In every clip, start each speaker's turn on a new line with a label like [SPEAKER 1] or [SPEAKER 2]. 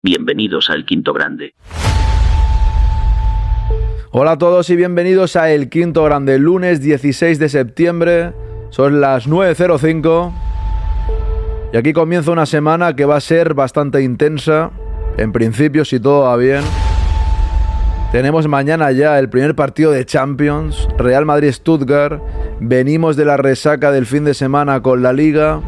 [SPEAKER 1] Bienvenidos al Quinto Grande.
[SPEAKER 2] Hola a todos y bienvenidos a El Quinto Grande, lunes 16 de septiembre, son las 9.05 y aquí comienza una semana que va a ser bastante intensa, en principio si todo va bien. Tenemos mañana ya el primer partido de Champions, Real Madrid-Stuttgart, venimos de la resaca del fin de semana con la liga,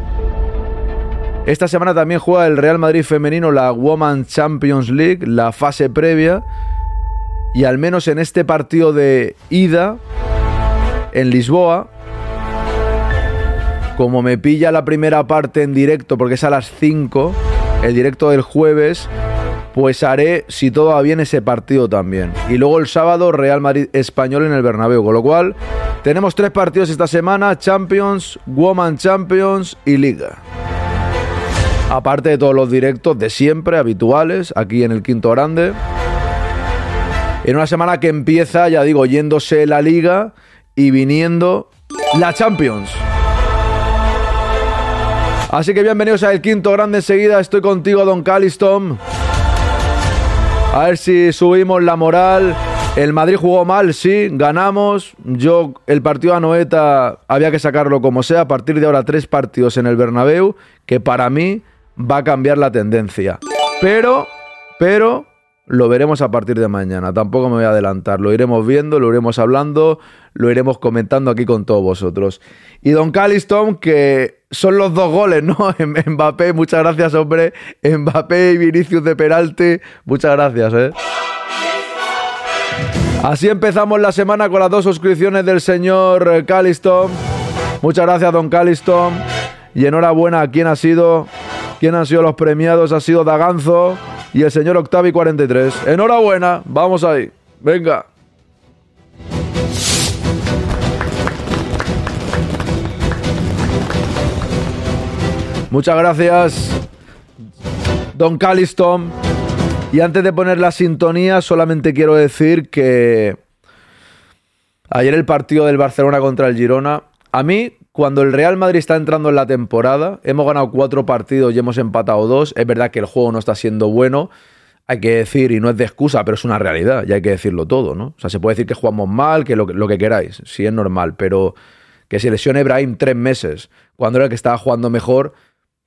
[SPEAKER 2] esta semana también juega el Real Madrid femenino la Woman Champions League, la fase previa. Y al menos en este partido de ida en Lisboa, como me pilla la primera parte en directo, porque es a las 5, el directo del jueves, pues haré, si todo va bien, ese partido también. Y luego el sábado Real Madrid Español en el Bernabéu, con lo cual tenemos tres partidos esta semana, Champions, Woman Champions y Liga. Aparte de todos los directos de siempre, habituales, aquí en el Quinto Grande. En una semana que empieza, ya digo, yéndose la liga y viniendo la Champions. Así que bienvenidos a El Quinto Grande enseguida. Estoy contigo, Don Calliston. A ver si subimos la moral. El Madrid jugó mal, sí, ganamos. Yo, el partido a Noeta había que sacarlo como sea. A partir de ahora, tres partidos en el Bernabéu, que para mí va a cambiar la tendencia. Pero, pero, lo veremos a partir de mañana. Tampoco me voy a adelantar. Lo iremos viendo, lo iremos hablando, lo iremos comentando aquí con todos vosotros. Y Don Calliston, que son los dos goles, ¿no? Mbappé, muchas gracias, hombre. Mbappé y Vinicius de Peralti. muchas gracias, ¿eh? Así empezamos la semana con las dos suscripciones del señor Calliston. Muchas gracias, Don Calliston. Y enhorabuena a quien ha sido ¿Quién han sido los premiados? Ha sido Daganzo y el señor Octavi 43. Enhorabuena, vamos ahí. Venga. Muchas gracias, Don Calliston. Y antes de poner la sintonía, solamente quiero decir que ayer el partido del Barcelona contra el Girona, a mí cuando el Real Madrid está entrando en la temporada, hemos ganado cuatro partidos y hemos empatado dos. Es verdad que el juego no está siendo bueno. Hay que decir, y no es de excusa, pero es una realidad, y hay que decirlo todo, ¿no? O sea, se puede decir que jugamos mal, que lo, que queráis, sí es normal, pero que se lesione Ebrahim tres meses, cuando era el que estaba jugando mejor,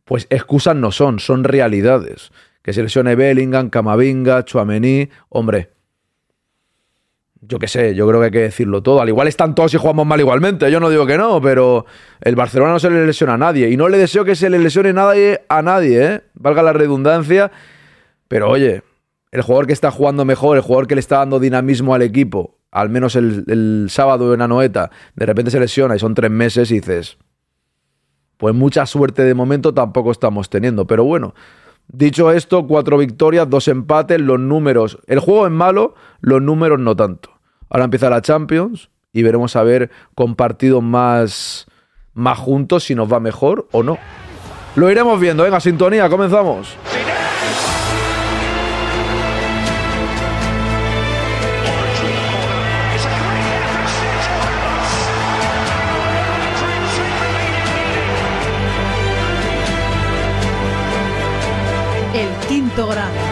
[SPEAKER 2] pues excusas no son, son realidades. Que se lesione Bellingham, Camavinga, Chuamení, hombre, yo qué sé, yo creo que hay que decirlo todo. Al igual están todos y jugamos mal igualmente, yo no digo que no, pero el Barcelona no se le lesiona a nadie. Y no le deseo que se le lesione nadie a nadie, ¿eh? valga la redundancia. Pero oye, el jugador que está jugando mejor, el jugador que le está dando dinamismo al equipo, al menos el, el sábado en Anoeta, de repente se lesiona y son tres meses y dices, pues mucha suerte de momento tampoco estamos teniendo. Pero bueno, dicho esto, cuatro victorias, dos empates, los números, el juego es malo, los números no tanto. Ahora empieza la Champions y veremos a ver con partidos más, más juntos si nos va mejor o no. Lo iremos viendo. Venga, sintonía, comenzamos.
[SPEAKER 3] El
[SPEAKER 1] quinto grado.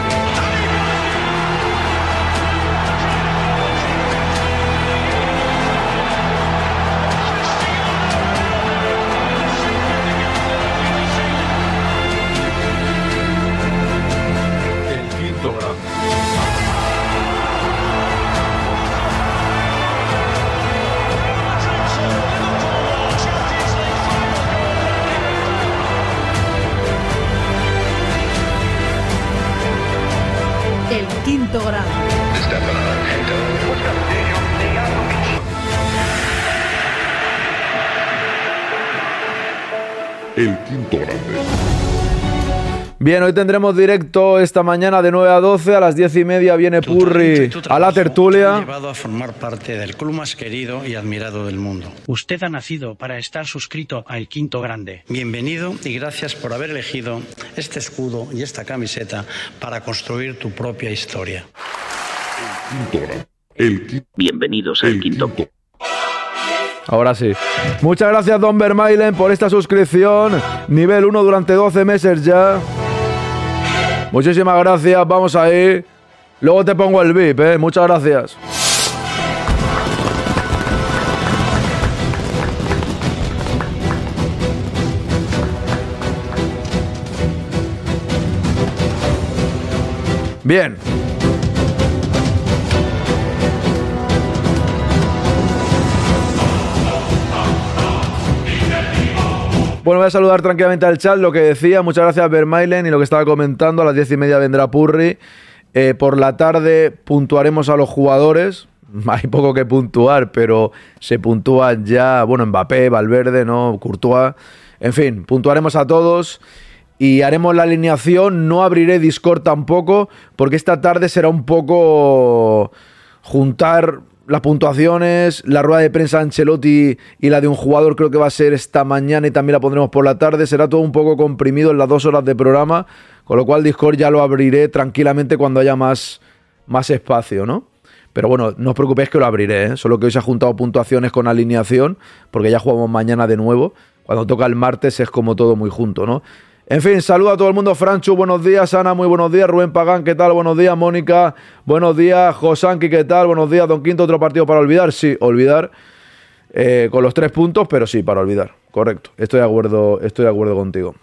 [SPEAKER 2] Bien, hoy tendremos directo esta mañana de 9 a 12, a las 10 y media viene Purri a la tertulia.
[SPEAKER 1] a formar parte del club más querido y admirado del mundo. Usted ha nacido para estar suscrito al Quinto Grande. Bienvenido y gracias por haber elegido este escudo y esta camiseta para construir tu propia historia. Bienvenidos al Quinto. quinto. Ahora sí.
[SPEAKER 2] Muchas gracias, Don Bermailen, por esta suscripción. Nivel 1 durante 12 meses ya. Muchísimas gracias, vamos ahí. Luego te pongo el VIP, ¿eh? Muchas gracias. Bien. Bueno, voy a saludar tranquilamente al chat. Lo que decía, muchas gracias Vermailen y lo que estaba comentando. A las diez y media vendrá Purri. Eh, por la tarde puntuaremos a los jugadores. Hay poco que puntuar, pero se puntúan ya, bueno, Mbappé, Valverde, ¿no? Courtois. En fin, puntuaremos a todos y haremos la alineación. No abriré Discord tampoco, porque esta tarde será un poco juntar las puntuaciones, la rueda de prensa Ancelotti y la de un jugador creo que va a ser esta mañana y también la pondremos por la tarde. Será todo un poco comprimido en las dos horas de programa, con lo cual Discord ya lo abriré tranquilamente cuando haya más, más espacio, ¿no? Pero bueno, no os preocupéis que lo abriré, ¿eh? solo que hoy se ha juntado puntuaciones con alineación, porque ya jugamos mañana de nuevo. Cuando toca el martes es como todo muy junto, ¿no? En fin, saluda a todo el mundo. Franchu, buenos días. Ana, muy buenos días. Rubén Pagán, ¿qué tal? Buenos días. Mónica, buenos días. Josanqui, ¿qué tal? Buenos días. Don Quinto, otro partido para olvidar. Sí, olvidar. Eh, con los tres puntos, pero sí, para olvidar. Correcto. Estoy de acuerdo, estoy de acuerdo contigo.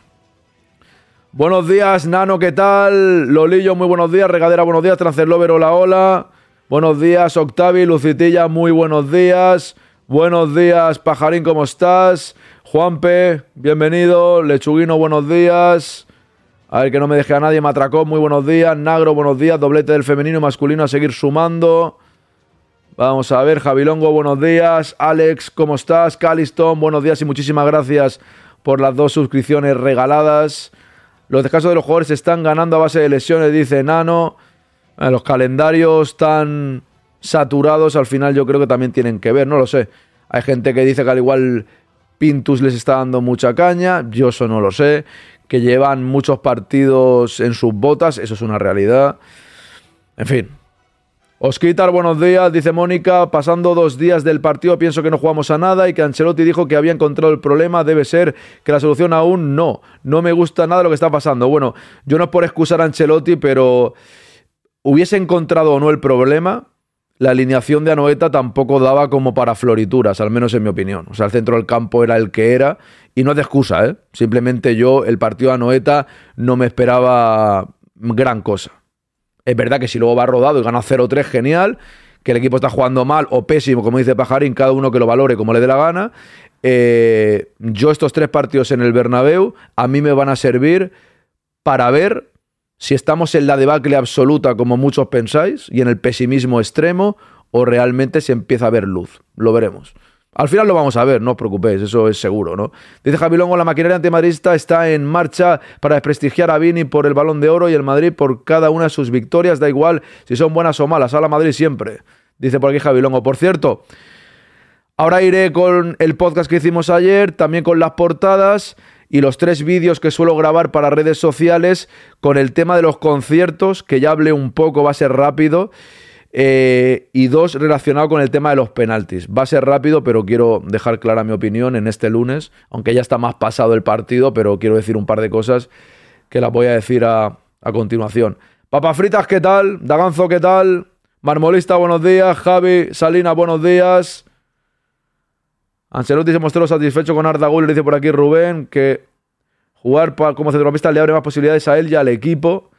[SPEAKER 2] Buenos días, Nano, ¿qué tal? Lolillo, muy buenos días. Regadera, buenos días. Transerlover, hola, hola. Buenos días, Octavi, Lucitilla, muy buenos días. Buenos días, pajarín, ¿cómo estás? Juanpe, bienvenido. Lechuguino, buenos días. A ver que no me deje a nadie. Matracón, muy buenos días. Nagro, buenos días. Doblete del femenino masculino a seguir sumando. Vamos a ver, Jabilongo, buenos días. Alex, ¿cómo estás? Calistón, buenos días y muchísimas gracias por las dos suscripciones regaladas. Los descansos de los jugadores están ganando a base de lesiones, dice Nano. Eh, los calendarios están saturados al final yo creo que también tienen que ver, no lo sé. Hay gente que dice que al igual Pintus les está dando mucha caña, yo eso no lo sé, que llevan muchos partidos en sus botas, eso es una realidad. En fin. Osquitar, buenos días, dice Mónica, pasando dos días del partido pienso que no jugamos a nada y que Ancelotti dijo que había encontrado el problema, debe ser que la solución aún no, no me gusta nada lo que está pasando. Bueno, yo no es por excusar a Ancelotti, pero hubiese encontrado o no el problema, la alineación de Anoeta tampoco daba como para florituras, al menos en mi opinión. O sea, el centro del campo era el que era y no es de excusa, ¿eh? Simplemente yo, el partido de Anoeta, no me esperaba gran cosa. Es verdad que si luego va rodado y gana 0-3, genial. Que el equipo está jugando mal o pésimo, como dice Pajarín, cada uno que lo valore como le dé la gana. Eh, yo estos tres partidos en el Bernabéu a mí me van a servir para ver si estamos en la debacle absoluta como muchos pensáis y en el pesimismo extremo o realmente se empieza a ver luz. Lo veremos. Al final lo vamos a ver, no os preocupéis, eso es seguro, ¿no? Dice Longo, la maquinaria antimarista está en marcha para desprestigiar a Vini por el Balón de Oro y el Madrid por cada una de sus victorias, da igual si son buenas o malas, a la Madrid siempre. Dice por aquí Longo. por cierto, ahora iré con el podcast que hicimos ayer, también con las portadas y los tres vídeos que suelo grabar para redes sociales con el tema de los conciertos, que ya hablé un poco, va a ser rápido. Eh, y dos, relacionado con el tema de los penaltis. Va a ser rápido, pero quiero dejar clara mi opinión en este lunes, aunque ya está más pasado el partido, pero quiero decir un par de cosas que las voy a decir a, continuación. Papafritas, fritas, ¿qué tal? Daganzo, ¿qué tal? Marmolista, buenos días. Javi, Salina, buenos días. Ancelotti se mostró satisfecho con Arda Güler, dice por aquí Rubén, que jugar como centrocampista le abre más posibilidades a él y al equipo.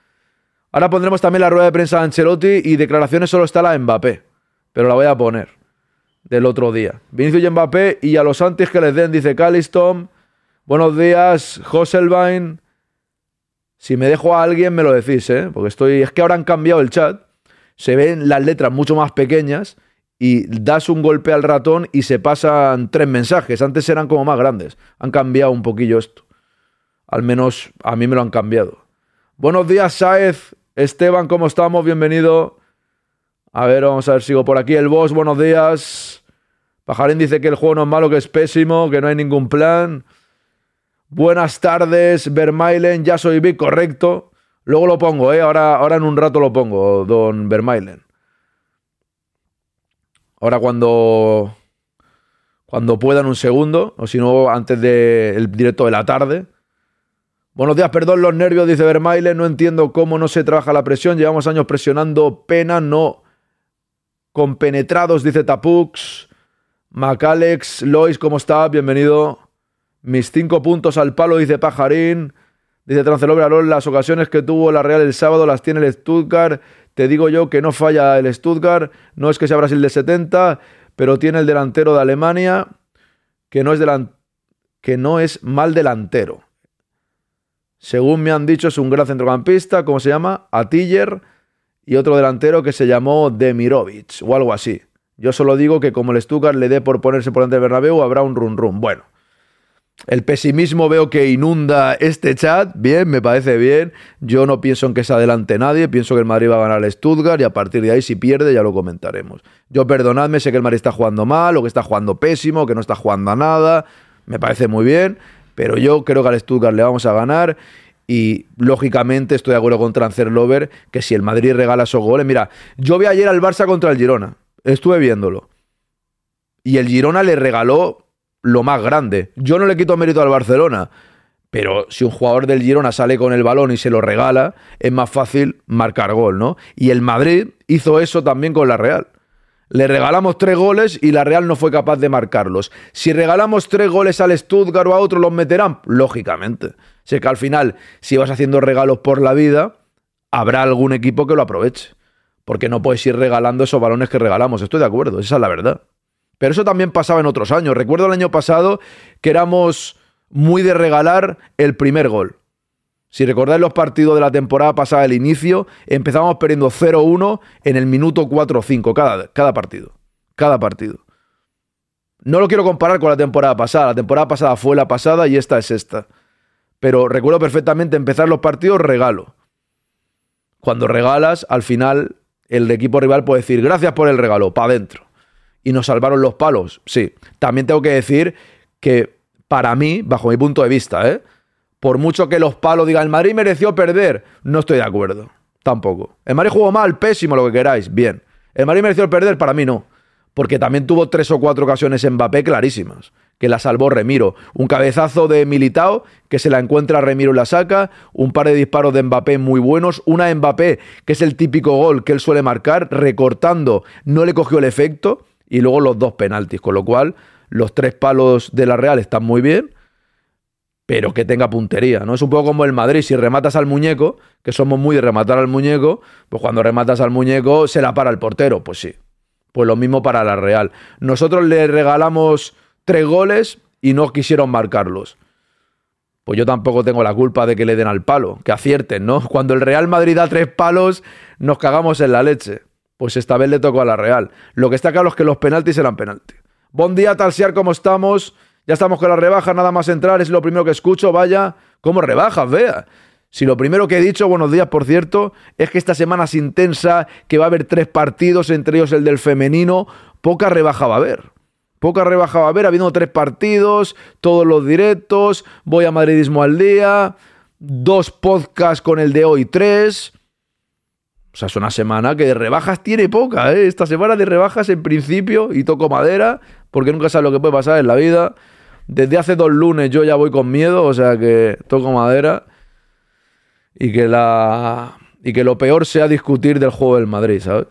[SPEAKER 2] Ahora pondremos también la rueda de prensa de Ancelotti y declaraciones solo está la Mbappé, pero la voy a poner del otro día. Vinicius y Mbappé y a los antes que les den, dice Calistom. Buenos días, Hosselbein. Si me dejo a alguien, me lo decís, ¿eh? Porque estoy. Es que ahora han cambiado el chat. Se ven las letras mucho más pequeñas y das un golpe al ratón y se pasan tres mensajes. Antes eran como más grandes. Han cambiado un poquillo esto. Al menos a mí me lo han cambiado. Buenos días, Saez. Esteban, ¿cómo estamos? Bienvenido. A ver, vamos a ver, sigo por aquí. El boss, buenos días. Pajarín dice que el juego no es malo, que es pésimo, que no hay ningún plan. Buenas tardes, Vermailen, ya soy Vic, correcto. Luego lo pongo, ¿eh? Ahora, ahora en un rato lo pongo, don Vermailen. Ahora cuando, cuando puedan un segundo, o si no, antes del directo de la tarde. Buenos días, perdón los nervios, dice Vermaile. No entiendo cómo no se trabaja la presión. Llevamos años presionando pena, no compenetrados, dice Tapux. Macalex, Lois, ¿cómo estás, Bienvenido. Mis cinco puntos al palo, dice Pajarín. Dice Trancelobra las ocasiones que tuvo la Real el sábado las tiene el Stuttgart. Te digo yo que no falla el Stuttgart. No es que sea Brasil de 70, pero tiene el delantero de Alemania que no es, mal delantero. Según me han dicho, es un gran centrocampista. ¿Cómo se llama? Atiller. Y otro delantero que se llamó Demirovic o algo así. Yo solo digo que como el Stuttgart le dé por ponerse por delante del Bernabéu, habrá un run run. Bueno, el pesimismo veo que inunda este chat. Bien, me parece bien. Yo no pienso en que se adelante nadie. Pienso que el Madrid va a ganar al Stuttgart y a partir de ahí, si pierde, ya lo comentaremos. Yo perdonadme, sé que el Madrid está jugando mal o que está jugando pésimo, que no está jugando a nada. Me parece muy bien, pero yo creo que al Stuttgart le vamos a ganar. Y lógicamente estoy de acuerdo con Lover que si el Madrid regala esos goles. Mira, yo vi ayer al Barça contra el Girona. Estuve viéndolo. Y el Girona le regaló lo más grande. Yo no le quito mérito al Barcelona, pero si un jugador del Girona sale con el balón y se lo regala, es más fácil marcar gol, ¿no? Y el Madrid hizo eso también con la Real. Le regalamos tres goles y la Real no fue capaz de marcarlos. Si regalamos tres goles al Stuttgart o a otro, ¿los meterán? Lógicamente. Sé que al final, si vas haciendo regalos por la vida, habrá algún equipo que lo aproveche. Porque no puedes ir regalando esos balones que regalamos. Estoy de acuerdo, esa es la verdad. Pero eso también pasaba en otros años. Recuerdo el año pasado que éramos muy de regalar el primer gol. Si recordáis los partidos de la temporada pasada el inicio, empezábamos perdiendo 0-1 en el minuto 4-5 cada, cada partido. Cada partido. No lo quiero comparar con la temporada pasada. La temporada pasada fue la pasada y esta es esta. Pero recuerdo perfectamente empezar los partidos regalo. Cuando regalas, al final el equipo rival puede decir gracias por el regalo, para adentro y nos salvaron los palos, sí. También tengo que decir que para mí, bajo mi punto de vista, ¿eh? por mucho que los palos digan, el Madrid mereció perder, no estoy de acuerdo. Tampoco. El Madrid jugó mal, pésimo, lo que queráis, bien. El Madrid mereció perder, para mí no. Porque también tuvo tres o cuatro ocasiones en Mbappé clarísimas, que la salvó Remiro. Un cabezazo de Militao, que se la encuentra Remiro y la saca. Un par de disparos de Mbappé muy buenos. Una Mbappé, que es el típico gol que él suele marcar, recortando, no le cogió el efecto y luego los dos penaltis, con lo cual los tres palos de la Real están muy bien, pero que tenga puntería, ¿no? Es un poco como el Madrid, si rematas al muñeco, que somos muy de rematar al muñeco, pues cuando rematas al muñeco se la para el portero, pues sí. Pues lo mismo para la Real. Nosotros le regalamos tres goles y no quisieron marcarlos. Pues yo tampoco tengo la culpa de que le den al palo, que acierten, ¿no? Cuando el Real Madrid da tres palos, nos cagamos en la leche. Pues esta vez le tocó a la Real. Lo que está claro es que los penaltis eran penaltis. Buen día, Tarsiar, ¿cómo estamos? Ya estamos con la rebaja, nada más entrar, es lo primero que escucho, vaya, ¿cómo rebajas, vea? Si lo primero que he dicho, buenos días por cierto, es que esta semana es intensa, que va a haber tres partidos, entre ellos el del femenino, poca rebaja va a haber. Poca rebaja va a haber, habiendo tres partidos, todos los directos, voy a Madridismo al día, dos podcasts con el de hoy, tres. O sea, es una semana que de rebajas tiene poca, ¿eh? Esta semana de rebajas en principio, y toco madera, porque nunca sabes lo que puede pasar en la vida. Desde hace dos lunes yo ya voy con miedo, o sea que toco madera. Y que la. Y que lo peor sea discutir del juego del Madrid, ¿sabes?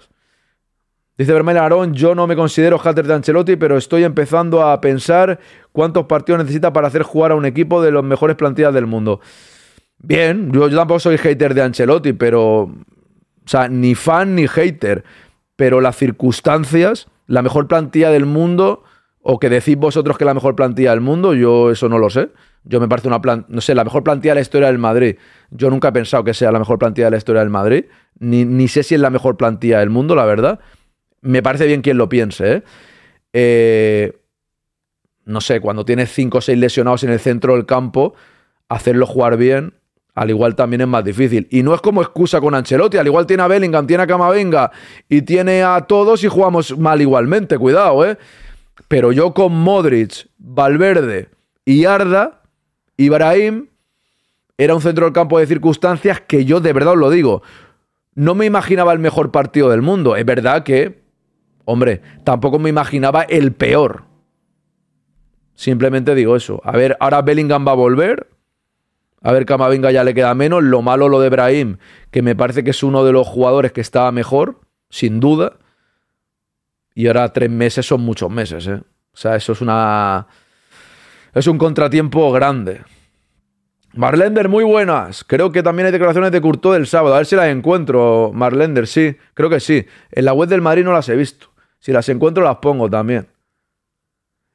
[SPEAKER 2] Dice Vermel Arón, yo no me considero hater de Ancelotti, pero estoy empezando a pensar cuántos partidos necesita para hacer jugar a un equipo de los mejores plantillas del mundo. Bien, yo, yo tampoco soy hater de Ancelotti, pero o sea, ni fan ni hater. Pero las circunstancias, la mejor plantilla del mundo, o que decís vosotros que es la mejor plantilla del mundo, yo eso no lo sé. Yo me parece una plantilla, no sé, la mejor plantilla de la historia del Madrid. Yo nunca he pensado que sea la mejor plantilla de la historia del Madrid. Ni, sé si es la mejor plantilla del mundo, la verdad. Me parece bien quien lo piense, eh, eh no sé, cuando tienes 5 o 6 lesionados en el centro del campo, hacerlo jugar bien, al igual también es más difícil. Y no es como excusa con Ancelotti, al igual tiene a Bellingham, tiene a Camavinga y tiene a todos y jugamos mal igualmente, cuidado, ¿eh? Pero yo con Modric, Valverde y Arda, Ibrahim, era un centro del campo de circunstancias que yo de verdad os lo digo, no me imaginaba el mejor partido del mundo. Es verdad que, hombre, tampoco me imaginaba el peor. Simplemente digo eso. A ver, ahora Bellingham va a volver. A ver, Camavinga ya le queda menos. Lo malo lo de Brahim, que me parece que es uno de los jugadores que estaba mejor, sin duda. Y ahora tres meses son muchos meses, ¿eh? O sea, eso es una. Es un contratiempo grande. Marlender, muy buenas. Creo que también hay declaraciones de Curto del sábado. A ver si las encuentro, Marlender, sí. Creo que sí. En la web del Madrid no las he visto. Si las encuentro, las pongo también.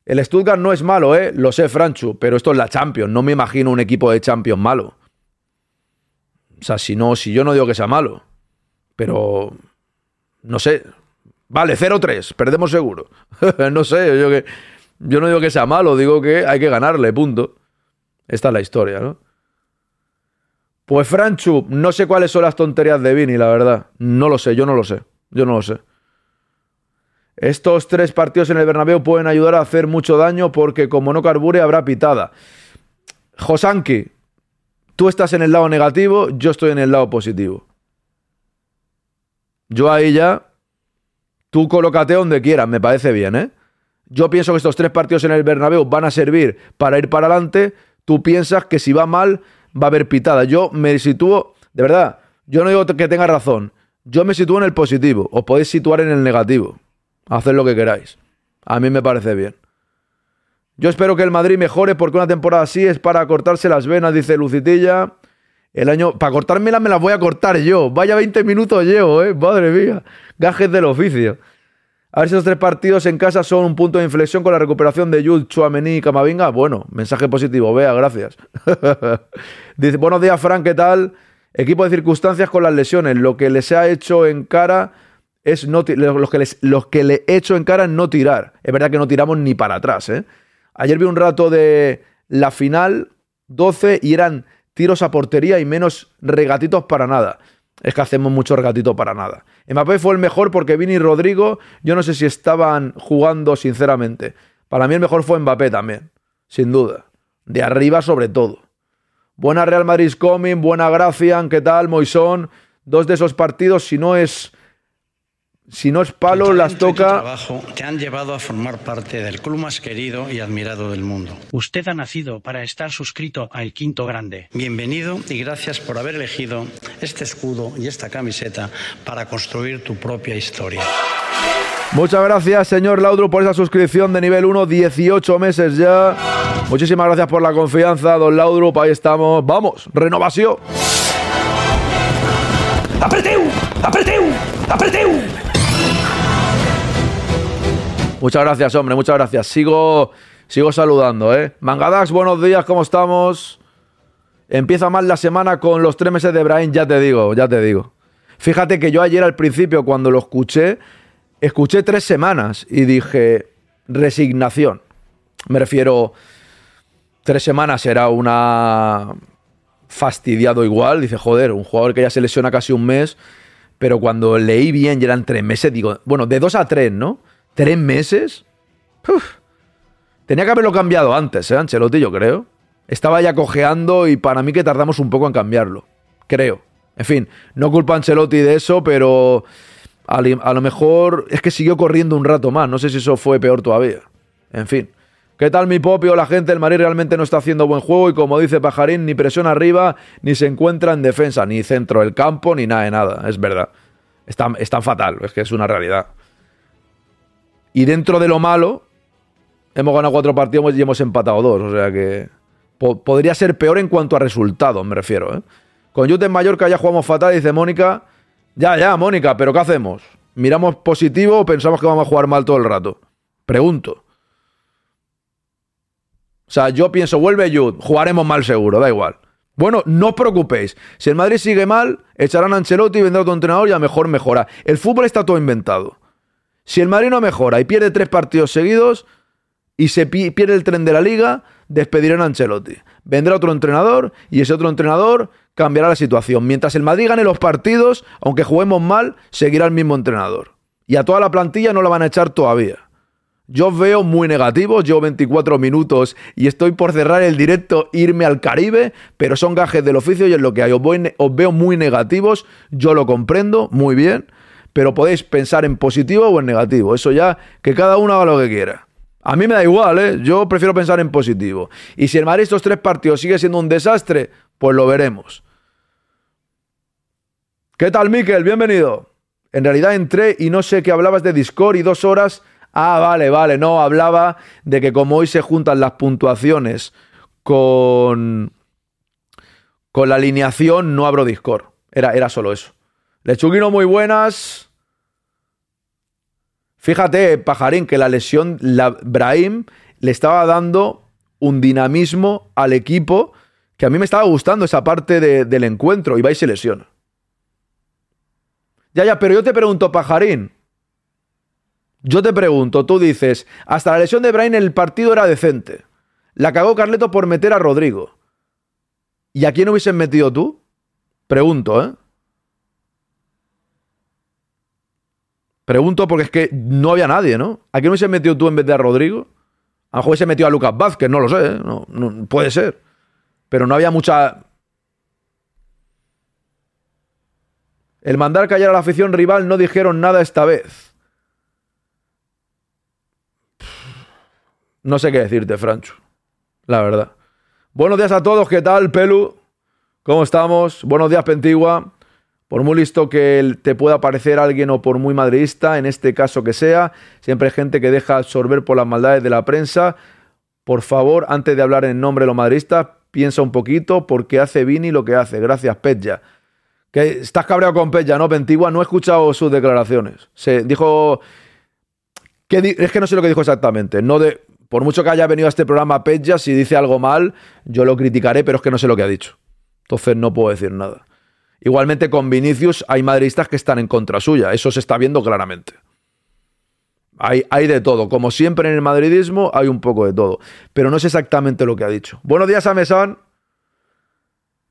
[SPEAKER 2] El Stuttgart no es malo, ¿eh? Lo sé, Franchu, pero esto es la Champions. No me imagino un equipo de Champions malo. O sea, si no, si yo no digo que sea malo, pero no sé. Vale, 0-3, perdemos seguro. no sé, yo que yo no digo que sea malo, digo que hay que ganarle, punto. Esta es la historia, ¿no? Pues Franchu, no sé cuáles son las tonterías de Vini, la verdad. No lo sé, yo no lo sé. Yo no lo sé. Estos tres partidos en el Bernabéu pueden ayudar a hacer mucho daño porque como no carbure habrá pitada. Josanki, tú estás en el lado negativo, yo estoy en el lado positivo. Yo ahí ya, tú colócate donde quieras, me parece bien, ¿eh? Yo pienso que estos tres partidos en el Bernabéu van a servir para ir para adelante. Tú piensas que si va mal va a haber pitada. Yo me sitúo, de verdad, yo no digo que tenga razón. Yo me sitúo en el positivo. Os podéis situar en el negativo. Haced lo que queráis. A mí me parece bien. Yo espero que el Madrid mejore porque una temporada así es para cortarse las venas, dice Lucitilla. El año. Para cortármelas me las voy a cortar yo. Vaya 20 minutos llevo, ¿eh? Madre mía. Gajes del oficio. A ver si esos tres partidos en casa son un punto de inflexión con la recuperación de Jules, Chuamení y Camavinga. Bueno, mensaje positivo, vea, gracias. dice, buenos días, Frank, ¿qué tal? Equipo de circunstancias con las lesiones, lo que les ha hecho en cara es no los que, los que le echo en cara no tirar. Es verdad que no tiramos ni para atrás. ¿eh? Ayer vi un rato de la final 12 y eran tiros a portería y menos regatitos para nada. Es que hacemos mucho regatito para nada. Mbappé fue el mejor porque Vini y Rodrigo, yo no sé si estaban jugando sinceramente. Para mí el mejor fue Mbappé también, sin duda. De arriba sobre todo. Buena Real Madrid Coming, buena Gracian, ¿qué tal, Moisón? Dos de esos partidos, si no es si no es palo, las toca.
[SPEAKER 1] Trabajo te han llevado a formar parte del club más querido y admirado del mundo. Usted ha nacido para estar suscrito al Quinto Grande. Bienvenido y gracias por haber elegido este escudo y esta camiseta para construir tu propia historia.
[SPEAKER 2] Muchas gracias, señor Laudrup por esa suscripción de nivel 1, 18 meses ya. Muchísimas gracias por la confianza, don Laudrup Ahí estamos. Vamos, renovación. Apreteu, apreteu,
[SPEAKER 4] apreteu.
[SPEAKER 2] Muchas gracias, hombre, muchas gracias. Sigo, sigo saludando, ¿eh? Mangadax, buenos días, ¿cómo estamos? Empieza mal la semana con los tres meses de Brian, ya te digo, ya te digo. Fíjate que yo ayer al principio, cuando lo escuché, escuché tres semanas y dije, resignación. Me refiero, tres semanas era una fastidiado igual. Dice, joder, un jugador que ya se lesiona casi un mes, pero cuando leí bien ya eran tres meses, digo, bueno, de dos a tres, ¿no? ¿Tres meses? Tenía que haberlo cambiado antes, ¿eh, Ancelotti? Yo creo. Estaba ya cojeando y para mí que tardamos un poco en cambiarlo. Creo. En fin, no culpa a Ancelotti de eso, pero a, lo mejor es que siguió corriendo un rato más. No sé si eso fue peor todavía. En fin. ¿Qué tal mi popio? La gente del Madrid realmente no está haciendo buen juego y como dice Pajarín, ni presión arriba, ni se encuentra en defensa, ni centro del campo, ni nada de nada. Es verdad. Está es tan fatal, es que es una realidad. Y dentro de lo malo, hemos ganado cuatro partidos y hemos empatado dos. O sea que podría ser peor en cuanto a resultados, me refiero. ¿eh? Con Jute en Mallorca ya jugamos fatal, dice Mónica. Ya, ya, Mónica, pero ¿qué hacemos? ¿Miramos positivo o pensamos que vamos a jugar mal todo el rato? Pregunto. O sea, yo pienso, vuelve Jude, jugaremos mal seguro, da igual. Bueno, no os preocupéis. Si el Madrid sigue mal, echarán a Ancelotti y vendrá otro entrenador y a mejor mejora. El fútbol está todo inventado. Si el Marino mejora y pierde tres partidos seguidos y se pierde el tren de la liga, despedirán a Ancelotti. Vendrá otro entrenador y ese otro entrenador cambiará la situación. Mientras el Madrid gane los partidos, aunque juguemos mal, seguirá el mismo entrenador. Y a toda la plantilla no la van a echar todavía. Yo os veo muy negativos, llevo 24 minutos y estoy por cerrar el directo, irme al Caribe, pero son gajes del oficio y es lo que hay. os veo muy negativos, yo lo comprendo muy bien, pero podéis pensar en positivo o en negativo. Eso ya, que cada uno haga lo que quiera. A mí me da igual, ¿eh? Yo prefiero pensar en positivo. Y si el Madrid estos tres partidos sigue siendo un desastre, pues lo veremos. ¿Qué tal, Miquel? Bienvenido. En realidad entré y no sé qué hablabas de Discord y dos horas. Ah, vale, vale. No, hablaba de que como hoy se juntan las puntuaciones con, con la alineación, no abro Discord. Era, era solo eso. Lechuguino, muy buenas. Fíjate, Pajarín, que la lesión, la, Brahim le estaba dando un dinamismo al equipo que a mí me estaba gustando esa parte del encuentro y y se lesiona. Ya, ya, pero yo te pregunto, Pajarín. Yo te pregunto, tú dices, hasta la lesión de Brahim el partido era decente. La cagó Carleto por meter a Rodrigo. ¿Y a quién hubiesen metido tú? Pregunto, ¿eh? Pregunto porque es que no había nadie, ¿no? ¿A quién hubiese metido tú en vez de a Rodrigo? A lo mejor hubiese metido a Lucas Vázquez, no lo sé, ¿eh? no, puede ser. Pero no había mucha. El mandar callar a la afición rival no dijeron nada esta vez. No sé qué decirte, Francho. La verdad. Buenos días a todos, ¿qué tal, Pelu? ¿Cómo estamos? Buenos días, Pentigua. Por muy listo que te pueda parecer alguien o por muy madridista, en este caso que sea, siempre hay gente que deja absorber por las maldades de la prensa. Por favor, antes de hablar en nombre de los madridistas, piensa un poquito porque hace Vini lo que hace. Gracias, Peya. Que estás cabreado con Peya, ¿no, Pentigua? No he escuchado sus declaraciones. Se dijo... es que no sé lo que dijo exactamente. No de... Por mucho que haya venido a este programa Peya, si dice algo mal, yo lo criticaré, pero es que no sé lo que ha dicho. Entonces no puedo decir nada. Igualmente con Vinicius hay madridistas que están en contra suya, eso se está viendo claramente. Hay, hay, de todo, como siempre en el madridismo hay un poco de todo, pero no es exactamente lo que ha dicho. Buenos días a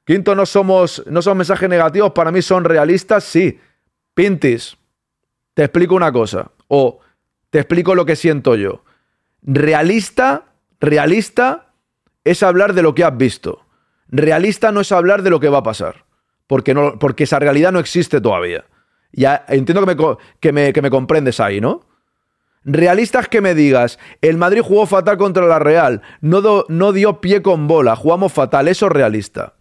[SPEAKER 2] Quinto, no, somos, no son mensajes negativos, para mí son realistas, sí. Pintis, te explico una cosa, o te explico lo que siento yo. Realista, realista es hablar de lo que has visto. Realista no es hablar de lo que va a pasar porque, no, porque esa realidad no existe todavía. Ya entiendo que me, que me, comprendes ahí, ¿no? Realistas que me digas, el Madrid jugó fatal contra la Real, no, no dio pie con bola, jugamos fatal, eso es realista.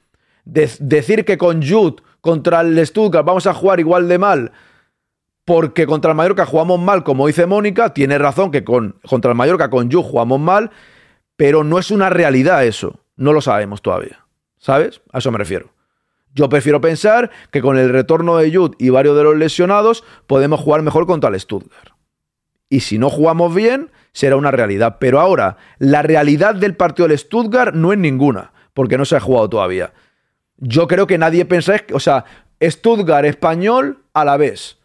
[SPEAKER 2] decir que con Jude contra el Stuttgart vamos a jugar igual de mal, porque contra el Mallorca jugamos mal, como dice Mónica, tiene razón que con, contra el Mallorca con Jude jugamos mal, pero no es una realidad eso, no lo sabemos todavía. ¿Sabes? A eso me refiero. Yo prefiero pensar que con el retorno de Jude y varios de los lesionados podemos jugar mejor contra el Stuttgart. Y si no jugamos bien, será una realidad. Pero ahora, la realidad del partido del Stuttgart no es ninguna, porque no se ha jugado todavía. Yo creo que nadie pensáis, o sea, Stuttgart español a la vez.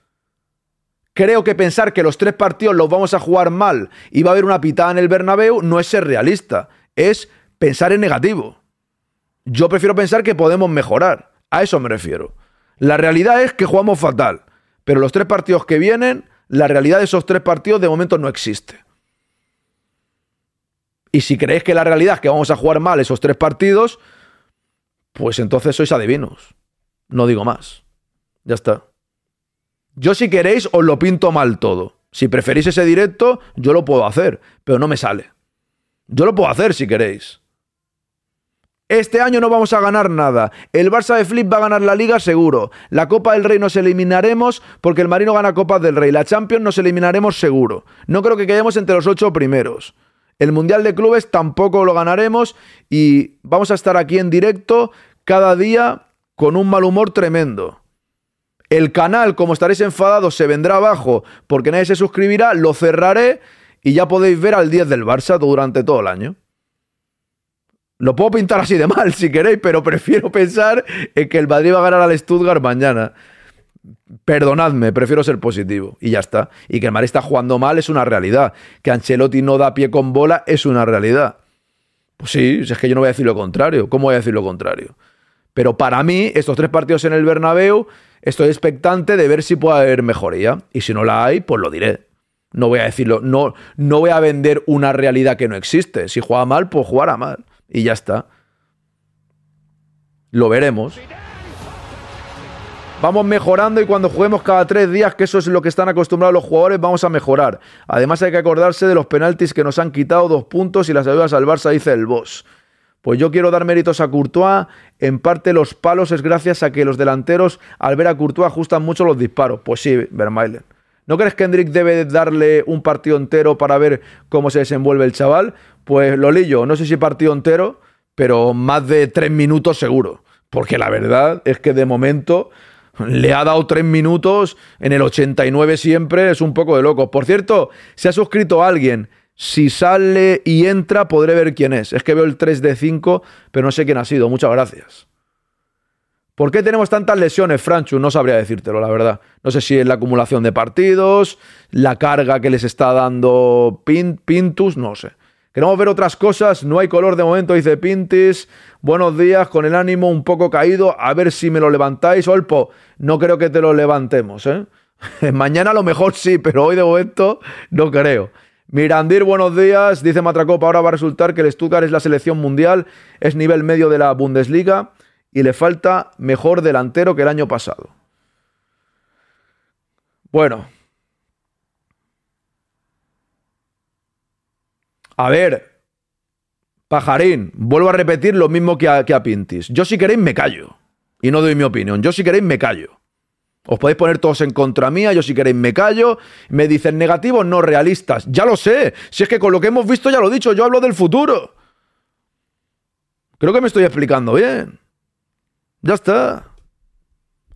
[SPEAKER 2] Creo que pensar que los tres partidos los vamos a jugar mal y va a haber una pitada en el Bernabéu no es ser realista, es pensar en negativo. Yo prefiero pensar que podemos mejorar. A eso me refiero. La realidad es que jugamos fatal, pero los tres partidos que vienen, la realidad de esos tres partidos de momento no existe. Y si creéis que la realidad es que vamos a jugar mal esos tres partidos, pues entonces sois adivinos. No digo más. Ya está. Yo si queréis os lo pinto mal todo. Si preferís ese directo, yo lo puedo hacer, pero no me sale. Yo lo puedo hacer si queréis. Este año no vamos a ganar nada. El Barça de Flip va a ganar la Liga seguro. La Copa del Rey nos eliminaremos porque el Marino gana Copas del Rey. La Champions nos eliminaremos seguro. No creo que quedemos entre los ocho primeros. El Mundial de Clubes tampoco lo ganaremos y vamos a estar aquí en directo cada día con un mal humor tremendo. El canal, como estaréis enfadados, se vendrá abajo porque nadie se suscribirá. Lo cerraré y ya podéis ver al 10 del Barça durante todo el año. Lo puedo pintar así de mal si queréis, pero prefiero pensar en que el Madrid va a ganar al Stuttgart mañana. Perdonadme, prefiero ser positivo. Y ya está. Y que el Madrid está jugando mal es una realidad. Que Ancelotti no da pie con bola es una realidad. Pues sí, es que yo no voy a decir lo contrario. ¿Cómo voy a decir lo contrario? Pero para mí, estos tres partidos en el Bernabéu, estoy expectante de ver si puede haber mejoría. Y si no la hay, pues lo diré. No voy a decirlo, no, no voy a vender una realidad que no existe. Si juega mal, pues jugará mal y ya está. Lo veremos. Vamos mejorando y cuando juguemos cada tres días, que eso es lo que están acostumbrados los jugadores, vamos a mejorar. Además hay que acordarse de los penaltis que nos han quitado dos puntos y las ayudas al Barça, dice el boss. Pues yo quiero dar méritos a Courtois. En parte los palos es gracias a que los delanteros al ver a Courtois ajustan mucho los disparos. Pues sí, Vermaelen. ¿No crees que Hendrik debe darle un partido entero para ver cómo se desenvuelve el chaval? Pues lo no sé si partido entero, pero más de tres minutos seguro. Porque la verdad es que de momento le ha dado tres minutos en el 89 siempre, es un poco de loco. Por cierto, se ha suscrito alguien. Si sale y entra, podré ver quién es. Es que veo el 3 de 5, pero no sé quién ha sido. Muchas gracias. ¿Por qué tenemos tantas lesiones, Franchu? No sabría decírtelo, la verdad. No sé si es la acumulación de partidos, la carga que les está dando Pintus, no sé. Queremos ver otras cosas, no hay color de momento, dice Pintis. Buenos días, con el ánimo un poco caído, a ver si me lo levantáis. Olpo, no creo que te lo levantemos, ¿eh? Mañana a lo mejor sí, pero hoy de momento no creo. Mirandir, buenos días. Dice Matracopa, ahora va a resultar que el Stuttgart es la selección mundial, es nivel medio de la Bundesliga y le falta mejor delantero que el año pasado. Bueno. A ver, pajarín, vuelvo a repetir lo mismo que a, que Pintis. Yo si queréis me callo y no doy mi opinión. Yo si queréis me callo. Os podéis poner todos en contra mía, yo si queréis me callo. Me dicen negativos, no realistas. Ya lo sé. Si es que con lo que hemos visto ya lo he dicho, yo hablo del futuro. Creo que me estoy explicando bien. Ya está.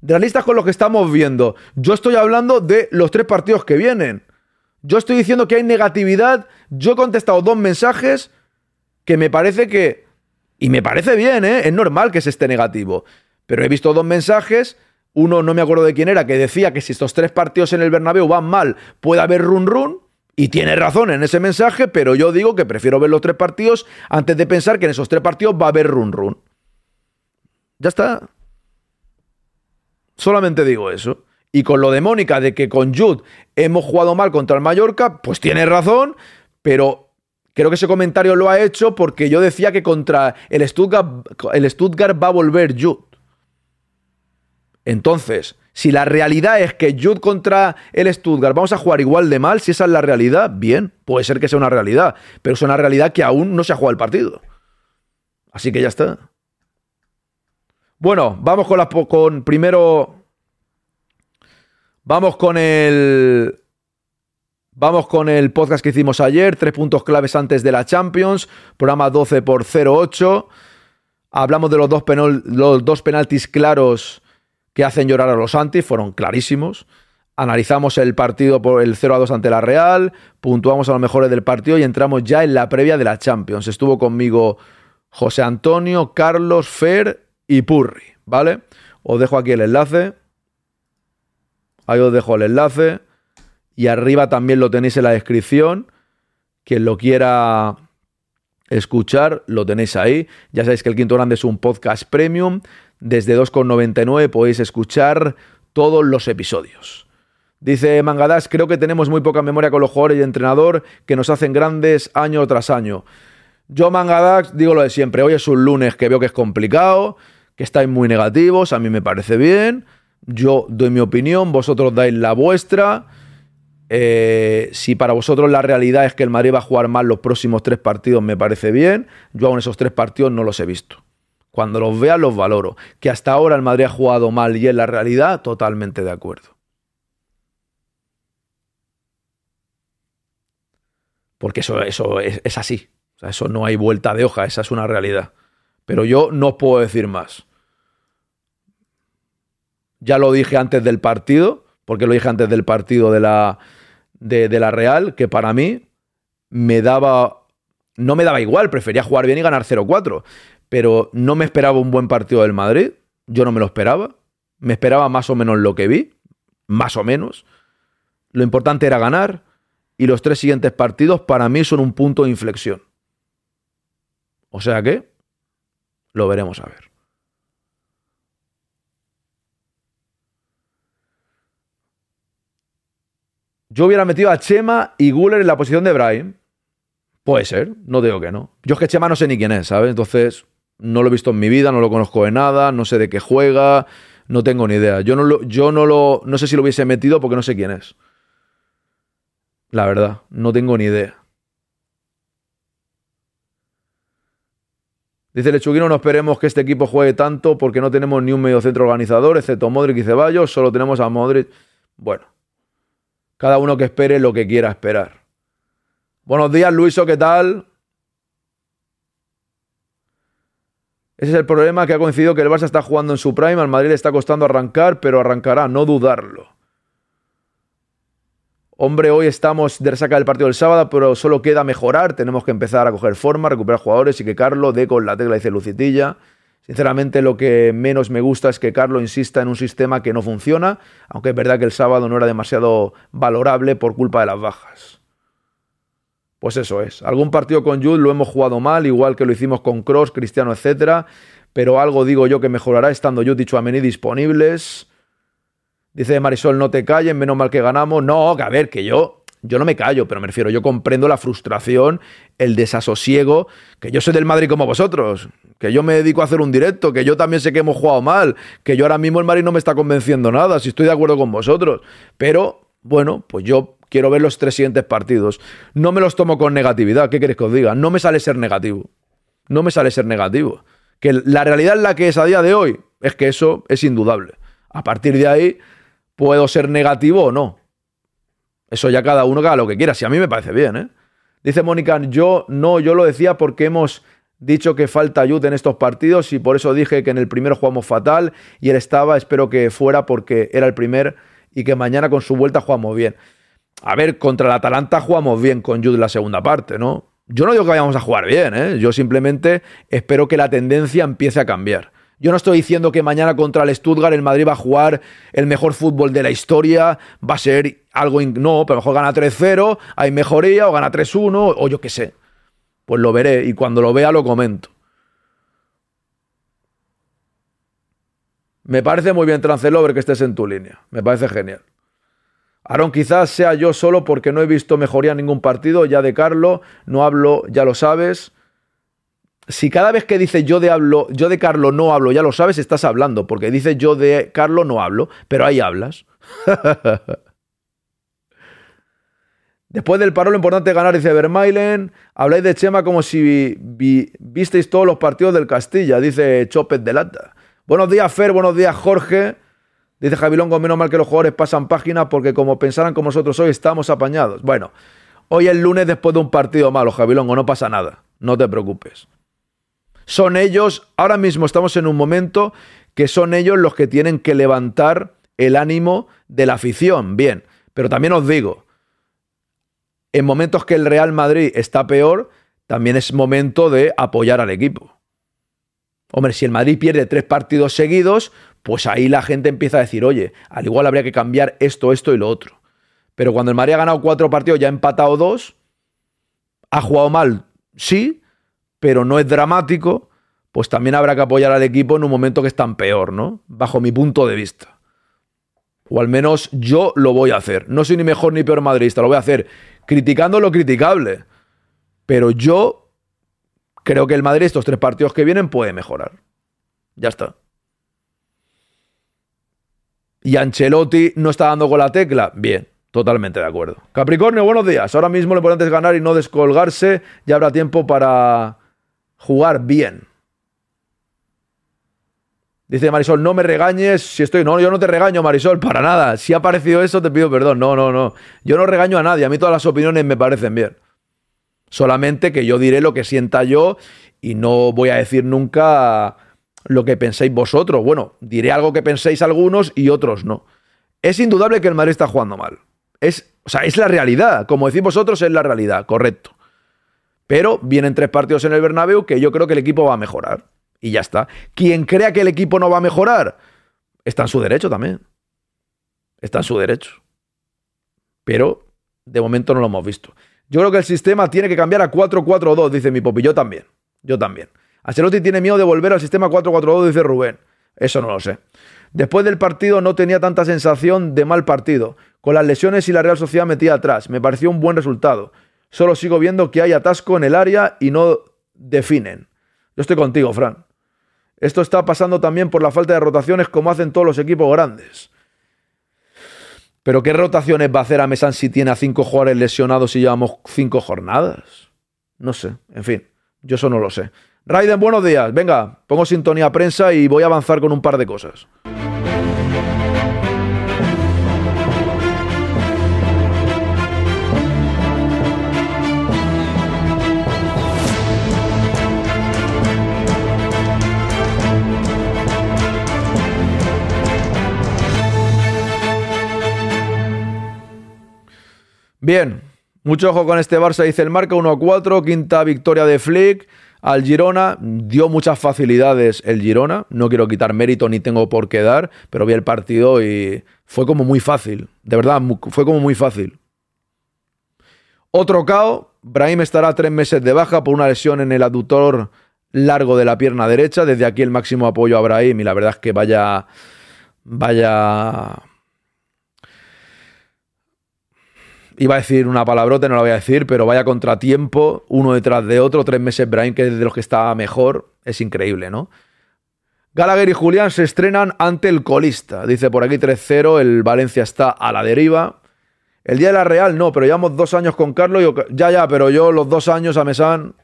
[SPEAKER 2] listas con lo que estamos viendo. Yo estoy hablando de los tres partidos que vienen. Yo estoy diciendo que hay negatividad. Yo he contestado dos mensajes que me parece que... Y me parece bien, ¿eh? Es normal que se esté negativo. Pero he visto dos mensajes. Uno, no me acuerdo de quién era, que decía que si estos tres partidos en el Bernabéu van mal, puede haber run run. Y tiene razón en ese mensaje, pero yo digo que prefiero ver los tres partidos antes de pensar que en esos tres partidos va a haber run run. Ya está. Solamente digo eso. Y con lo de Mónica, de que con Jude hemos jugado mal contra el Mallorca, pues tiene razón, pero creo que ese comentario lo ha hecho porque yo decía que contra el Stuttgart, el Stuttgart va a volver Jude. Entonces, si la realidad es que Jude contra el Stuttgart vamos a jugar igual de mal, si esa es la realidad, bien, puede ser que sea una realidad, pero es una realidad que aún no se ha jugado el partido. Así que ya está. Bueno, vamos con, la, con primero. Vamos con el. Vamos con el podcast que hicimos ayer, tres puntos claves antes de la Champions, programa 12 por 08. Hablamos de los dos, los dos penaltis claros que hacen llorar a los santos. fueron clarísimos. Analizamos el partido por el 0 a 2 ante la Real, puntuamos a los mejores del partido y entramos ya en la previa de la Champions. Estuvo conmigo José Antonio, Carlos, Fer y Purri, ¿vale? Os dejo aquí el enlace. Ahí os dejo el enlace. Y arriba también lo tenéis en la descripción. Quien lo quiera escuchar, lo tenéis ahí. Ya sabéis que el Quinto Grande es un podcast premium. Desde 2,99 podéis escuchar todos los episodios. Dice Mangadas, creo que tenemos muy poca memoria con los jugadores y entrenador que nos hacen grandes año tras año. Yo, Mangadax, digo lo de siempre. Hoy es un lunes que veo que es complicado, que estáis muy negativos, a mí me parece bien. Yo doy mi opinión, vosotros dais la vuestra. Eh, si para vosotros la realidad es que el Madrid va a jugar mal los próximos tres partidos, me parece bien. Yo aún esos tres partidos no los he visto. Cuando los vea, los valoro. Que hasta ahora el Madrid ha jugado mal y es la realidad, totalmente de acuerdo.
[SPEAKER 1] Porque eso, eso
[SPEAKER 2] es así eso no hay vuelta de hoja, esa es una realidad. Pero yo no os puedo decir más. Ya lo dije antes del partido, porque lo dije antes del partido de la, de, la Real, que para mí me daba. No me daba igual, prefería jugar bien y ganar 0-4. Pero no me esperaba un buen partido del Madrid. Yo no me lo esperaba. Me esperaba más o menos lo que vi. Más o menos. Lo importante era ganar. Y los tres siguientes partidos para mí son un punto de inflexión. O sea que lo veremos a ver. Yo hubiera metido a Chema y Guller en la posición de Brian. Puede ser, no digo que no. Yo es que Chema no sé ni quién es, ¿sabes? Entonces, no lo he visto en mi vida, no lo conozco de nada, no sé de qué juega, no tengo ni idea. Yo no lo, yo no lo, no sé si lo hubiese metido porque no sé quién es. La verdad, no tengo ni idea. Dice Lechuguino, no esperemos que este equipo juegue tanto porque no tenemos ni un mediocentro organizador, excepto Modric y Ceballos, solo tenemos a Modric. Bueno, cada uno que espere lo que quiera esperar. Buenos días, Luiso, ¿qué tal? Ese es el problema que ha coincidido que el Barça está jugando en su prime, al Madrid le está costando arrancar, pero arrancará, no dudarlo. Hombre, hoy estamos de resaca del partido del sábado, pero solo queda mejorar. Tenemos que empezar a coger forma, recuperar jugadores y que Carlos dé con la tecla, dice Lucitilla. Sinceramente, lo que menos me gusta es que Carlos insista en un sistema que no funciona, aunque es verdad que el sábado no era demasiado valorable por culpa de las bajas. Pues eso es. Algún partido con Jude lo hemos jugado mal, igual que lo hicimos con Cross, Cristiano, etc. Pero algo digo yo que mejorará estando Jude y Chouameni disponibles. Dice Marisol, no te calles, menos mal que ganamos. No, que a ver, que yo, yo no me callo, pero me refiero, yo comprendo la frustración, el desasosiego, que yo soy del Madrid como vosotros, que yo me dedico a hacer un directo, que yo también sé que hemos jugado mal, que yo ahora mismo el Madrid no me está convenciendo nada, si estoy de acuerdo con vosotros. Pero, bueno, pues yo quiero ver los tres siguientes partidos. No me los tomo con negatividad, ¿qué queréis que os diga? No me sale ser negativo. No me sale ser negativo. Que la realidad en la que es a día de hoy es que eso es indudable. A partir de ahí puedo ser negativo o no. Eso ya cada uno cada lo que quiera, si a mí me parece bien, ¿eh? Dice Mónica, yo no, yo lo decía porque hemos dicho que falta ayuda en estos partidos y por eso dije que en el primero jugamos fatal y él estaba, espero que fuera porque era el primer y que mañana con su vuelta jugamos bien. A ver, contra el Atalanta jugamos bien con Jude la segunda parte, ¿no? Yo no digo que vayamos a jugar bien, ¿eh? Yo simplemente espero que la tendencia empiece a cambiar. Yo no estoy diciendo que mañana contra el Stuttgart el Madrid va a jugar el mejor fútbol de la historia, va a ser algo... No, pero a lo mejor gana 3-0, hay mejoría, o gana 3-1, o yo qué sé. Pues lo veré y cuando lo vea lo comento. Me parece muy bien, Trancelover, que estés en tu línea. Me parece genial. Aaron, quizás sea yo solo porque no he visto mejoría en ningún partido. Ya de Carlo, no hablo, ya lo sabes si cada vez que dice yo de hablo, yo de Carlo no hablo, ya lo sabes, estás hablando, porque dice yo de Carlo no hablo, pero ahí hablas. Después del paro, lo importante es ganar, dice Vermailen. Habláis de Chema como si visteis todos los partidos del Castilla, dice Chopet de Lata. Buenos días, Fer, buenos días, Jorge. Dice Javilongo, menos mal que los jugadores pasan páginas porque como pensaran como nosotros hoy, estamos apañados. Bueno, hoy es lunes después de un partido malo, Javilongo, no pasa nada. No te preocupes. Son ellos, ahora mismo estamos en un momento que son ellos los que tienen que levantar el ánimo de la afición. Bien, pero también os digo, en momentos que el Real Madrid está peor, también es momento de apoyar al equipo. Hombre, si el Madrid pierde tres partidos seguidos, pues ahí la gente empieza a decir, oye, al igual habría que cambiar esto, esto y lo otro. Pero cuando el Madrid ha ganado cuatro partidos, ya ha empatado dos, ha jugado mal, sí, pero no es dramático, pues también habrá que apoyar al equipo en un momento que es tan peor, ¿no? Bajo mi punto de vista. O al menos yo lo voy a hacer. No soy ni mejor ni peor madridista, lo voy a hacer criticando lo criticable. Pero yo creo que el Madrid estos tres partidos que vienen puede mejorar. Ya está. Y Ancelotti no está dando con la tecla. Bien, totalmente de acuerdo. Capricornio, buenos días. Ahora mismo lo importante es ganar y no descolgarse. Ya habrá tiempo para jugar bien. Dice Marisol, no me regañes si estoy. No, yo no te regaño, Marisol, para nada. Si ha parecido eso, te pido perdón. No, no, no. Yo no regaño a nadie. A mí todas las opiniones me parecen bien. Solamente que yo diré lo que sienta yo y no voy a decir nunca lo que penséis vosotros. Bueno, diré algo que penséis algunos y otros no. Es indudable que el Madrid está jugando mal. Es, o sea, es la realidad. Como decís vosotros, es la realidad, correcto. Pero vienen tres partidos en el Bernabéu que yo creo que el equipo va a mejorar. Y ya está. Quien crea que el equipo no va a mejorar, está en su derecho también. Está en su derecho. Pero de momento no lo hemos visto. Yo creo que el sistema tiene que cambiar a 4-4-2, dice mi popi. Yo también. Yo también. Ancelotti tiene miedo de volver al sistema 4-4-2, dice Rubén. Eso no lo sé. Después del partido no tenía tanta sensación de mal partido. Con las lesiones y la Real Sociedad metida atrás. Me pareció un buen resultado. Solo sigo viendo que hay atasco en el área y no definen. Yo estoy contigo, Fran. Esto está pasando también por la falta de rotaciones como hacen todos los equipos grandes. Pero ¿qué rotaciones va a hacer a Mesan si tiene a cinco jugadores lesionados y llevamos cinco jornadas? No sé, en fin, yo eso no lo sé. Raiden, buenos días. Venga, pongo sintonía a prensa y voy a avanzar con un par de cosas. Bien, mucho ojo con este Barça, dice el marca 1-4, quinta victoria de Flick al Girona. Dio muchas facilidades el Girona, no quiero quitar mérito ni tengo por qué dar, pero vi el partido y fue como muy fácil, de verdad, fue como muy fácil. Otro cao, Brahim estará tres meses de baja por una lesión en el aductor largo de la pierna derecha. Desde aquí el máximo apoyo a Brahim y la verdad es que vaya, vaya iba a decir una palabrota, no la voy a decir, pero vaya contratiempo, uno detrás de otro, tres meses Brian, que es de los que está mejor, es increíble, ¿no? Gallagher y Julián se estrenan ante el colista. Dice por aquí 3-0, el Valencia está a la deriva. El día de la Real, no, pero llevamos dos años con Carlos. ya, ya, pero yo los dos años a Mesán,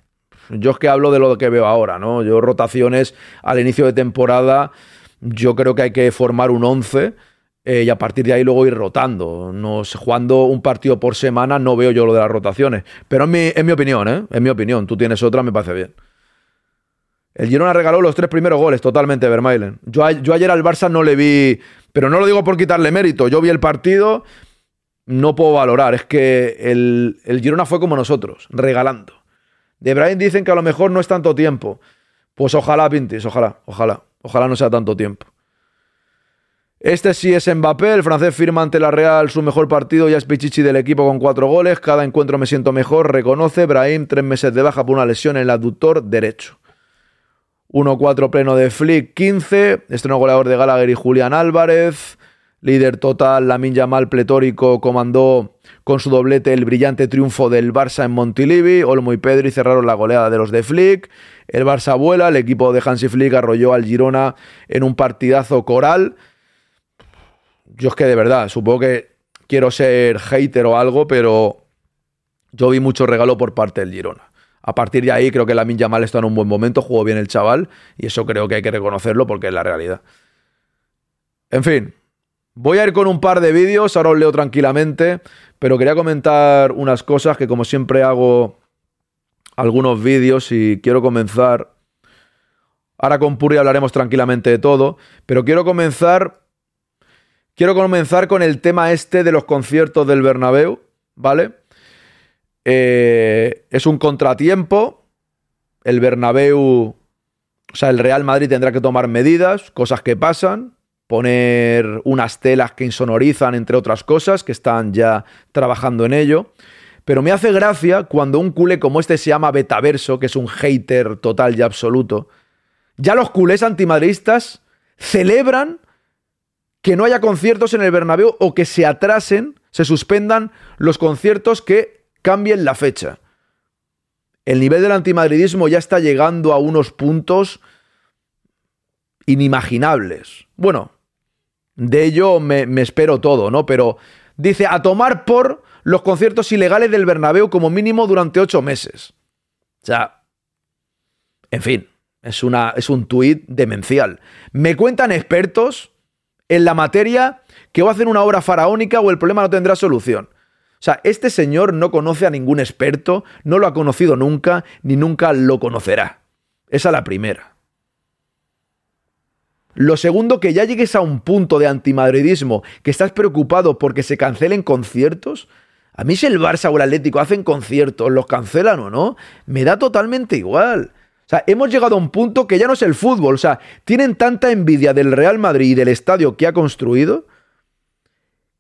[SPEAKER 2] yo es que hablo de lo que veo ahora, ¿no? Yo rotaciones al inicio de temporada, yo creo que hay que formar un 11. Once eh, y a partir de ahí luego ir rotando. jugando un partido por semana no veo yo lo de las rotaciones. Pero es mi, en mi opinión, ¿eh? Es mi opinión. Tú tienes otra, me parece bien. El Girona regaló los tres primeros goles totalmente, Vermaelen. Yo, yo ayer al Barça no le vi, pero no lo digo por quitarle mérito. Yo vi el partido, no puedo valorar. Es que el, el Girona fue como nosotros, regalando. De Brian dicen que a lo mejor no es tanto tiempo. Pues ojalá, Pintis, ojalá, ojalá. Ojalá no sea tanto tiempo. Este sí es Mbappé, el francés firma ante la Real su mejor partido, ya es pichichi del equipo con cuatro goles, cada encuentro me siento mejor, reconoce Brahim, tres meses de baja por una lesión en el aductor derecho. 1-4 pleno de Flick, 15, estreno goleador de Gallagher y Julián Álvarez, líder total Lamin Mal pletórico comandó con su doblete el brillante triunfo del Barça en Montilivi, Olmo y Pedri cerraron la goleada de los de Flick, el Barça vuela, el equipo de Hansi Flick arrolló al Girona en un partidazo coral, yo es que de verdad, supongo que quiero ser hater o algo, pero yo vi mucho regalo por parte del Girona. A partir de ahí creo que la Yamal está en un buen momento, jugó bien el chaval y eso creo que hay que reconocerlo porque es la realidad. En fin, voy a ir con un par de vídeos, ahora os leo tranquilamente, pero quería comentar unas cosas que como siempre hago algunos vídeos y quiero comenzar... Ahora con Puri hablaremos tranquilamente de todo, pero quiero comenzar Quiero comenzar con el tema este de los conciertos del Bernabéu, ¿vale? Eh, es un contratiempo. El Bernabéu, o sea, el Real Madrid tendrá que tomar medidas, cosas que pasan, poner unas telas que insonorizan, entre otras cosas, que están ya trabajando en ello. Pero me hace gracia cuando un culé como este se llama Betaverso, que es un hater total y absoluto. Ya los culés antimadristas celebran que no haya conciertos en el Bernabéu o que se atrasen, se suspendan los conciertos que cambien la fecha. El nivel del antimadridismo ya está llegando a unos puntos inimaginables. Bueno, de ello me, espero todo, ¿no? Pero dice, a tomar por los conciertos ilegales del Bernabéu como mínimo durante ocho meses. O sea, en fin, es, una, es un tuit demencial. Me cuentan expertos en la materia que va a hacer una obra faraónica o el problema no tendrá solución. O sea, este señor no conoce a ningún experto, no lo ha conocido nunca, ni nunca lo conocerá. Esa es la primera. Lo segundo, que ya llegues a un punto de antimadridismo, que estás preocupado porque se cancelen conciertos. A mí si el Barça o el Atlético hacen conciertos, los cancelan o no, me da totalmente igual. O sea, hemos llegado a un punto que ya no es el fútbol. O sea, tienen tanta envidia del Real Madrid y del estadio que ha construido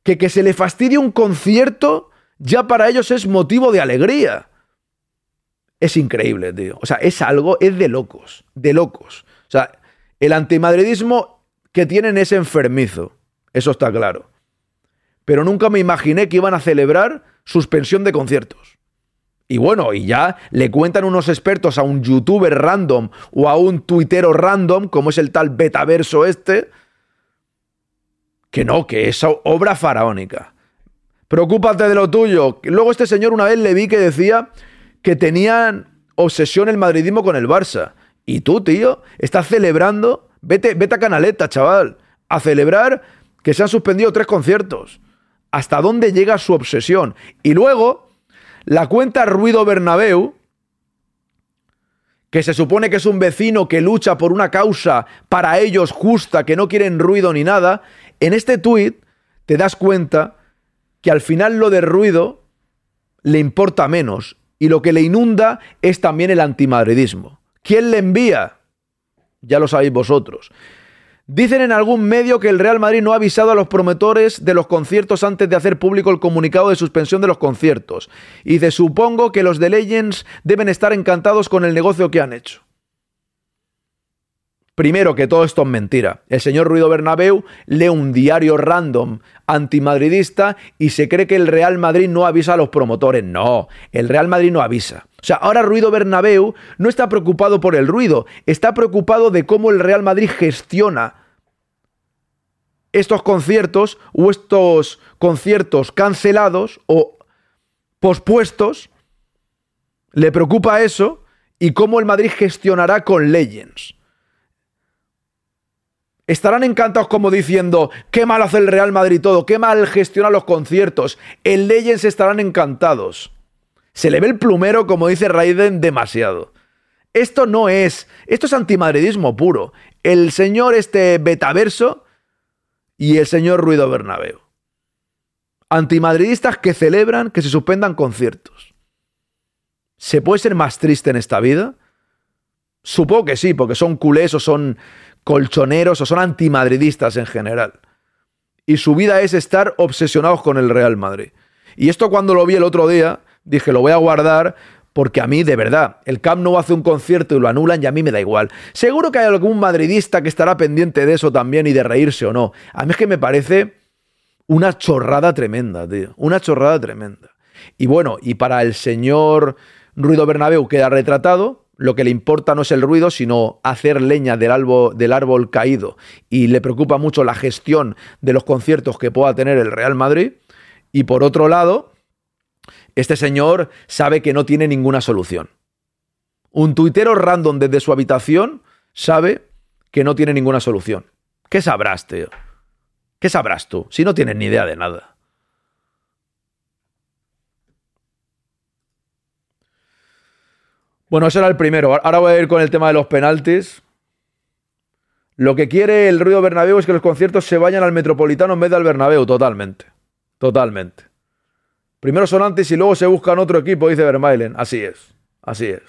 [SPEAKER 2] que que se le fastidie un concierto ya para ellos es motivo de alegría. Es increíble, tío. O sea, es algo, es de locos, de locos. O sea, el antimadridismo que tienen es enfermizo. Eso está claro. Pero nunca me imaginé que iban a celebrar suspensión de conciertos. Y bueno, y ya le cuentan unos expertos a un youtuber random o a un tuitero random, como es el tal betaverso este, que no, que es obra faraónica. Preocúpate de lo tuyo. Luego este señor una vez le vi que decía que tenían obsesión el madridismo con el Barça. Y tú, tío, estás celebrando. Vete, vete a Canaleta, chaval. A celebrar que se han suspendido tres conciertos. ¿Hasta dónde llega su obsesión? Y luego, la cuenta Ruido Bernabeu, que se supone que es un vecino que lucha por una causa para ellos justa, que no quieren ruido ni nada, en este tuit te das cuenta que al final lo de ruido le importa menos y lo que le inunda es también el antimadridismo. ¿Quién le envía? Ya lo sabéis vosotros. Dicen en algún medio que el Real Madrid no ha avisado a los promotores de los conciertos antes de hacer público el comunicado de suspensión de los conciertos. Y de supongo que los de Legends deben estar encantados con el negocio que han hecho. Primero que todo esto es mentira. El señor Ruido Bernabeu lee un diario random antimadridista y se cree que el Real Madrid no avisa a los promotores. No, el Real Madrid no avisa. O sea, ahora Ruido Bernabeu no está preocupado por el ruido, está preocupado de cómo el Real Madrid gestiona estos conciertos o estos conciertos cancelados o pospuestos. Le preocupa eso y cómo el Madrid gestionará con Legends estarán encantados como diciendo, qué mal hace el Real Madrid todo, qué mal gestiona los conciertos. El Legends estarán encantados. Se le ve el plumero, como dice Raiden, demasiado. Esto no es, esto es antimadridismo puro. El señor este betaverso y el señor Ruido Bernabeu. Antimadridistas que celebran que se suspendan conciertos. ¿Se puede ser más triste en esta vida? Supongo que sí, porque son culés o son colchoneros o son antimadridistas en general. Y su vida es estar obsesionados con el Real Madrid. Y esto cuando lo vi el otro día, dije, lo voy a guardar porque a mí, de verdad, el Camp no hace un concierto y lo anulan y a mí me da igual. Seguro que hay algún madridista que estará pendiente de eso también y de reírse o no. A mí es que me parece una chorrada tremenda, tío. Una chorrada tremenda. Y bueno, y para el señor Ruido Bernabeu queda retratado, lo que le importa no es el ruido, sino hacer leña del, árbol caído. Y le preocupa mucho la gestión de los conciertos que pueda tener el Real Madrid. Y por otro lado, este señor sabe que no tiene ninguna solución. Un tuitero random desde su habitación sabe que no tiene ninguna solución. ¿Qué sabrás, tío? ¿Qué sabrás tú si no tienes ni idea de nada? Bueno, ese era el primero. Ahora voy a ir con el tema de los penaltis. Lo que quiere el ruido Bernabéu es que los conciertos se vayan al Metropolitano en vez del Bernabéu, totalmente. Totalmente. Primero son antes y luego se buscan otro equipo, dice Vermeilen. Así es, así es.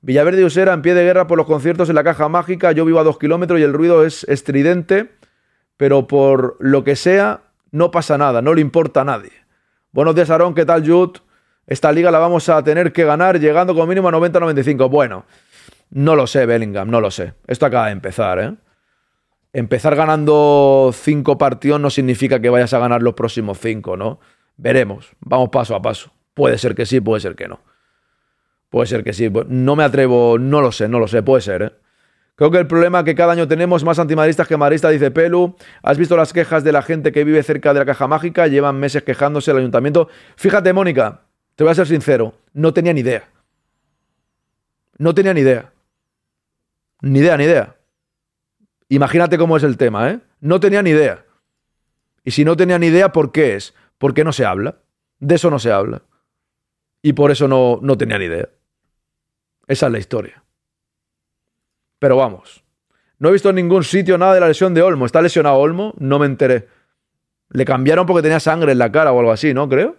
[SPEAKER 2] Villaverde Usera en pie de guerra por los conciertos en la caja mágica. Yo vivo a dos kilómetros y el ruido es estridente, pero por lo que sea, no pasa nada, no le importa a nadie. Buenos días, Aarón. ¿Qué tal, Jude? Esta liga la vamos a tener que ganar llegando con mínimo a 90-95. Bueno, no lo sé, Bellingham, no lo sé. Esto acaba de empezar, ¿eh? Empezar ganando cinco partidos no significa que vayas a ganar los próximos cinco, ¿no? Veremos. Vamos paso a paso. Puede ser que sí, puede ser que no. Puede ser que sí. Pues, no me atrevo, no lo sé, no lo sé. Puede ser, ¿eh? Creo que el problema que cada año tenemos más antimaristas que maristas dice Pelu. ¿Has visto las quejas de la gente que vive cerca de la caja mágica? Llevan meses quejándose el ayuntamiento. Fíjate, Mónica, te voy a ser sincero, no tenía ni idea. No tenía ni idea. Ni idea, ni idea. Imagínate cómo es el tema, ¿eh? No tenía ni idea. Y si no tenía ni idea, ¿por qué es? Porque no se habla. De eso no se habla. Y por eso no, no tenía ni idea. Esa es la historia. Pero vamos. No he visto en ningún sitio nada de la lesión de Olmo. ¿Está lesionado Olmo? No me enteré. Le cambiaron porque tenía sangre en la cara o algo así, ¿no? Creo.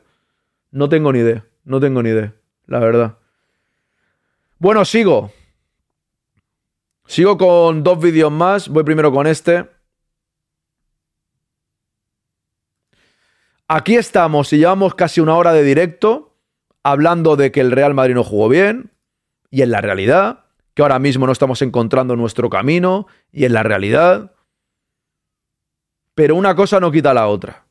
[SPEAKER 2] No tengo ni idea. No tengo ni idea, la verdad. Bueno, sigo. Sigo con dos vídeos más. Voy primero con este. Aquí estamos y llevamos casi una hora de directo hablando de que el Real Madrid no jugó bien. Y en la realidad, que ahora mismo no estamos encontrando nuestro camino y en la realidad. Pero una cosa no quita la otra.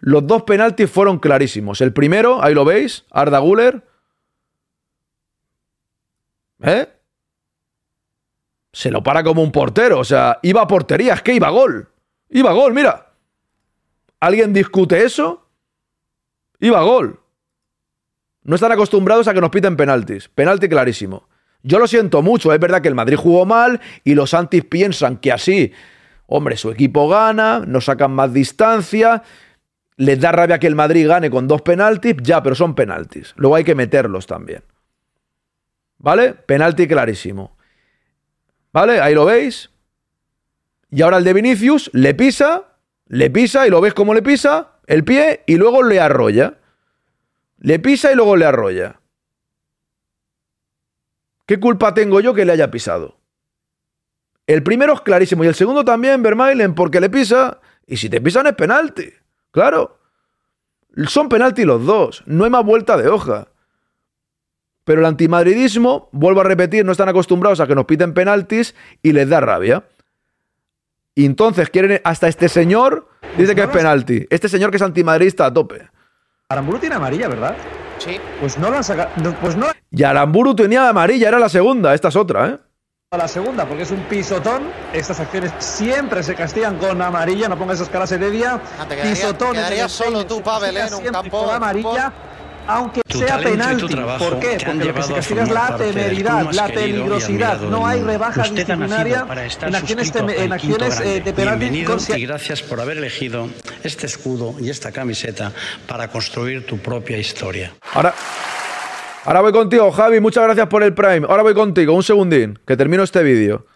[SPEAKER 2] Los dos penaltis fueron clarísimos. El primero, ahí lo veis, Arda Guller. ¿Eh? Se lo para como un portero. O sea, iba a portería, es que iba a gol. Iba a gol, mira. ¿Alguien discute eso? Iba gol. No están acostumbrados a que nos piten penaltis. Penalti clarísimo. Yo lo siento mucho, es verdad que el Madrid jugó mal y los antis piensan que así, hombre, su equipo gana, no sacan más distancia, les da rabia que el Madrid gane con dos penaltis, ya, pero son penaltis. Luego hay que meterlos también. ¿Vale? Penalti clarísimo. ¿Vale? Ahí lo veis. Y ahora el de Vinicius le pisa, le pisa y lo ves cómo le pisa el pie y luego le arrolla. Le pisa y luego le arrolla. ¿Qué culpa tengo yo que le haya pisado? El primero es clarísimo y el segundo también, Vermailen, porque le pisa. Y si te pisan es penalti. Claro. Son penalti los dos. No hay más vuelta de hoja. Pero el antimadridismo, vuelvo a repetir, no están acostumbrados a que nos piten penaltis y les da rabia. Y entonces quieren. Hasta este señor dice que es penalti. Este señor que es antimadridista a tope.
[SPEAKER 4] Aramburu tiene amarilla, ¿verdad? Sí. Pues no lo han sacado. pues no
[SPEAKER 2] la... Aramburu tenía amarilla, era la segunda. Esta es otra, ¿eh?
[SPEAKER 4] la segunda, porque es un pisotón. Estas acciones siempre se castigan con amarilla, no pongas esas caras de ah, día. pisotón. Te solo tú, Pavel, ¿eh? en un campo. amarilla aunque sea penalti. ¿Por
[SPEAKER 1] qué? Porque si que la temeridad, la peligrosidad. No hay rebaja disciplinaria en acciones, este en acciones eh, de penalti. Y gracias por haber elegido este escudo y esta camiseta para construir tu propia historia.
[SPEAKER 2] Ahora, ahora voy contigo, Javi. Muchas gracias por el Prime. Ahora voy contigo. Un segundín, que termino este vídeo.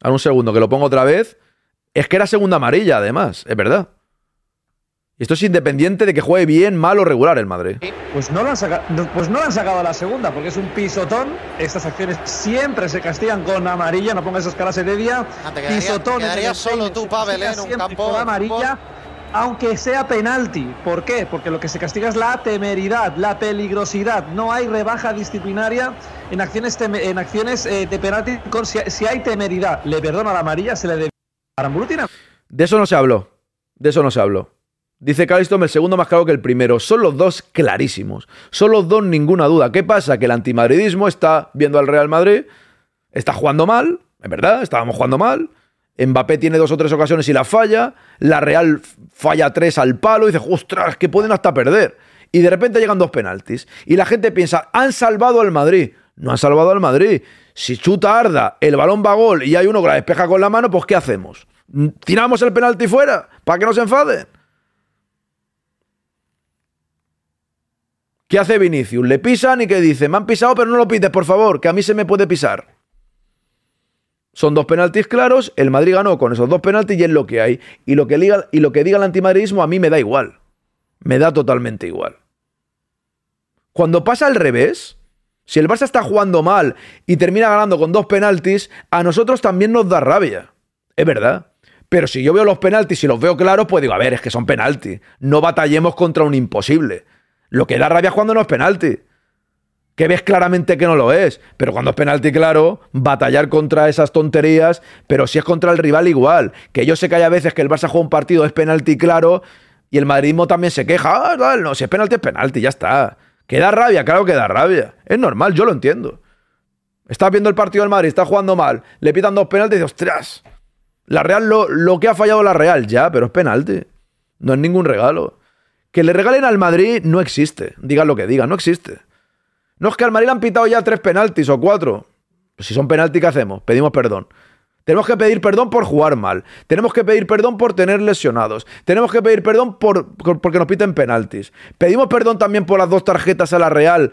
[SPEAKER 2] Ahora un segundo, que lo pongo otra vez. Es que era segunda amarilla, además. Es verdad. Esto es independiente de que juegue bien, mal o regular el Madrid.
[SPEAKER 4] Pues no, lo han pues no han sacado a la segunda, porque es un pisotón. Estas acciones siempre se castigan con amarilla, no pongas esas caras de ah, día. solo tú, Pavel, ¿eh? en un aunque sea penalti. ¿Por qué? Porque lo que se castiga es la temeridad, la peligrosidad. No hay rebaja disciplinaria en acciones, en acciones eh, de penalti. si, hay temeridad, le perdona a la amarilla, se le debe.
[SPEAKER 2] De eso no se habló. De eso no se habló. Dice Carliston, el segundo más claro que el primero. Son los dos clarísimos. Son los dos ninguna duda. ¿Qué pasa? Que el antimadridismo está viendo al Real Madrid, está jugando mal, es verdad, estábamos jugando mal. Mbappé tiene dos o tres ocasiones y la falla. La Real falla tres al palo y dice, ostras, que pueden hasta perder. Y de repente llegan dos penaltis. Y la gente piensa, han salvado al Madrid. No han salvado al Madrid. Si chuta Arda, el balón va a gol y hay uno que la despeja con la mano, pues ¿qué hacemos? ¿Tiramos el penalti fuera para que no se enfaden? ¿Qué hace Vinicius? Le pisan y que dice, me han pisado pero no lo pides, por favor, que a mí se me puede pisar. Son dos penaltis claros, el Madrid ganó con esos dos penaltis y es lo que hay. Y lo que, diga, y lo que diga el antimadridismo a mí me da igual. Me da totalmente igual. Cuando pasa al revés, si el Barça está jugando mal y termina ganando con dos penaltis, a nosotros también nos da rabia. Es verdad. Pero si yo veo los penaltis y los veo claros, pues digo, a ver, es que son penaltis. No batallemos contra un imposible. Lo que da rabia es cuando no es penalti. Que ves claramente que no lo es. Pero cuando es penalti, claro, batallar contra esas tonterías. Pero si es contra el rival, igual. Que yo sé que hay a veces que el Barça juega un partido, es penalti, claro. Y el madridismo también se queja. Ah, no, si es penalti, es penalti, ya está. Que da rabia, claro que da rabia. Es normal, yo lo entiendo. Estás viendo el partido del Madrid, está jugando mal. Le pitan dos penaltis y ostras. La Real, lo, lo que ha fallado la Real, ya, pero es penalti. No es ningún regalo. Que le regalen al Madrid no existe. Digan lo que digan, no existe. No es que al Madrid le han pitado ya tres penaltis o cuatro. Pues si son penaltis, ¿qué hacemos? Pedimos perdón. Tenemos que pedir perdón por jugar mal. Tenemos que pedir perdón por tener lesionados. Tenemos que pedir perdón por, porque nos piten penaltis. Pedimos perdón también por las dos tarjetas a la Real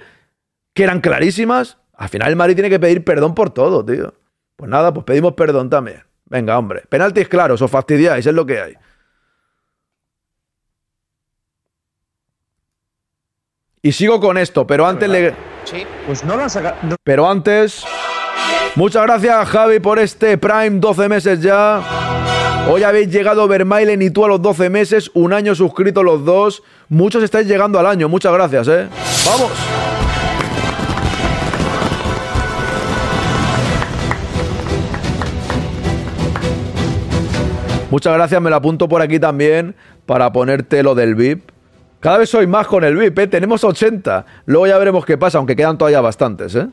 [SPEAKER 2] que eran clarísimas. Al final el Madrid tiene que pedir perdón por todo, tío. Pues nada, pues pedimos perdón también. Venga, hombre. Penaltis claros, os fastidiáis, es lo que hay. Y sigo con esto, pero antes le... Sí, pues no lo han sacado. Pero antes... Muchas gracias Javi por este Prime, 12 meses ya. Hoy habéis llegado Vermailen y tú a los 12 meses, un año suscrito los dos. Muchos estáis llegando al año, muchas gracias, ¿eh? ¡Vamos! Muchas gracias, me lo apunto por aquí también para ponerte lo del VIP. Cada vez soy más con el VIP, ¿eh? tenemos 80. Luego ya veremos qué pasa, aunque quedan todavía bastantes, ¿eh?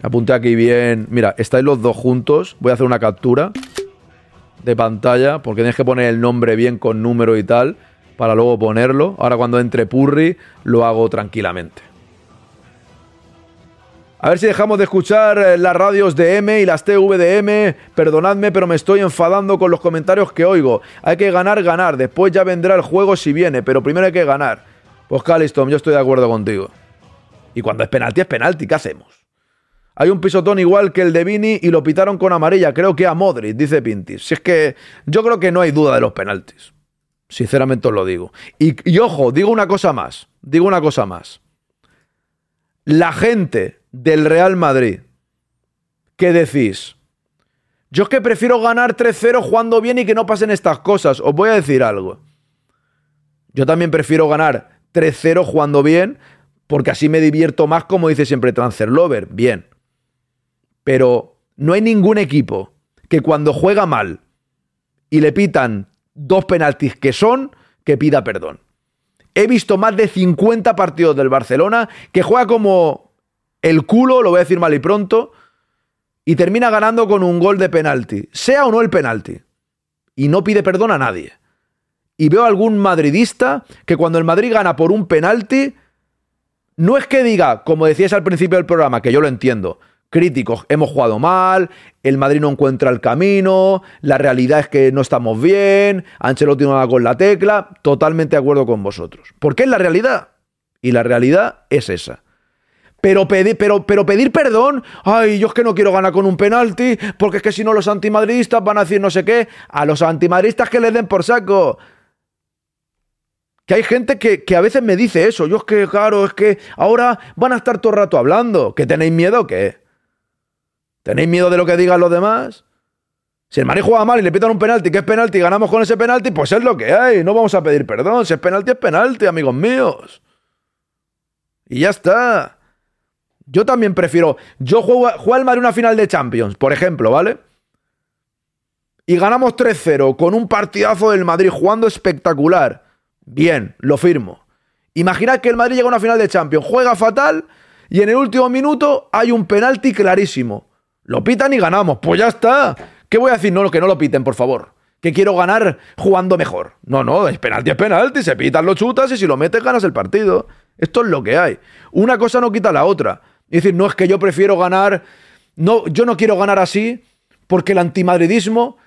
[SPEAKER 2] Apunté aquí bien. Mira, estáis los dos juntos. Voy a hacer una captura de pantalla porque tienes que poner el nombre bien con número y tal para luego ponerlo. Ahora cuando entre Purri lo hago tranquilamente. A ver si dejamos de escuchar eh, las radios de M y las TV de M. Perdonadme, pero me estoy enfadando con los comentarios que oigo. Hay que ganar, ganar. Después ya vendrá el juego si viene, pero primero hay que ganar. Pues Caliston, yo estoy de acuerdo contigo. Y cuando es penalti, es penalti. ¿Qué hacemos? Hay un pisotón igual que el de Vini y lo pitaron con amarilla, creo que a Modric, dice Pintis. Si es que yo creo que no hay duda de los penaltis. Sinceramente os lo digo. y ojo, digo una cosa más. Digo una cosa más. La gente del Real Madrid. ¿Qué decís? Yo es que prefiero ganar 3-0 jugando bien y que no pasen estas cosas. Os voy a decir algo. Yo también prefiero ganar 3-0 jugando bien porque así me divierto más, como dice siempre Transfer Lover. Bien. Pero no hay ningún equipo que cuando juega mal y le pitan dos penaltis que son, que pida perdón. He visto más de 50 partidos del Barcelona que juega como el culo, lo voy a decir mal y pronto, y termina ganando con un gol de penalti, sea o no el penalti. Y no pide perdón a nadie. Y veo a algún madridista que cuando el Madrid gana por un penalti, no es que diga, como decías al principio del programa, que yo lo entiendo, críticos, hemos jugado mal, el Madrid no encuentra el camino, la realidad es que no estamos bien, Ancelotti no va con la tecla, totalmente de acuerdo con vosotros. Porque es la realidad. Y la realidad es esa. Pero, pedir, pero, pero pedir perdón, ay, yo es que no quiero ganar con un penalti, porque es que si no los antimadridistas van a decir no sé qué, a los antimadridistas que les den por saco. Que hay gente que, a veces me dice eso. Yo es que, claro, es que ahora van a estar todo el rato hablando. ¿Que tenéis miedo o qué? ¿Tenéis miedo de lo que digan los demás? Si el Madrid juega mal y le pitan un penalti, que es penalti, ganamos con ese penalti, pues es lo que hay. No vamos a pedir perdón. Si es penalti, es penalti, amigos míos. Y ya está. Yo también prefiero. Yo juego, al Madrid una final de Champions, por ejemplo, ¿vale? Y ganamos 3-0 con un partidazo del Madrid jugando espectacular. Bien, lo firmo. Imagina que el Madrid llega a una final de Champions, juega fatal y en el último minuto hay un penalti clarísimo. Lo pitan y ganamos. Pues ya está. ¿Qué voy a decir? No, que no lo piten, por favor. Que quiero ganar jugando mejor. No, no, es penalti, es penalti. Se pitan, lo chutas y si lo metes ganas el partido. Esto es lo que hay. Una cosa no quita la otra. Y decir, no es que yo prefiero ganar, no, yo no quiero ganar así porque el antimadridismo,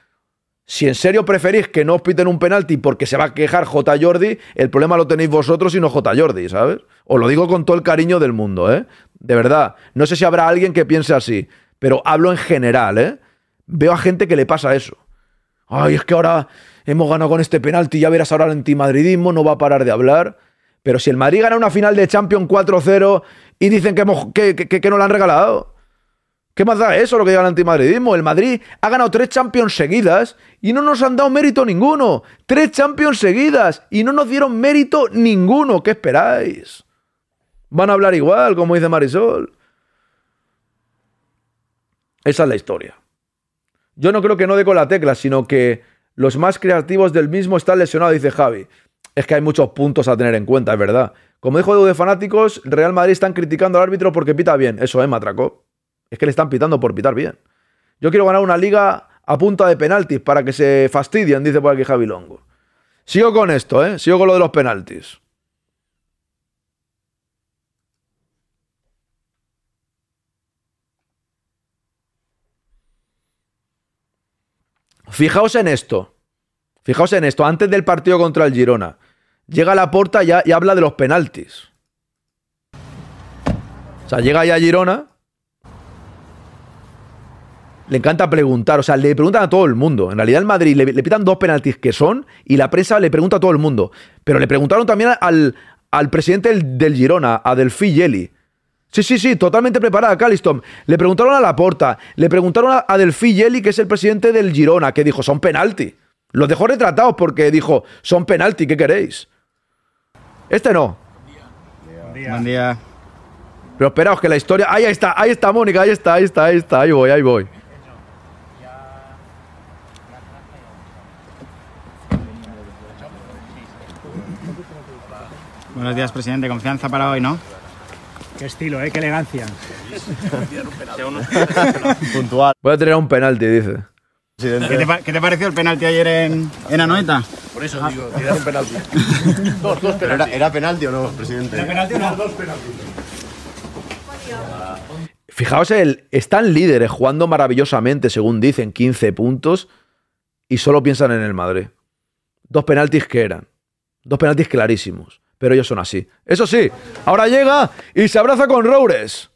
[SPEAKER 2] si en serio preferís que no os piten un penalti porque se va a quejar J. Jordi, el problema lo tenéis vosotros y no J. Jordi, ¿sabes? Os lo digo con todo el cariño del mundo, ¿eh? De verdad, no sé si habrá alguien que piense así, pero hablo en general, ¿eh? Veo a gente que le pasa eso. Ay, es que ahora hemos ganado con este penalti, ya verás ahora el antimadridismo, no va a parar de hablar. Pero si el Madrid gana una final de Champions 4-0 y dicen que, hemos, que, no la han regalado. ¿Qué más da eso lo que diga el antimadridismo? El Madrid ha ganado tres Champions seguidas y no nos han dado mérito ninguno. Tres Champions seguidas y no nos dieron mérito ninguno. ¿Qué esperáis? Van a hablar igual, como dice Marisol. Esa es la historia. Yo no creo que no dé con la tecla, sino que los más creativos del mismo están lesionados, dice Javi. Es que hay muchos puntos a tener en cuenta, es verdad. Como dijo de Fanáticos, Real Madrid están criticando al árbitro porque pita bien. Eso es, eh, Matracó. Es que le están pitando por pitar bien. Yo quiero ganar una liga a punta de penaltis para que se fastidien, dice por aquí Javi Longo. Sigo con esto, ¿eh? Sigo con lo de los penaltis. Fijaos en esto. Fijaos en esto. Antes del partido contra el Girona llega a la porta y, habla de los penaltis. O sea, llega ya a Girona. Le encanta preguntar, o sea, le preguntan a todo el mundo. En realidad, en Madrid le, pitan dos penaltis que son y la prensa le pregunta a todo el mundo. Pero le preguntaron también al, al presidente del, Girona, a Delphi Yeli. Sí, sí, sí, totalmente preparada, Calistom. Le preguntaron a la puerta. le preguntaron a, Adelfi Yeli, que es el presidente del Girona, que dijo, son penalti. Los dejó retratados porque dijo, son penalti, ¿qué queréis? Este no.
[SPEAKER 1] Buen día. Buen día.
[SPEAKER 2] Pero esperaos que la historia. Ahí está, ahí está Mónica, ahí está, ahí está, ahí está, ahí voy, ahí voy.
[SPEAKER 1] Buenos días, presidente. Confianza para hoy, ¿no? Qué estilo, ¿eh? Qué elegancia. Puntual. Voy a tener un penalti, dice. ¿Qué te, pareció el penalti ayer en, en Anoeta? Por eso digo, un penalti. dos, dos penalti. Era, penalti o no, presidente? ¿Era penalti o Dos penaltis.
[SPEAKER 2] Fijaos, el, están líderes jugando maravillosamente, según dicen, 15 puntos y solo piensan en el Madrid. Dos penaltis que eran. Dos penaltis clarísimos. Pero ellos son así. Eso sí, ahora llega y se abraza con Roures.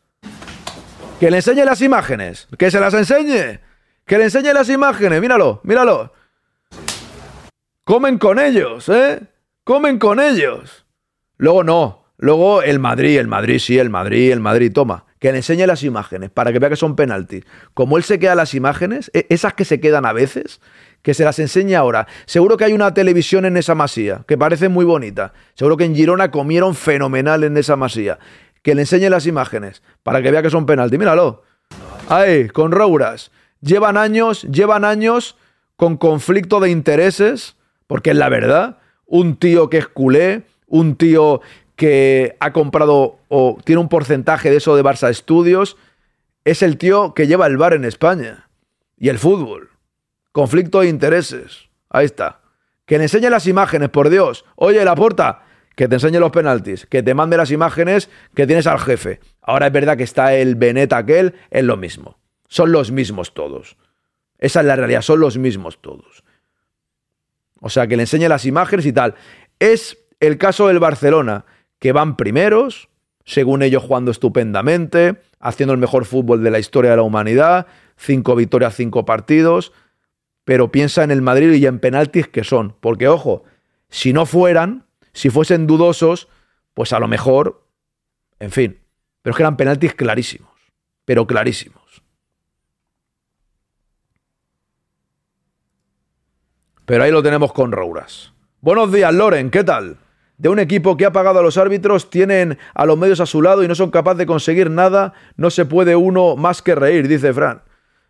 [SPEAKER 2] Que le enseñe las imágenes. Que se las enseñe. Que le enseñe las imágenes, míralo, míralo. Comen con ellos, ¿eh? Comen con ellos. Luego no, luego el Madrid, el Madrid sí, el Madrid, el Madrid, toma. Que le enseñe las imágenes para que vea que son penaltis. Como él se queda las imágenes, e-, esas que se quedan a veces, que se las enseñe ahora. Seguro que hay una televisión en esa masía, que parece muy bonita. Seguro que en Girona comieron fenomenal en esa masía. Que le enseñe las imágenes para que vea que son penaltis. Míralo. Ahí, con Rouras llevan años, llevan años con conflicto de intereses, porque es la verdad, un tío que es culé, un tío que ha comprado o tiene un porcentaje de eso de Barça Estudios, es el tío que lleva el bar en España y el fútbol. Conflicto de intereses. Ahí está. Que le enseñe las imágenes, por Dios. Oye, la puerta, que te enseñe los penaltis, que te mande las imágenes que tienes al jefe. Ahora es verdad que está el Benet aquel en lo mismo. Son los mismos todos. Esa es la realidad, son los mismos todos. O sea, que le enseñe las imágenes y tal. Es el caso del Barcelona, que van primeros, según ellos jugando estupendamente, haciendo el mejor fútbol de la historia de la humanidad, cinco victorias, cinco partidos, pero piensa en el Madrid y en penaltis que son, porque ojo, si no fueran, si fuesen dudosos, pues a lo mejor, en fin, pero es que eran penaltis clarísimos, pero clarísimos. Pero ahí lo tenemos con Rouras. Buenos días, Loren, ¿qué tal? De un equipo que ha pagado a los árbitros, tienen a los medios a su lado y no son capaces de conseguir nada, no se puede uno más que reír, dice Fran.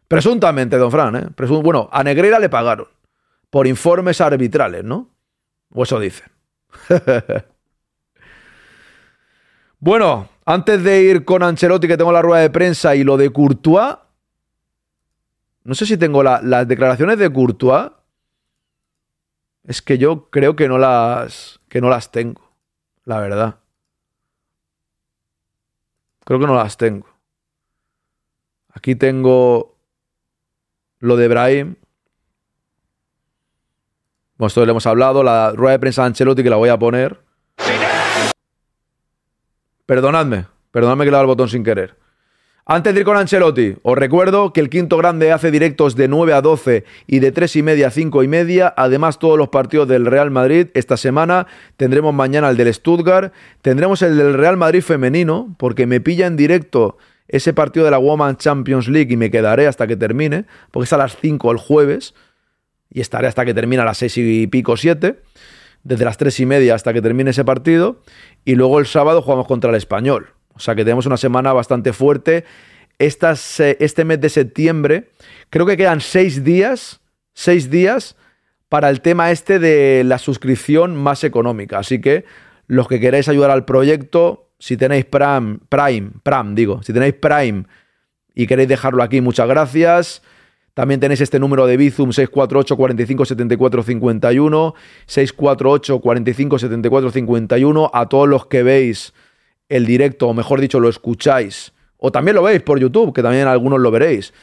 [SPEAKER 2] Presuntamente, don Fran, ¿eh? bueno, a Negrera le pagaron por informes arbitrales, ¿no? O eso dice. bueno, antes de ir con Ancelotti, que tengo la rueda de prensa, y lo de Courtois, no sé si tengo las declaraciones de Courtois es que yo creo que no las. que no las tengo. La verdad. Creo que no las tengo. Aquí tengo lo de Brahim. Bueno, esto le hemos hablado. La rueda de prensa de Ancelotti que la voy a poner. Perdonadme. Perdonadme que le he el botón sin querer. Antes de ir con Ancelotti, os recuerdo que el quinto grande hace directos de 9 a 12 y de 3 y media a 5 y media. Además, todos los partidos del Real Madrid esta semana. Tendremos mañana el del Stuttgart. Tendremos el del Real Madrid femenino, porque me pilla en directo ese partido de la Women's Champions League y me quedaré hasta que termine, porque es a las 5 el jueves y estaré hasta que termine a las 6 y pico 7, desde las 3 y media hasta que termine ese partido. Y luego el sábado jugamos contra el español. O sea que tenemos una semana bastante fuerte. Eh, este mes de septiembre, creo que quedan seis días, seis días para el tema este de la suscripción más económica. Así que los que queráis ayudar al proyecto, si tenéis Prime, Prime, Prime, digo, si tenéis Prime y queréis dejarlo aquí, muchas gracias. También tenéis este número de Bizum 648 45 74 51, 648 45 74 51. A todos los que veis el directo, o mejor dicho, lo escucháis, o también lo veis por YouTube, que también algunos lo veréis,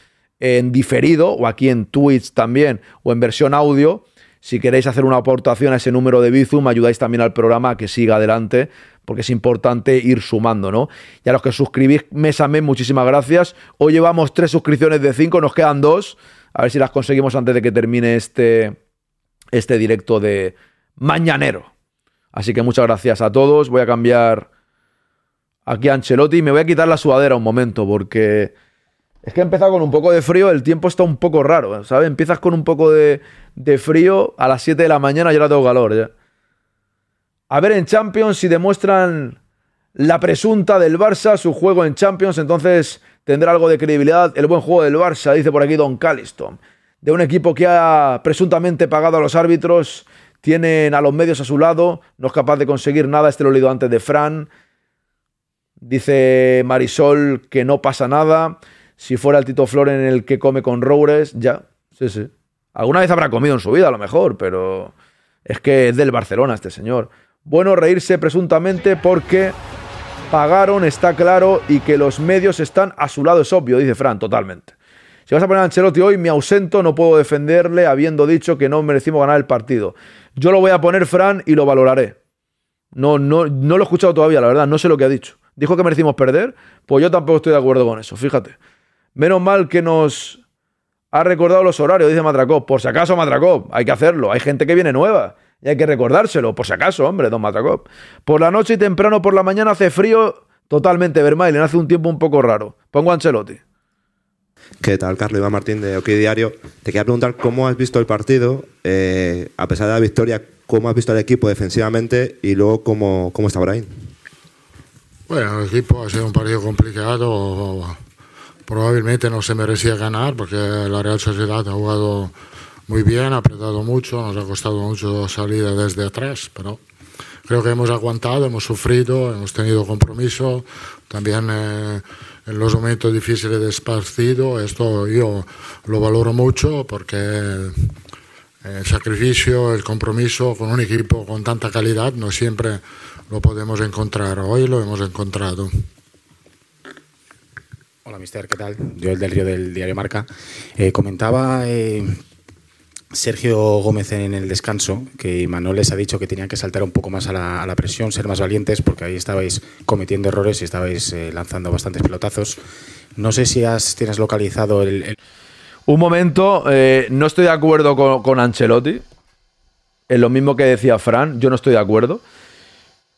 [SPEAKER 2] en diferido, o aquí en Twitch también, o en versión audio, si queréis hacer una aportación a ese número de Bizum, ayudáis también al programa a que siga adelante, porque es importante ir sumando, ¿no? Y a los que suscribís mes a mes, muchísimas gracias. Hoy llevamos tres suscripciones de cinco, nos quedan dos. A ver si las conseguimos antes de que termine este, este directo de mañanero. Así que muchas gracias a todos. Voy a cambiar aquí Ancelotti. Me voy a quitar la sudadera un momento porque es que he empezado con un poco de frío, el tiempo está un poco raro, ¿sabes? Empiezas con un poco de, frío a las 7 de la mañana, y ahora tengo calor A ver en Champions si demuestran la presunta del Barça, su juego en Champions, entonces tendrá algo de credibilidad el buen juego del Barça, dice por aquí Don Calliston. De un equipo que ha presuntamente pagado a los árbitros, tienen a los medios a su lado, no es capaz de conseguir nada, este lo he leído antes de Fran. Dice Marisol que no pasa nada. Si fuera el Tito en el que come con Roures, ya. Sí, sí. Alguna vez habrá comido en su vida, a lo mejor, pero es que es del Barcelona este señor. Bueno, reírse presuntamente porque pagaron, está claro, y que los medios están a su lado, es obvio, dice Fran, totalmente. Si vas a poner a Ancelotti hoy, me ausento, no puedo defenderle habiendo dicho que no merecimos ganar el partido. Yo lo voy a poner, Fran, y lo valoraré. No, no, no lo he escuchado todavía, la verdad, no sé lo que ha dicho dijo que merecimos perder, pues yo tampoco estoy de acuerdo con eso, fíjate. Menos mal que nos ha recordado los horarios, dice Matracop. Por si acaso, Matracop, hay que hacerlo. Hay gente que viene nueva y hay que recordárselo. Por si acaso, hombre, don Matracop. Por la noche y temprano por la mañana hace frío totalmente, Vermailen, Hace un tiempo un poco raro. Pongo Ancelotti. ¿Qué tal, Carlos Iván Martín de OK Diario?
[SPEAKER 3] Te quería preguntar cómo has visto el partido, eh, a pesar de la victoria, cómo has visto al equipo defensivamente y luego cómo, cómo está Brian.
[SPEAKER 5] Bueno, el equipo ha sido un partido complicado. Probablemente no se merecía ganar porque la Real Sociedad ha jugado muy bien, ha apretado mucho, nos ha costado mucho salir desde atrás, pero creo que hemos aguantado, hemos sufrido, hemos tenido compromiso. También eh, en los momentos difíciles de partido, esto yo lo valoro mucho porque el sacrificio, el compromiso con un equipo con tanta calidad, no siempre lo podemos encontrar. Hoy lo hemos encontrado.
[SPEAKER 6] Hola, mister, ¿qué tal?
[SPEAKER 5] Yo, el del Río del Diario Marca. Eh, comentaba eh, Sergio Gómez en el descanso que Manuel les ha dicho que tenían que
[SPEAKER 1] saltar un poco más a la, presión, ser más valientes, porque ahí estabais cometiendo errores y estabais eh, lanzando bastantes pelotazos. No sé si has, tienes localizado el... Un momento,
[SPEAKER 2] eh, no estoy de acuerdo con, Ancelotti. Es lo mismo que decía Fran, yo no estoy de acuerdo.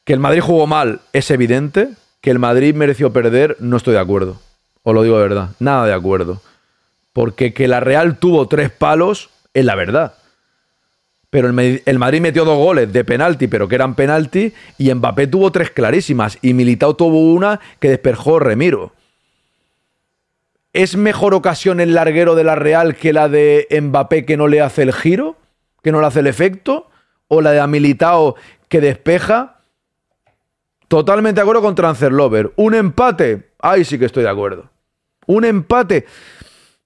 [SPEAKER 2] Que el Madrid jugó mal es evidente. Que el Madrid mereció perder, no estoy de acuerdo. Os lo digo de verdad, nada de acuerdo. Porque que la Real tuvo tres palos es la verdad. Pero el, Madrid metió dos goles de penalti, pero que eran penalti. Y Mbappé tuvo tres clarísimas. Y Militao tuvo una que desperjó Remiro. ¿Es mejor ocasión el larguero de la Real que la de Mbappé que no le hace el giro, que no le hace el efecto? ¿O la de Amilitao que despeja? Totalmente de acuerdo con Trancerlover. Un empate. Ahí sí que estoy de acuerdo. Un empate.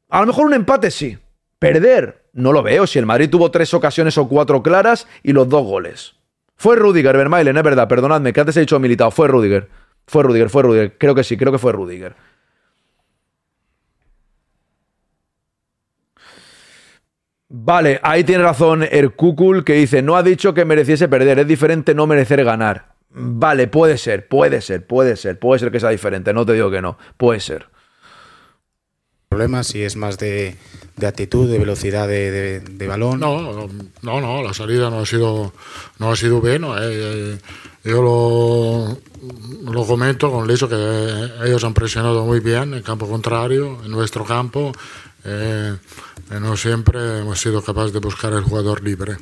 [SPEAKER 2] A lo mejor un empate sí. Perder. No lo veo. Si el Madrid tuvo tres ocasiones o cuatro claras y los dos goles. Fue Rudiger, Vermeilen, es verdad. Perdonadme, que antes he dicho Amilitao. Fue Rudiger. Fue Rudiger, fue Rudiger. Creo que sí, creo que fue Rudiger. Vale, ahí tiene razón el Kukul que dice, no ha dicho que mereciese perder, es diferente no merecer ganar. Vale, puede ser, puede ser, puede ser, puede ser que sea diferente, no te digo
[SPEAKER 5] que no, puede ser. ¿Problema si es más de, actitud, de velocidad de, balón. No, no, no, la salida no ha sido, no ha sido bueno. Eh, eh, yo lo, lo, comento con Liso que eh, ellos han presionado muy bien en campo contrario, en nuestro campo. Eh, no siempre hemos sido capaces de buscar el jugador libre.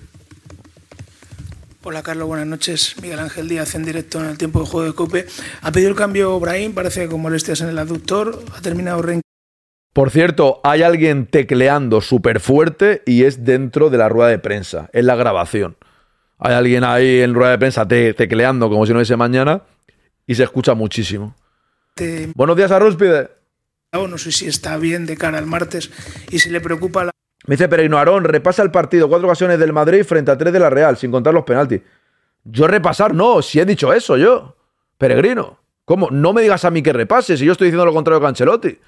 [SPEAKER 4] Hola Carlos, buenas noches. Miguel Ángel Díaz en directo en el tiempo de juego de Cope. Ha pedido el cambio Brahim, parece que con molestias en el aductor. Ha terminado
[SPEAKER 2] Por cierto, hay alguien tecleando súper fuerte y es dentro de la rueda de prensa, es la grabación. Hay alguien ahí en rueda de prensa te tecleando como si no hubiese mañana y se escucha muchísimo. Buenos días a Rúspide no sé si está bien de cara al martes y si le preocupa la... Me dice Peregrino Arón, repasa el partido, cuatro ocasiones del Madrid frente a tres de la Real, sin contar los penaltis. Yo repasar no, si he dicho eso yo. Peregrino, ¿cómo? No me digas a mí que repase, si yo estoy diciendo lo contrario que Ancelotti.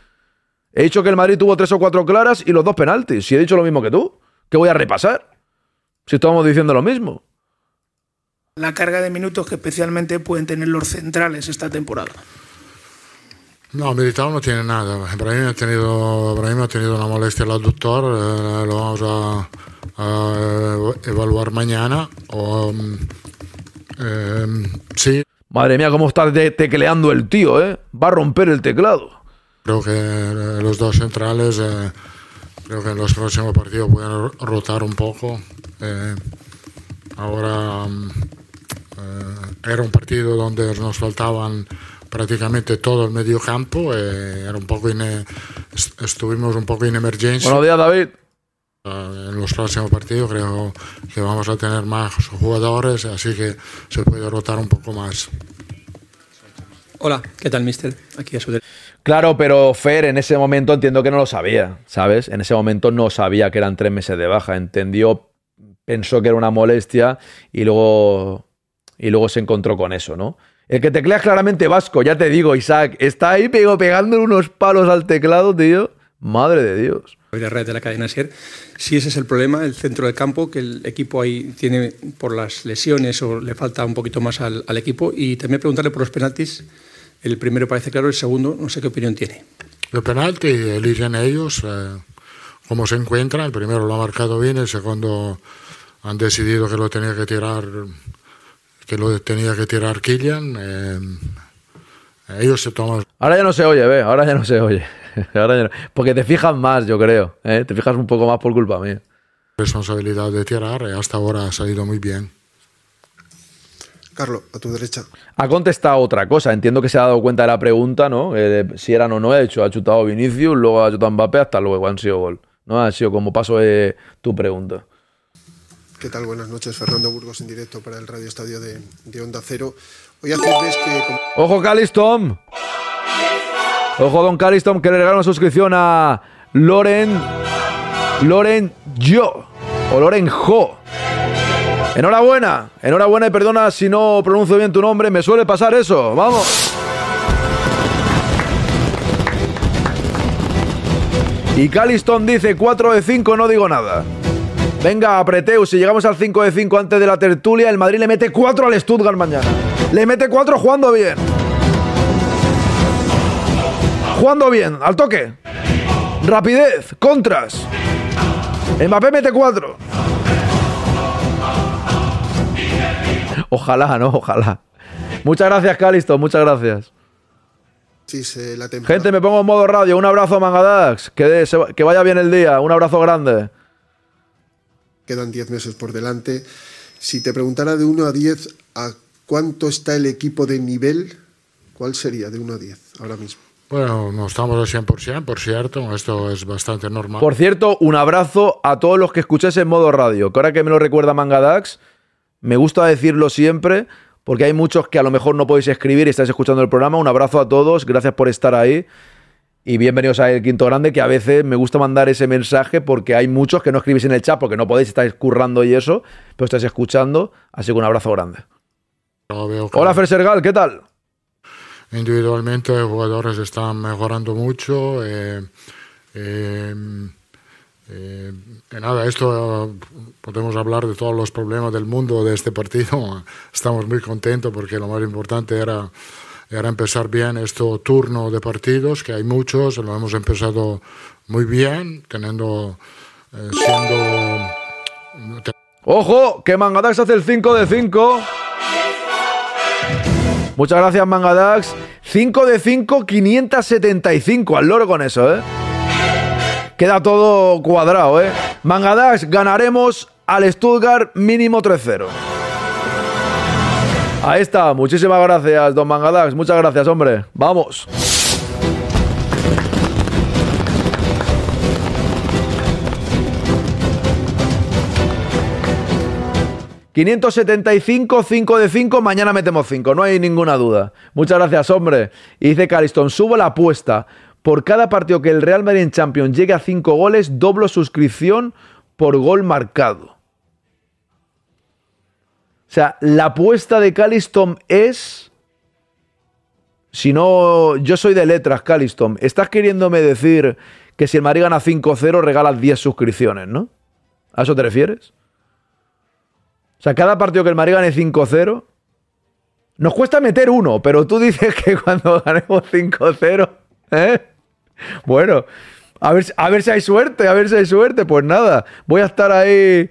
[SPEAKER 2] He dicho que el Madrid tuvo tres o cuatro claras y los dos penaltis. Si he dicho lo mismo que tú, ¿qué voy a repasar? Si estamos diciendo lo mismo.
[SPEAKER 4] La carga de minutos que especialmente pueden tener los centrales esta temporada.
[SPEAKER 5] No, Militao no tiene nada. Para ha tenido, ha tenido una molestia el aductor, eh, eh, lo vamos a, eh, evaluar mañana. Mm, sí. Madre mía, cómo está tecleando el tío, ¿eh? Va a romper el teclado. Creo que los dos centrales, creo que en los próximos partidos pueden rotar un poco. ahora mm, era un partido donde nos faltaban prácticamente todo el medio campo. Eh, era un poco estuvimos un poco en emergencia. Buenos días, David. Eh, en los próximos partidos creo que vamos a tener más jugadores, así que se puede rotar un poco más.
[SPEAKER 1] Hola, ¿qué tal, mister? Aquí a su
[SPEAKER 2] Claro, pero Fer en ese momento entiendo que no lo sabía, ¿sabes? En ese momento no sabía que eran tres meses de baja, entendió, pensó que era una molestia y luego, y luego se encontró con eso, ¿no? El que teclea claramente vasco, ya te digo, Isaac. Está ahí
[SPEAKER 1] pegándole pegando unos palos al teclado, tío. Madre de Dios. La red de la cadena SER. Sí, ese es el problema, el centro del campo, que el equipo ahí tiene por las lesiones o le falta un poquito más al, equipo. Y también preguntarle por los penaltis. El primero parece claro, el segundo no sé qué opinión tiene.
[SPEAKER 5] El penalti eligen ellos eh, cómo se encuentran. El primero lo ha marcado bien, el segundo han decidido que lo tenía que tirar que lo tenía que tirar Killian. Eh, eh, ellos se toman. Ahora ya no
[SPEAKER 2] se oye, ve, ahora ya no se oye. Porque te fijas más, yo creo. Eh, te fijas un poco más por culpa mía. Responsabilidad de
[SPEAKER 5] tirar, hasta ahora ha salido muy bien. Carlos, a tu derecha.
[SPEAKER 2] Ha contestado otra cosa. Entiendo que se ha dado cuenta de la pregunta, ¿no? si eran o no, ha hecho, ha chutado Vinicius, luego ha chutado Mbappé, hasta luego han sido gol. ¿No? Ha sido como paso de tu pregunta.
[SPEAKER 6] ¿Qué tal? Buenas noches. Fernando Burgos en directo para el Radio Estadio
[SPEAKER 3] de, Onda Cero. Hoy haces que...
[SPEAKER 2] ¡Ojo, Calistom! Ojo, don Calistom, que le regaló una suscripción a Loren... Loren Yo. O Loren Jo. Enhorabuena. Enhorabuena y perdona si no pronuncio bien tu nombre. Me suele pasar eso. Vamos. Y Caliston dice 4 de 5, no digo nada. Venga, Preteu, si llegamos al 5 de 5 antes de la tertulia, el Madrid le mete 4 al Stuttgart mañana. Le mete 4 jugando bien. Jugando bien, al toque. Rapidez, contras. Mbappé mete 4. Ojalá, ¿no? Ojalá. Muchas gracias, Calisto, muchas gracias. Gente, me pongo en modo radio. Un abrazo, Mangadax. que vaya bien el día. Un abrazo grande
[SPEAKER 6] quedan 10 meses por delante. Si te preguntara de 1 a 10 a cuánto está el equipo de nivel, ¿cuál sería de 1 a 10 ahora mismo?
[SPEAKER 5] Bueno, no estamos al 100%, por cierto, esto es bastante normal. Por cierto, un abrazo
[SPEAKER 2] a todos los que escucháis en modo radio, que ahora que me lo recuerda Mangadax, me gusta decirlo siempre, porque hay muchos que a lo mejor no podéis escribir y estáis escuchando el programa. Un abrazo a todos, gracias por estar ahí y bienvenidos a El Quinto Grande, que a veces me gusta mandar ese mensaje porque hay muchos que no escribís en el chat porque no podéis, estar currando y eso, pero estáis escuchando, así que un abrazo grande.
[SPEAKER 5] Hola, veo Sergal, ¿qué tal? Individualmente los jugadores están mejorando mucho. Eh, eh, eh nada, esto podemos hablar de todos los problemas del mundo de este partido. Estamos muy contentos porque lo más importante era y ahora empezar bien este turno de partidos, que hay muchos, lo hemos empezado muy bien, teniendo, eh, siendo... ¡Ojo! Que Mangadax hace el 5 de 5.
[SPEAKER 2] Muchas gracias, Mangadax. 5 de 5, 575. Al loro con eso, ¿eh? Queda todo cuadrado, ¿eh? Mangadax, ganaremos al Stuttgart mínimo 3-0. Ahí está, muchísimas gracias, don Mangadax. Muchas gracias, hombre. Vamos. ...575, 5 de 5, mañana metemos 5, no hay ninguna duda. Muchas gracias, hombre. Y dice Cariston, subo la apuesta. Por cada partido que el Real Madrid en Champions llegue a 5 goles, doblo suscripción por gol marcado sea, la apuesta de Calistom es... Si no, yo soy de letras, Calistom. Estás queriéndome decir que si el Marí gana 5-0 regalas 10 suscripciones, ¿no? ¿A eso te refieres? O sea, cada partido que el Madrid gane 5-0, nos cuesta meter uno, pero tú dices que cuando ganemos 5-0, ¿eh? Bueno, a ver, a ver si hay suerte, a ver si hay suerte. Pues nada, voy a estar ahí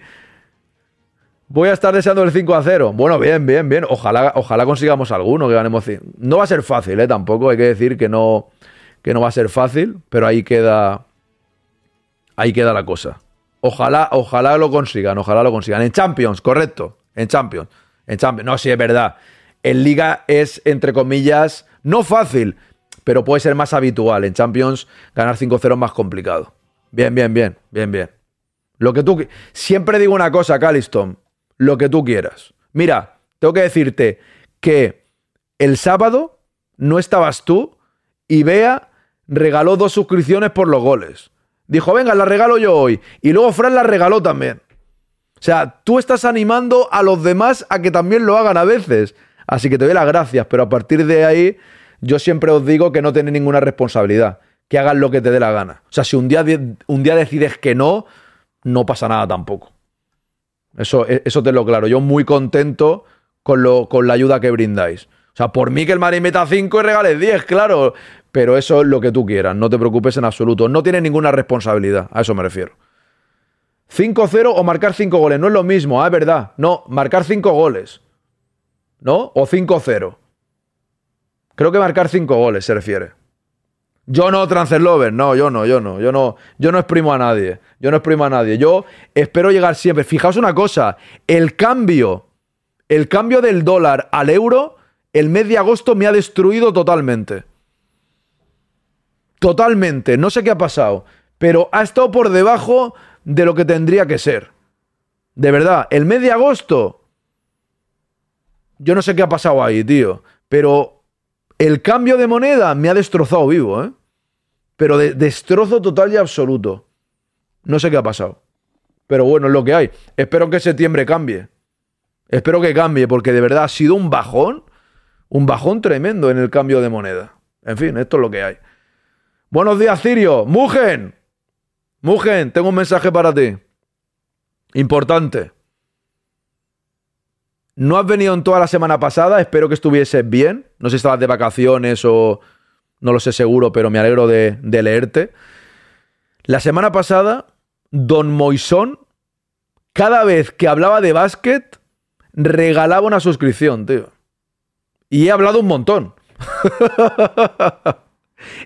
[SPEAKER 2] Voy a estar deseando el 5 a 0. Bueno, bien, bien, bien. Ojalá, ojalá consigamos alguno que ganemos. No va a ser fácil, ¿eh? Tampoco hay que decir que no, que no va a ser fácil, pero ahí queda. Ahí queda la cosa. Ojalá, ojalá lo consigan, ojalá lo consigan. En Champions, correcto. En Champions. En Champions. No, sí, es verdad. En Liga es, entre comillas, no fácil, pero puede ser más habitual. En Champions, ganar 5-0 es más complicado. Bien, bien, bien, bien, bien. Lo que tú. Siempre digo una cosa, Calliston lo que tú quieras. Mira, tengo que decirte que el sábado no estabas tú y Bea regaló dos suscripciones por los goles. Dijo, venga, la regalo yo hoy. Y luego Fran la regaló también. O sea, tú estás animando a los demás a que también lo hagan a veces. Así que te doy las gracias, pero a partir de ahí yo siempre os digo que no tenéis ninguna responsabilidad, que hagas lo que te dé la gana. O sea, si un día, un día decides que no, no pasa nada tampoco. Eso, e, te lo claro. Yo muy contento con, la ayuda que brindáis. O sea, por mí que el Madrid meta 5 y regales 10, claro. Pero eso es lo que tú quieras, no te preocupes en absoluto. No tienes ninguna responsabilidad, a eso me refiero. 5-0 o marcar 5 goles, no es lo mismo, ah, es verdad. No, marcar 5 goles. ¿No? O 5-0. Creo que marcar 5 goles se refiere. Yo no transfer no, yo no, yo no, yo no, yo no exprimo a nadie, yo no exprimo a nadie. Yo espero llegar siempre. Fijaos una cosa, el cambio, el cambio del dólar al euro, el mes de agosto me ha destruido totalmente. Totalmente, no sé qué ha pasado, pero ha estado por debajo de lo que tendría que ser. De verdad, el mes de agosto, yo no sé qué ha pasado ahí, tío, pero el cambio de moneda me ha destrozado vivo, ¿eh? Pero de destrozo total y absoluto. No sé qué ha pasado. Pero bueno, es lo que hay. Espero que septiembre cambie. Espero que cambie, porque de verdad ha sido un bajón. Un bajón tremendo en el cambio de moneda. En fin, esto es lo que hay. Buenos días, Cirio. Mugen. Mugen, tengo un mensaje para ti. Importante. No has venido en toda la semana pasada, espero que estuvieses bien. No sé si estabas de vacaciones o no lo sé seguro, pero me alegro de, leerte. La semana pasada, Don Moisón, cada vez que hablaba de básquet, regalaba una suscripción, tío. Y he hablado un montón.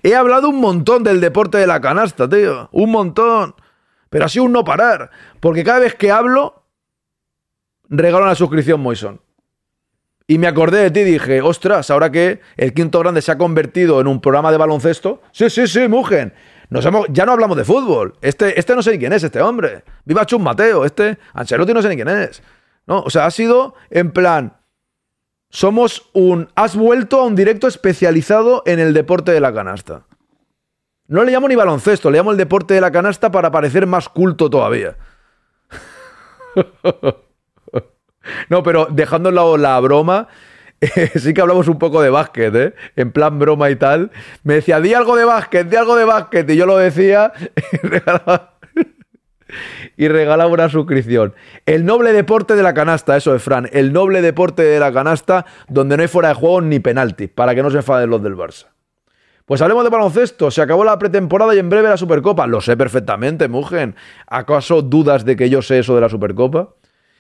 [SPEAKER 2] he hablado un montón del deporte de la canasta, tío. Un montón. Pero ha sido un no parar. Porque cada vez que hablo, regaló la suscripción Moison. Y me acordé de ti y dije, ostras, ahora que el quinto grande se ha convertido en un programa de baloncesto. Sí, sí, sí, Mugen. Nos hemos, ya no hablamos de fútbol. Este, este no sé ni quién es, este hombre. Viva Chum Mateo, este Ancelotti no sé ni quién es. No, o sea, ha sido en plan. Somos un. Has vuelto a un directo especializado en el deporte de la canasta. No le llamo ni baloncesto, le llamo el deporte de la canasta para parecer más culto todavía. No, pero dejando lado la broma, sí que hablamos un poco de básquet, ¿eh? En plan broma y tal. Me decía, di algo de básquet, di algo de básquet. Y yo lo decía y regalaba, una suscripción. El noble deporte de la canasta, eso es, Fran. El noble deporte de la canasta donde no hay fuera de juego ni penaltis, para que no se enfaden los del Barça. Pues hablemos de baloncesto. Se acabó la pretemporada y en breve la Supercopa. Lo sé perfectamente, Mugen. ¿Acaso dudas de que yo sé eso de la Supercopa?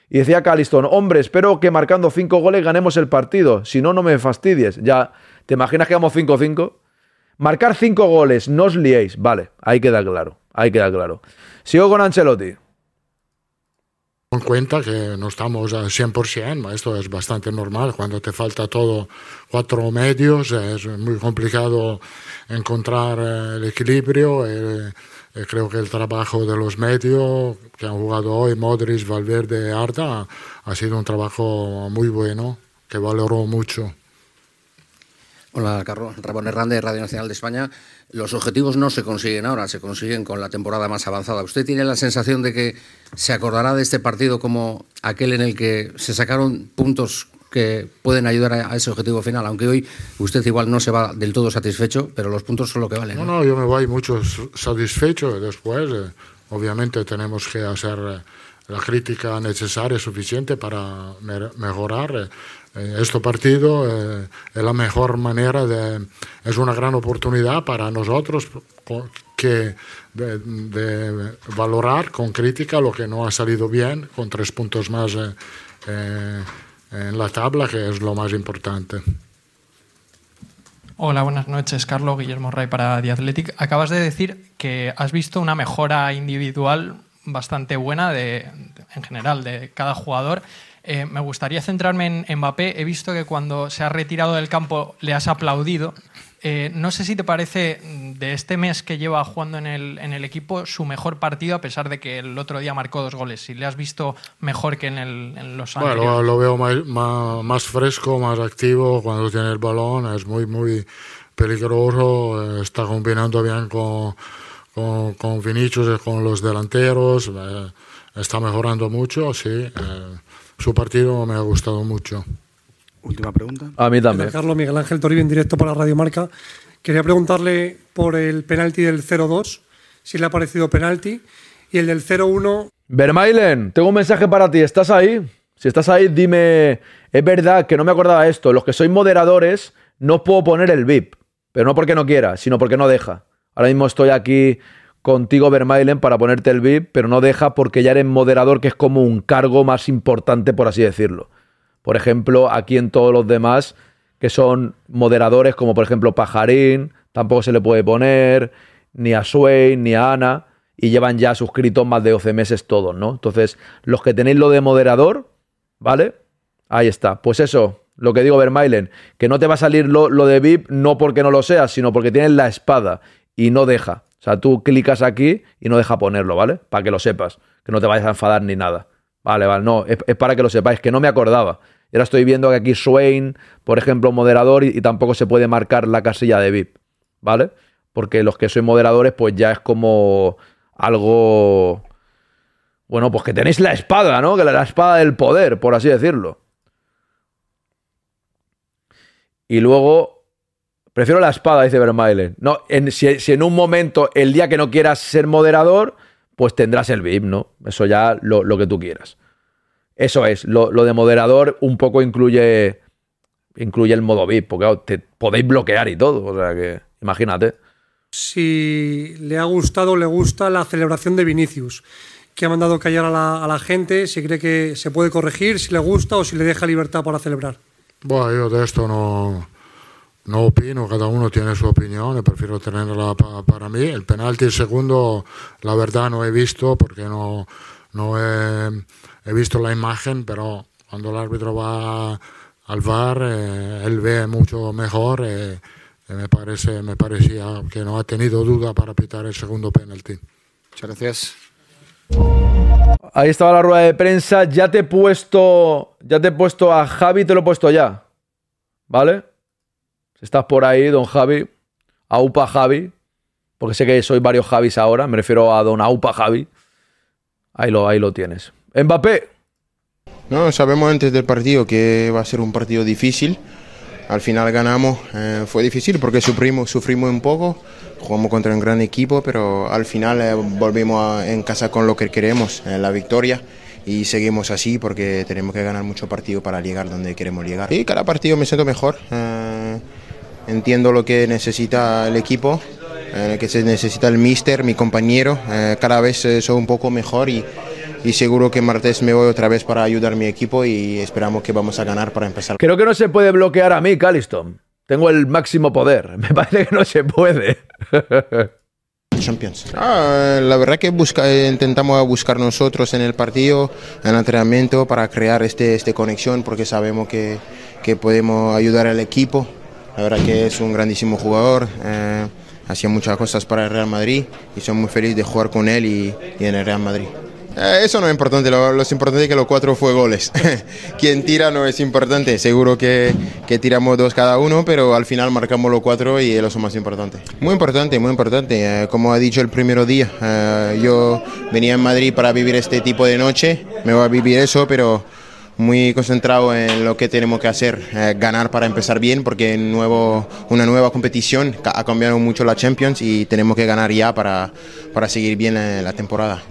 [SPEAKER 2] Y decía Calistón, hombre, espero que marcando cinco goles ganemos el partido, si no, no me fastidies. Ya, ¿te imaginas que vamos 5-5? Marcar cinco goles, no os liéis. Vale, ahí queda claro, ahí queda claro. Sigo con Ancelotti.
[SPEAKER 5] Con cuenta que no estamos al 100%, esto es bastante normal, cuando te falta todo cuatro medios es muy complicado encontrar eh, el equilibrio. Eh, eh, creo que el trabajo de los medios que han jugado hoy, Modric, Valverde, Arda, ha, ha sido un trabajo muy bueno, que valoró mucho. Hola,
[SPEAKER 1] Carlos. Ramón Hernández, Radio Nacional de España. Los objetivos no se consiguen ahora, se consiguen con la temporada más avanzada. ¿Usted tiene la sensación de que se acordará de este partido como aquel en el que se sacaron puntos que pueden ayudar a, ese objetivo final, aunque hoy usted igual no se va del todo satisfecho, pero los puntos son
[SPEAKER 5] lo que valen. No, no, yo me voy mucho satisfecho. Después, eh, obviamente, tenemos que hacer eh, la crítica necesaria, suficiente para mejorar. este partido es la mejor manera de... Es una gran oportunidad para nosotros que de, de, valorar con crítica lo que no ha salido bien, con tres puntos más eh, en la tabla, que es lo más importante.
[SPEAKER 1] Hola, buenas noches, Carlos Guillermo Ray para The Acabas de decir que has visto una mejora individual bastante buena de, en general de cada jugador. Eh, me gustaría centrarme en Mbappé. He visto que cuando se ha retirado del campo le has aplaudido. Eh, no sé si te parece mm, de este mes que lleva jugando en el, en el, equipo su mejor partido, a pesar de que el otro día marcó dos goles. Si le has visto mejor que en, los años. Bueno,
[SPEAKER 5] lo veo más, fresco, más activo cuando tiene el balón. Es muy, muy peligroso. Eh, está combinando bien con, con, con eh, con los delanteros. Está mejorando mucho, sí. su partido me ha gustado mucho.
[SPEAKER 1] Última pregunta.
[SPEAKER 5] A mí también. Carlos
[SPEAKER 1] Miguel Ángel Toribio en directo para Radio Marca. Quería preguntarle por el penalti del 0-2, si le ha parecido penalti, y el del 0-1.
[SPEAKER 2] Vermailen, tengo un mensaje para ti. ¿Estás ahí? Si estás ahí, dime. Es verdad que no me acordaba esto. Los que sois moderadores, no puedo poner el VIP. Pero no porque no quiera, sino porque no deja. Ahora mismo estoy aquí contigo, Vermailen, para ponerte el VIP, pero no deja porque ya eres moderador, que es como un cargo más importante, por así decirlo por ejemplo, aquí en todos los demás que son moderadores, como por ejemplo Pajarín, tampoco se le puede poner, ni a Swain, ni a Ana, y llevan ya suscritos más de 12 meses todos, ¿no? Entonces, los que tenéis lo de moderador, ¿vale? Ahí está. Pues eso, lo que digo Vermailen, que no te va a salir lo, de VIP no porque no lo seas, sino porque tienes la espada y no deja. O sea, tú clicas aquí y no deja ponerlo, ¿vale? Para que lo sepas, que no te vayas a enfadar ni nada. Vale, vale, no, es para que lo sepáis, que no me acordaba ahora estoy viendo que aquí Swain, por ejemplo, moderador y, tampoco se puede marcar la casilla de VIP, ¿vale? Porque los que sois moderadores, pues ya es como algo... Bueno, pues que tenéis la espada, ¿no? Que la, espada del poder, por así decirlo. Y luego, prefiero la espada, dice Vermaile. No, si, en un momento, el día que no quieras ser moderador, pues tendrás el VIP, ¿no? Eso ya lo que tú quieras. Eso es, lo, de moderador un poco incluye, incluye el modo VIP, porque te podéis bloquear y todo, o sea que imagínate.
[SPEAKER 1] Si le ha gustado o le gusta la celebración de Vinicius, que ha mandado callar a la, gente, si cree que se puede corregir, si le gusta o si le deja libertad para celebrar.
[SPEAKER 5] Bueno, yo de esto no, no opino, cada uno tiene su opinión, prefiero tenerla para mí. El penalti el segundo, la verdad no he visto porque no, no he he visto la imagen, pero cuando el árbitro va al VAR, eh, él ve mucho mejor. Eh, eh, me, parece, me parecía que no ha tenido duda para pitar el segundo penalti. Muchas gracias.
[SPEAKER 2] Ahí estaba la rueda de prensa. Ya te he puesto, ya te he puesto a Javi, te lo he puesto ya. ¿Vale? Si estás por ahí, don Javi, Aupa Javi, porque sé que sois varios Javis ahora, me refiero a don Aupa Javi. Ahí lo, ahí lo tienes.
[SPEAKER 3] Mbappé. No, sabemos antes del partido que va a ser un partido difícil. Al final ganamos, eh, fue difícil porque sufrimos, sufrimos un poco, jugamos contra un gran equipo, pero al final eh, volvimos en casa con lo que queremos, eh, la victoria y seguimos así porque tenemos que ganar muchos partidos para llegar donde queremos llegar. Y cada partido me siento mejor, entiendo lo que necesita el equipo, que se necesita el mister, mi compañero, cada vez soy un poco mejor y y seguro que martes me voy otra vez para ayudar a mi equipo y esperamos que vamos a ganar para empezar. Creo que no se puede bloquear a mí, Calliston. Tengo el máximo poder. Me parece que no se puede. Champions. Ah, la verdad que intentamos buscar nosotros en el partido, en el entrenamiento, para crear esta este conexión, porque sabemos que, que, podemos ayudar al equipo. La verdad que es un grandísimo jugador, eh, hacía muchas cosas para el Real Madrid y soy muy feliz de jugar con él y en el Real Madrid. Eh, eso no es importante, lo, importante es que los cuatro fue goles. Quien tira no es importante, seguro que, tiramos dos cada uno, pero al final marcamos los cuatro y eso es más importante. Muy importante, muy importante, eh, como ha dicho el primer día, eh, yo venía en Madrid para vivir este tipo de noche, me voy a vivir eso, pero muy concentrado en lo que tenemos que hacer, ganar para empezar bien, porque nuevo, una nueva competición ha cambiado mucho la Champions y tenemos que ganar ya para, para seguir bien la temporada.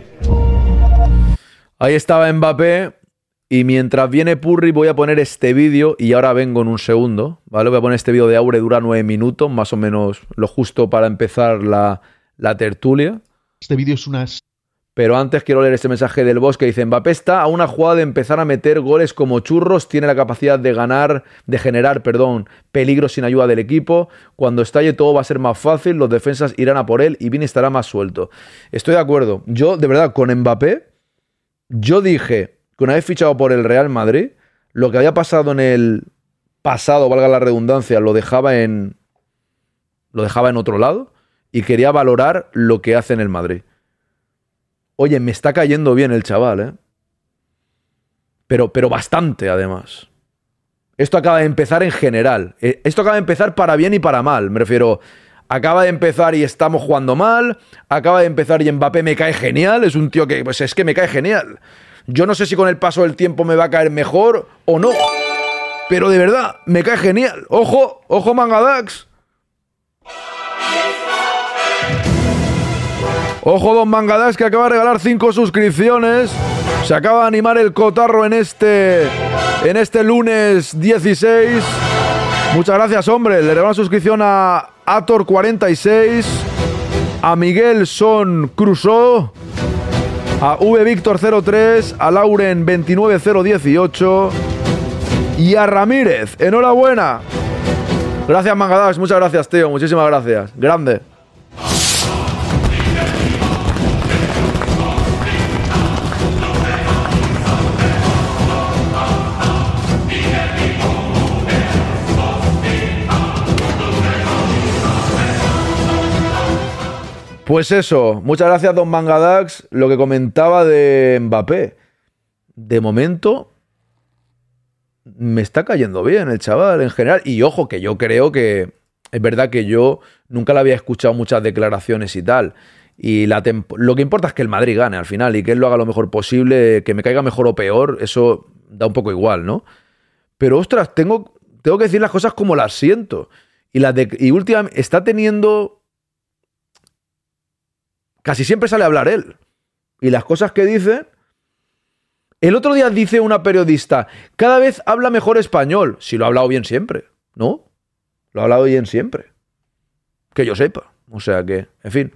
[SPEAKER 3] Ahí estaba Mbappé. Y mientras viene Purri, voy a poner este vídeo y
[SPEAKER 2] ahora vengo en un segundo, ¿vale? Voy a poner este vídeo de Aure, dura nueve minutos, más o menos lo justo para empezar la, tertulia. Este vídeo es unas. Pero antes quiero leer este mensaje del bosque. que dice: Mbappé está a una jugada de empezar a meter goles como churros, tiene la capacidad de ganar, de generar, perdón, peligro sin ayuda del equipo. Cuando estalle todo va a ser más fácil, los defensas irán a por él y Vini estará más suelto. Estoy de acuerdo. Yo, de verdad, con Mbappé yo dije que una vez fichado por el Real Madrid, lo que había pasado en el pasado, valga la redundancia, lo dejaba en. Lo dejaba en otro lado y quería valorar lo que hace en el Madrid. Oye, me está cayendo bien el chaval, ¿eh? Pero, pero bastante, además. Esto acaba de empezar en general. E, esto acaba de empezar para bien y para mal. Me refiero, acaba de empezar y estamos jugando mal, acaba de empezar y Mbappé me cae genial, es un tío que, pues es que me cae genial. Yo no sé si con el paso del tiempo me va a caer mejor o no, pero de verdad, me cae genial. Ojo, ojo Mangadax. Ojo Don Mangadax que acaba de regalar 5 suscripciones. Se acaba de animar el cotarro en este en este lunes 16. Muchas gracias, hombre. Le regalo una suscripción a Ator 46, a Miguel Son Cruzó, a V Víctor 03, a Lauren 29018 y a Ramírez. Enhorabuena. Gracias, Mangadas, Muchas gracias, tío. Muchísimas gracias. Grande. Pues eso, muchas gracias, don Mangadax. Lo que comentaba de Mbappé. De momento, me está cayendo bien el chaval en general. Y ojo, que yo creo que. Es verdad que yo nunca le había escuchado muchas declaraciones y tal. Y lo que importa es que el Madrid gane al final y que él lo haga lo mejor posible, que me caiga mejor o peor, eso da un poco igual, ¿no? Pero ostras, tengo, tengo que decir las cosas como las siento. Y, la y últimamente está teniendo Casi siempre sale a hablar él. Y las cosas que dice... El otro día dice una periodista, cada vez habla mejor español. Si lo ha hablado bien siempre, ¿no? Lo ha hablado bien siempre. Que yo sepa. O sea que, en fin.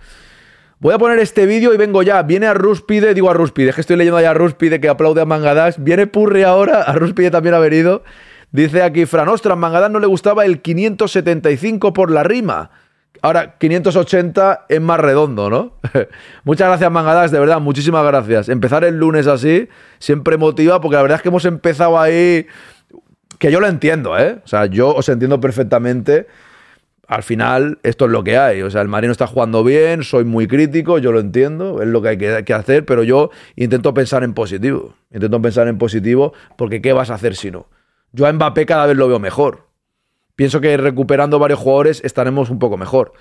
[SPEAKER 2] Voy a poner este vídeo y vengo ya. Viene a Rúspide, digo a Rúspide, es que estoy leyendo allá a Rúspide que aplaude a Mangadas. Viene Purre ahora, a Rúspide también ha venido. Dice aquí, Fran, ostras, Mangadas no le gustaba el 575 por la rima. Ahora, 580 es más redondo, ¿no? Muchas gracias, Mangadas, de verdad, muchísimas gracias. Empezar el lunes así siempre motiva, porque la verdad es que hemos empezado ahí. Que yo lo entiendo, ¿eh? O sea, yo os entiendo perfectamente. Al final, esto es lo que hay. O sea, el marino está jugando bien, soy muy crítico, yo lo entiendo, es lo que hay que hacer, pero yo intento pensar en positivo. Intento pensar en positivo, porque ¿qué vas a hacer si no? Yo a Mbappé cada vez lo veo mejor pienso que recuperando varios jugadores estaremos un poco mejor.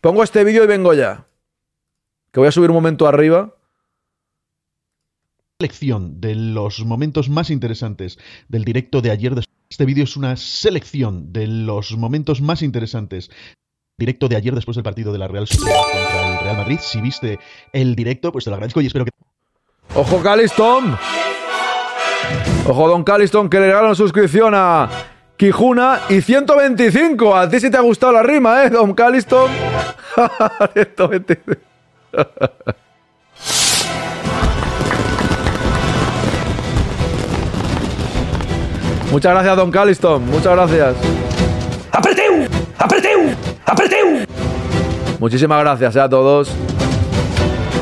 [SPEAKER 2] Pongo este vídeo y vengo ya. Que voy a subir un momento arriba
[SPEAKER 6] selección de los momentos más interesantes del directo de ayer. Este vídeo es una selección de los momentos más interesantes. Directo de ayer después del partido de la Real
[SPEAKER 2] Sociedad contra el Real Madrid. Si viste el directo, pues te lo agradezco y espero que. ¡Ojo, Calistón! ¡Ojo, don caliston que le regalan suscripción a Quijuna y 125. A ti sí te ha gustado la rima, ¿eh, Don Calliston? 125. Muchas gracias, Don Calliston. Muchas gracias.
[SPEAKER 4] ¡Apreteu! ¡Apreteu! ¡Apreteu!
[SPEAKER 2] Muchísimas gracias eh, a todos.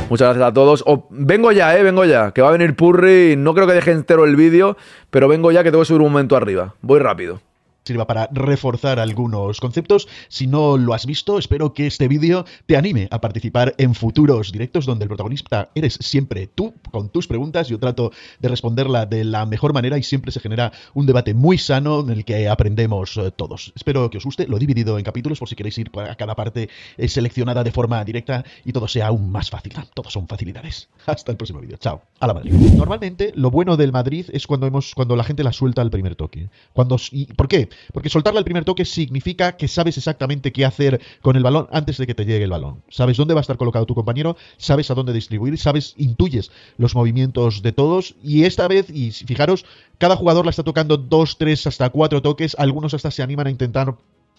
[SPEAKER 2] Muchas gracias a todos. vengo ya, eh, vengo ya. Que va a venir Purri. No creo que deje entero el vídeo, pero vengo ya que tengo que subir un momento arriba. Voy rápido
[SPEAKER 6] sirva para reforzar algunos conceptos. Si no lo has visto, espero que este vídeo te anime a participar en futuros directos donde el protagonista eres siempre tú con tus preguntas. Yo trato de responderla de la mejor manera y siempre se genera un debate muy sano en el que aprendemos eh, todos. Espero que os guste. Lo he dividido en capítulos por si queréis ir a cada parte eh, seleccionada de forma directa y todo sea aún más fácil. Ah, todos son facilidades. Hasta el próximo vídeo. Chao. A la Madrid. Normalmente lo bueno del Madrid es cuando, hemos, cuando la gente la suelta al primer toque. Cuando, ¿y, ¿Por qué? Porque soltarla al primer toque significa que sabes exactamente qué hacer con el balón antes de que te llegue el balón. Sabes dónde va a estar colocado tu compañero, sabes a dónde distribuir, sabes, intuyes los movimientos de todos. Y esta vez, y fijaros, cada jugador la está tocando dos, tres, hasta cuatro toques. Algunos hasta se animan a intentar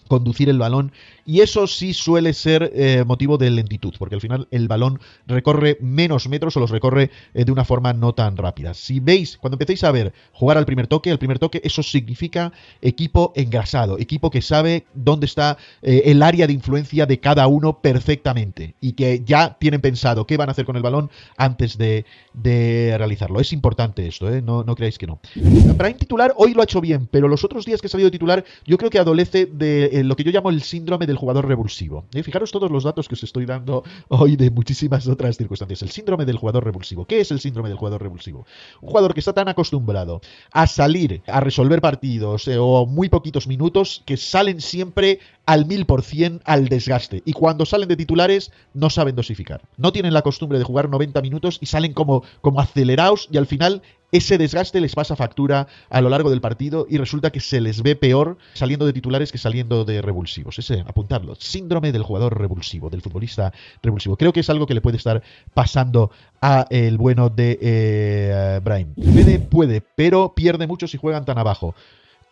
[SPEAKER 6] conducir el balón y eso sí suele ser eh, motivo de lentitud, porque al final el balón recorre menos metros o los recorre eh, de una forma no tan rápida. Si veis, cuando empecéis a ver jugar al primer toque, el primer toque, eso significa equipo engrasado, equipo que sabe dónde está eh, el área de influencia de cada uno perfectamente y que ya tienen pensado qué van a hacer con el balón antes de, realizarlo. Es importante esto, no, no creáis que no. Brian titular hoy lo ha hecho bien, pero los otros días que ha salido titular yo creo que adolece de eh, lo que yo llamo el síndrome del jugador revulsivo. Eh, fijaros todos los datos que os estoy dando hoy de muchísimas otras circunstancias. El síndrome del jugador revulsivo. ¿Qué es el síndrome del jugador revulsivo? Un jugador que está tan acostumbrado a salir, a resolver partidos eh, o muy poquitos minutos que salen siempre al mil por cien al desgaste. Y cuando salen de titulares no saben dosificar. No tienen la costumbre de jugar 90 minutos y salen como, como acelerados y al final ese desgaste les pasa factura a lo largo del partido y resulta que se les ve peor saliendo de titulares que saliendo de revulsivos. Ese, apuntarlo, síndrome del jugador revulsivo, del futbolista revulsivo. Creo que es algo que le puede estar pasando a el bueno de eh, Brian. Puede, puede, pero pierde mucho si juegan tan abajo.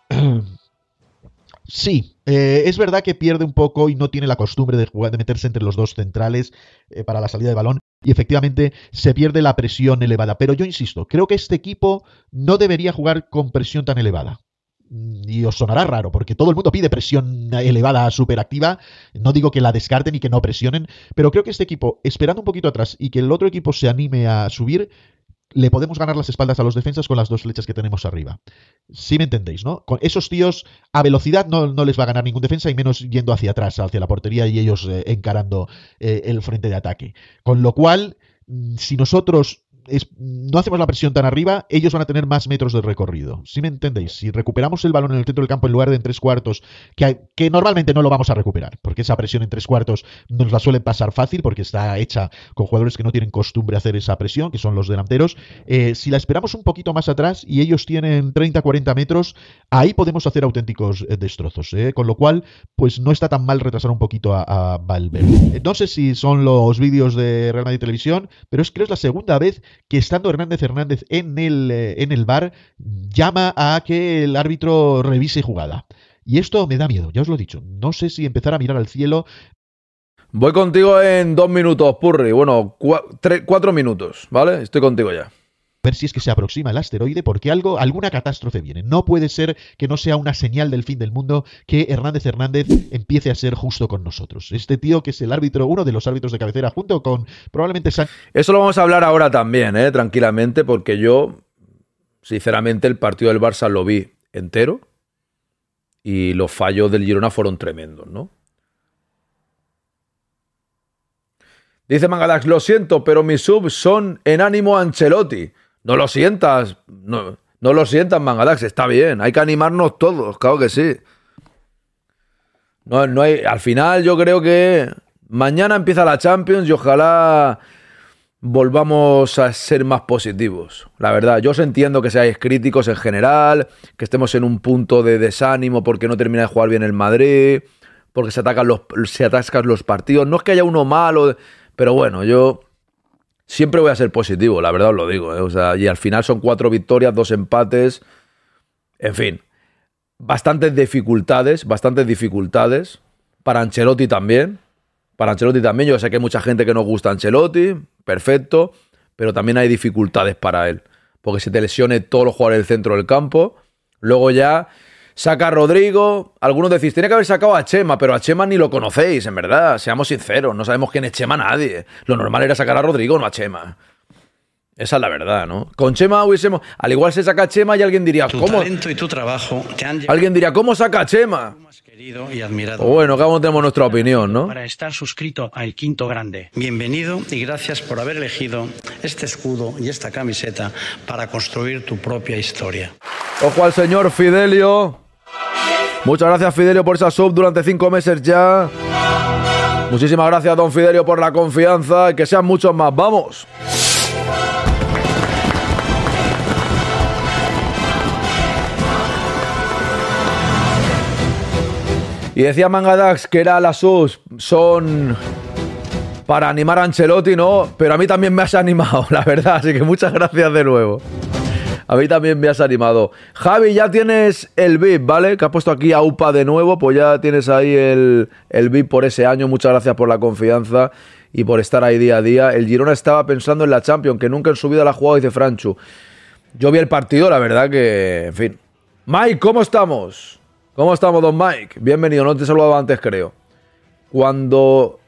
[SPEAKER 6] Sí, eh, es verdad que pierde un poco y no tiene la costumbre de, de meterse entre los dos centrales eh, para la salida de balón, y efectivamente se pierde la presión elevada. Pero yo insisto, creo que este equipo no debería jugar con presión tan elevada. Mm, y os sonará raro, porque todo el mundo pide presión elevada, superactiva. No digo que la descarten y que no presionen, pero creo que este equipo, esperando un poquito atrás y que el otro equipo se anime a subir, le podemos ganar las espaldas a los defensas con las dos flechas que tenemos arriba. Si me entendéis, ¿no? Con esos tíos a velocidad no, les va a ganar ningún defensa y menos yendo hacia atrás, hacia la portería y ellos eh, encarando eh, el frente de ataque. Con lo cual, mm, si nosotros no hacemos la presión tan arriba, ellos van a tener más metros de recorrido. Si me entendéis? Si recuperamos el balón en el centro del campo en lugar de en tres cuartos, que, normalmente no lo vamos a recuperar, porque esa presión en tres cuartos nos la suele pasar fácil, porque está hecha con jugadores que no tienen costumbre hacer esa presión, que son los delanteros. Eh, si la esperamos un poquito más atrás y ellos tienen 30, 40 metros, ahí podemos hacer auténticos eh, destrozos. Eh. Con lo cual, pues no está tan mal retrasar un poquito a, Valverde. No sé si son los vídeos de Real Madrid Televisión, pero es que es la segunda vez que estando Hernández Hernández en el, eh, en el bar, llama a que el árbitro revise jugada. Y esto me da miedo, ya os lo he dicho. No sé si empezar a mirar al cielo.
[SPEAKER 2] Voy contigo en dos minutos, Purri. Bueno, cuatro minutos, ¿vale? Estoy contigo ya ver
[SPEAKER 6] si es que se aproxima el asteroide porque algo, alguna catástrofe viene. No puede ser que no sea una señal del fin del mundo que Hernández Hernández empiece a ser justo con nosotros. Este tío que es el árbitro, uno de los árbitros de cabecera, junto con probablemente
[SPEAKER 2] Eso lo vamos a hablar ahora también, ¿eh? tranquilamente, porque yo, sinceramente, el partido del Barça lo vi entero y los fallos del Girona fueron tremendos, ¿no? Dice Mangalax, lo siento, pero mis subs son en ánimo Ancelotti. No lo sientas, no, lo sientas, Mangalax. está bien, hay que animarnos todos, claro que sí. No, no hay, al final yo creo que mañana empieza la Champions y ojalá volvamos a ser más positivos. La verdad, yo os entiendo que seáis críticos en general, que estemos en un punto de desánimo porque no termina de jugar bien el Madrid, porque se atacan los, se atascan los partidos. No es que haya uno malo, pero bueno, yo siempre voy a ser positivo, la verdad os lo digo. ¿eh? O sea, y al final son cuatro victorias, dos empates, en fin. Bastantes dificultades, bastantes dificultades. Para Ancelotti también. Para Ancelotti también. Yo sé que hay mucha gente que no gusta Ancelotti, perfecto. Pero también hay dificultades para él. Porque se te lesione todos los jugadores del centro del campo. Luego ya saca a Rodrigo. Algunos decís, tiene que haber sacado a Chema, pero a Chema ni lo conocéis, en verdad. Seamos sinceros, no sabemos quién es Chema nadie. Lo normal era sacar a Rodrigo, no a Chema. Esa es la verdad, ¿no? Con Chema hubiésemos. Al igual se saca a Chema y alguien diría. ¿cómo? Alguien diría, ¿cómo saca
[SPEAKER 1] a Chema? Pues bueno,
[SPEAKER 2] acá tenemos nuestra opinión, ¿no?
[SPEAKER 1] Para estar suscrito al Quinto Grande. Bienvenido y gracias por haber elegido este escudo y esta camiseta para construir tu propia historia.
[SPEAKER 2] Ojo al señor Fidelio. Muchas gracias Fidelio por esa sub durante cinco meses ya. Muchísimas gracias don Fidelio por la confianza y que sean muchos más. Vamos. Y decía Mangadax que era la sus son para animar a Ancelotti, ¿no? Pero a mí también me has animado, la verdad. Así que muchas gracias de nuevo. A mí también me has animado. Javi, ya tienes el VIP, ¿vale? Que has puesto aquí a UPA de nuevo, pues ya tienes ahí el, el VIP por ese año. Muchas gracias por la confianza y por estar ahí día a día. El Girona estaba pensando en la Champions, que nunca en su vida la ha jugado, dice Franchu. Yo vi el partido, la verdad que, en fin. Mike, ¿cómo estamos? ¿Cómo estamos, don Mike? Bienvenido, no te he saludado antes, creo. Cuando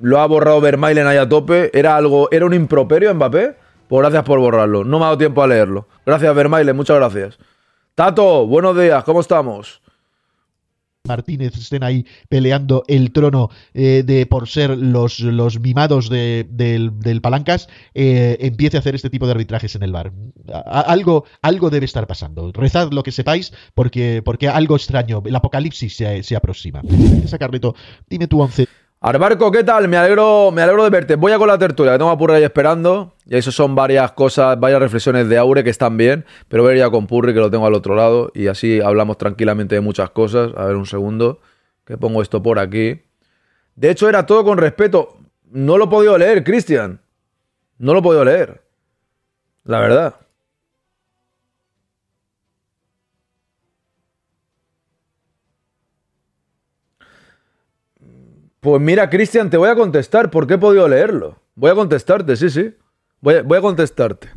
[SPEAKER 2] lo ha borrado Vermailen ahí a tope, ¿era algo, era un improperio Mbappé? Pues gracias por borrarlo. No me ha dado tiempo a leerlo. Gracias, Vermaile, muchas gracias. Tato, buenos días, ¿cómo estamos?
[SPEAKER 6] Martínez estén ahí peleando el trono eh, de por ser los, los mimados del, Palancas, eh, empiece a hacer este tipo de arbitrajes en el bar. algo, algo debe estar pasando. Rezad lo que sepáis, porque, porque algo extraño, el apocalipsis se, se aproxima. Sacarleto, dime
[SPEAKER 2] tu once. Arbarco, ¿qué tal? Me alegro, me alegro de verte. Voy a con la tertulia, que tengo a Purri ahí esperando. Y eso son varias cosas, varias reflexiones de Aure que están bien. Pero voy ya con Purri, que lo tengo al otro lado. Y así hablamos tranquilamente de muchas cosas. A ver, un segundo. Que pongo esto por aquí. De hecho, era todo con respeto. No lo he podido leer, Cristian. No lo he podido leer. La verdad. Pues mira, Cristian, te voy a contestar porque he podido leerlo. Voy a contestarte, sí, sí. Voy a, contestarte.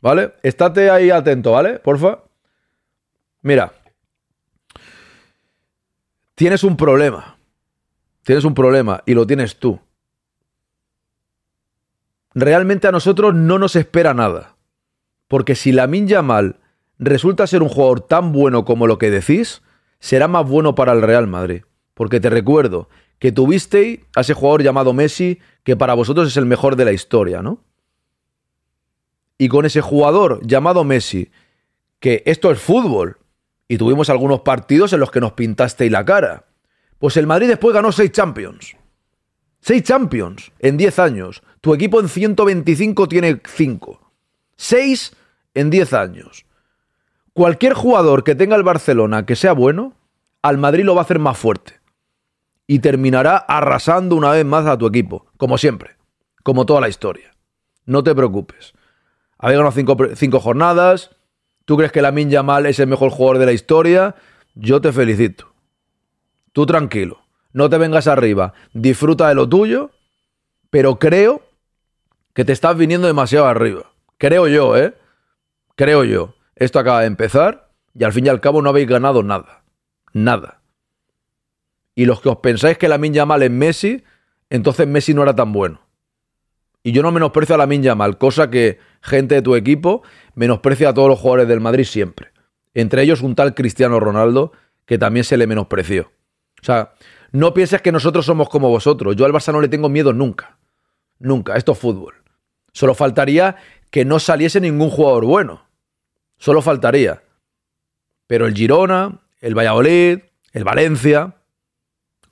[SPEAKER 2] ¿Vale? Estate ahí atento, ¿vale? Porfa. Mira. Tienes un problema. Tienes un problema y lo tienes tú. Realmente a nosotros no nos espera nada. Porque si la Minja Mal resulta ser un jugador tan bueno como lo que decís, será más bueno para el Real Madrid. Porque te recuerdo que tuvisteis a ese jugador llamado Messi, que para vosotros es el mejor de la historia, ¿no? Y con ese jugador llamado Messi, que esto es fútbol, y tuvimos algunos partidos en los que nos pintasteis la cara, pues el Madrid después ganó seis Champions. Seis Champions en 10 años. Tu equipo en 125 tiene 5. seis en 10 años. Cualquier jugador que tenga el Barcelona que sea bueno, al Madrid lo va a hacer más fuerte y terminará arrasando una vez más a tu equipo, como siempre, como toda la historia. No te preocupes. Habéis ganado cinco, jornadas. ¿Tú crees que Lamin Yamal es el mejor jugador de la historia? Yo te felicito. Tú tranquilo. No te vengas arriba. Disfruta de lo tuyo. Pero creo que te estás viniendo demasiado arriba. Creo yo, ¿eh? Creo yo. Esto acaba de empezar y al fin y al cabo no habéis ganado nada. Nada y los que os pensáis que la Minya mal es Messi, entonces Messi no era tan bueno. Y yo no menosprecio a la Minya mal cosa que gente de tu equipo menosprecia a todos los jugadores del Madrid siempre. Entre ellos un tal Cristiano Ronaldo, que también se le menospreció. O sea, no pienses que nosotros somos como vosotros. Yo al Barça no le tengo miedo nunca. Nunca. Esto es fútbol. Solo faltaría que no saliese ningún jugador bueno. Solo faltaría. Pero el Girona, el Valladolid, el Valencia,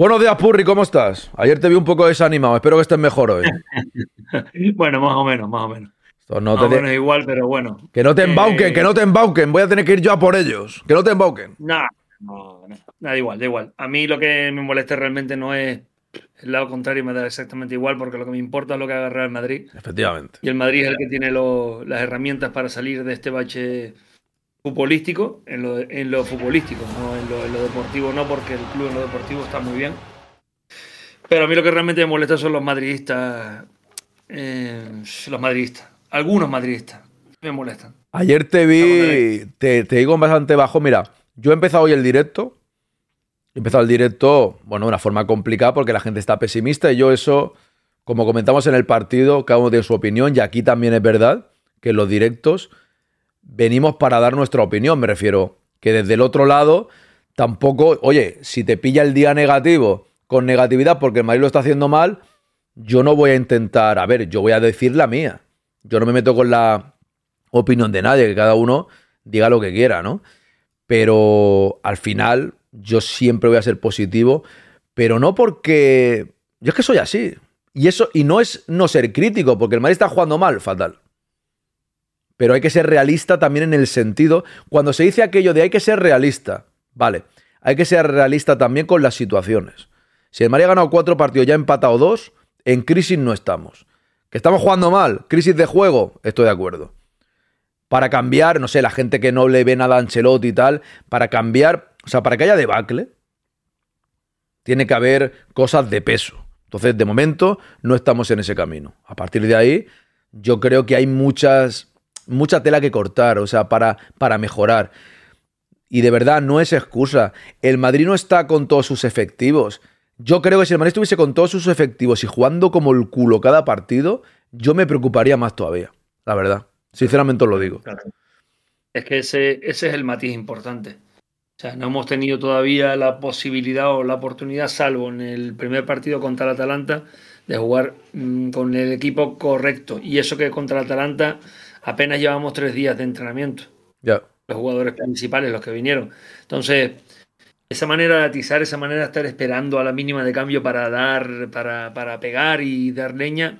[SPEAKER 2] Buenos días, Purri, ¿cómo estás? Ayer te vi un poco desanimado, espero que estés mejor hoy.
[SPEAKER 4] bueno, más o menos, más o menos. no más te igual, pero bueno. Que no te eh, embauquen, que no te
[SPEAKER 2] embauquen, voy a tener que ir yo a por ellos.
[SPEAKER 4] Que no te embauquen. nada no, no, da igual, da igual. A mí lo que me molesta realmente no es el lado contrario me da exactamente igual porque lo que me importa es lo que haga Real Madrid.
[SPEAKER 2] Efectivamente.
[SPEAKER 4] Y el Madrid es el que tiene las herramientas para salir de este bache futbolístico, en lo, futbolístico, no en lo, deportivo, no, porque el club en lo deportivo está muy bien. Pero a mí lo que realmente me molesta son los madridistas. Eh, los madridistas. Algunos madridistas. Me molestan.
[SPEAKER 2] Ayer te vi, te, te digo bastante bajo. Mira, yo he empezado hoy el directo. He empezado el directo, bueno, de una forma complicada porque la gente está pesimista y yo eso, como comentamos en el partido, cada uno tiene su opinión y aquí también es verdad que los directos venimos para dar nuestra opinión, me refiero. Que desde el otro lado tampoco, oye, si te pilla el día negativo con negatividad porque el Madrid lo está haciendo mal, yo no voy a intentar, a ver, yo voy a decir la mía. Yo no me meto con la opinión de nadie, que cada uno diga lo que quiera, ¿no? Pero al final yo siempre voy a ser positivo, pero no porque yo es que soy así. Y eso y no es no ser crítico, porque el Madrid está jugando mal, fatal pero hay que ser realista también en el sentido, cuando se dice aquello de hay que ser realista, vale, hay que ser realista también con las situaciones. Si el María ha ganado cuatro partidos ya ha empatado dos, en crisis no estamos. Que estamos jugando mal, crisis de juego, estoy de acuerdo. Para cambiar, no sé, la gente que no le ve nada a Ancelotti y tal, para cambiar, o sea, para que haya debacle, tiene que haber cosas de peso. Entonces, de momento, no estamos en ese camino. A partir de ahí, yo creo que hay muchas mucha tela que cortar, o sea, para, para mejorar. Y de verdad, no es excusa. El Madrid no está con todos sus efectivos. Yo creo que si el Madrid estuviese con todos sus efectivos y jugando como el culo cada partido, yo me preocuparía más todavía, la verdad. Sinceramente os lo digo.
[SPEAKER 4] Es que ese, ese es el matiz importante. O sea, no hemos tenido todavía la posibilidad o la oportunidad, salvo en el primer partido contra el Atalanta, de jugar mm, con el equipo correcto. Y eso que contra el Atalanta apenas llevamos tres días de entrenamiento. Ya. Los jugadores principales, los que vinieron. Entonces, esa manera de atizar, esa manera de estar esperando a la mínima de cambio para dar, para, para pegar y dar leña,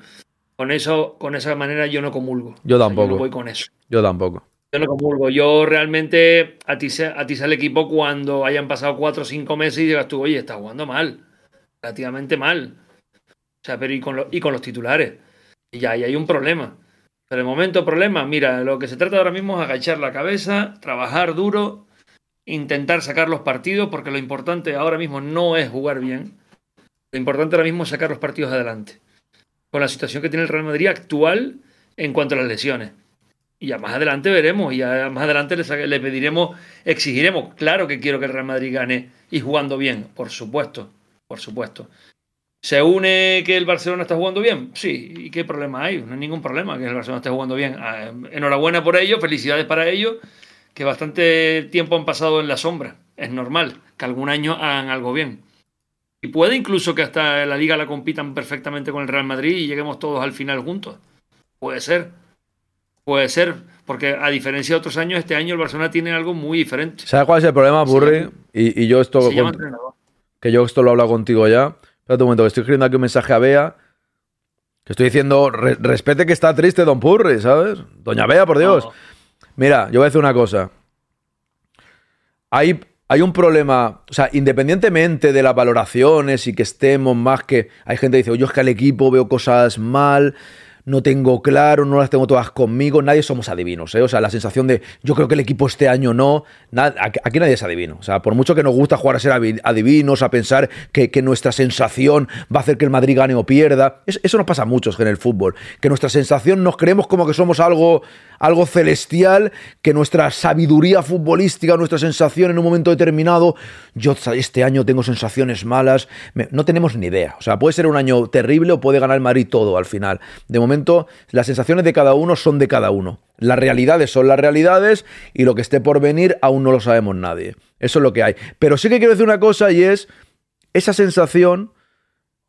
[SPEAKER 4] con eso, con esa manera yo no comulgo. Yo tampoco. yo no voy con eso. Yo tampoco. Yo no comulgo. Yo realmente atice, al equipo cuando hayan pasado cuatro o cinco meses y digas tú, oye, está jugando mal. Relativamente mal. O sea, pero y con, y con los titulares. Y ahí hay un problema. Pero el momento problema, mira, lo que se trata ahora mismo es agachar la cabeza, trabajar duro, intentar sacar los partidos, porque lo importante ahora mismo no es jugar bien. Lo importante ahora mismo es sacar los partidos adelante. Con la situación que tiene el Real Madrid actual en cuanto a las lesiones. Y ya más adelante veremos, y ya más adelante le pediremos, exigiremos. Claro que quiero que el Real Madrid gane y jugando bien, por supuesto, por supuesto. ¿Se une que el Barcelona está jugando bien? Sí, ¿y qué problema hay? No hay ningún problema que el Barcelona esté jugando bien. Ah, enhorabuena por ello, felicidades para ellos, que bastante tiempo han pasado en la sombra. Es normal que algún año hagan algo bien. Y puede incluso que hasta la liga la compitan perfectamente con el Real Madrid y lleguemos todos al final juntos. Puede ser. Puede ser, porque a diferencia de otros años, este año el Barcelona tiene algo muy diferente. ¿Sabes
[SPEAKER 2] cuál es el problema, Burri? Y, yo esto... Que yo esto lo he contigo ya Espérate un momento, estoy escribiendo aquí un mensaje a Bea. Que estoy diciendo, respete que está triste Don Purri, ¿sabes? Doña Bea, por Dios. Mira, yo voy a decir una cosa. Hay, hay un problema, o sea, independientemente de las valoraciones y que estemos más que... Hay gente que dice, oye, es que al equipo veo cosas mal, no tengo claro, no las tengo todas conmigo, nadie somos adivinos, ¿eh? O sea, la sensación de yo creo que el equipo este año no, aquí nadie es adivino. O sea, por mucho que nos gusta jugar a ser adivinos, a pensar que, nuestra sensación va a hacer que el Madrid gane o pierda, eso nos pasa a muchos en el fútbol, que nuestra sensación nos creemos como que somos algo algo celestial, que nuestra sabiduría futbolística, nuestra sensación en un momento determinado, yo este año tengo sensaciones malas, no tenemos ni idea. O sea, puede ser un año terrible o puede ganar Madrid todo al final. De momento, las sensaciones de cada uno son de cada uno. Las realidades son las realidades y lo que esté por venir aún no lo sabemos nadie. Eso es lo que hay. Pero sí que quiero decir una cosa y es esa sensación,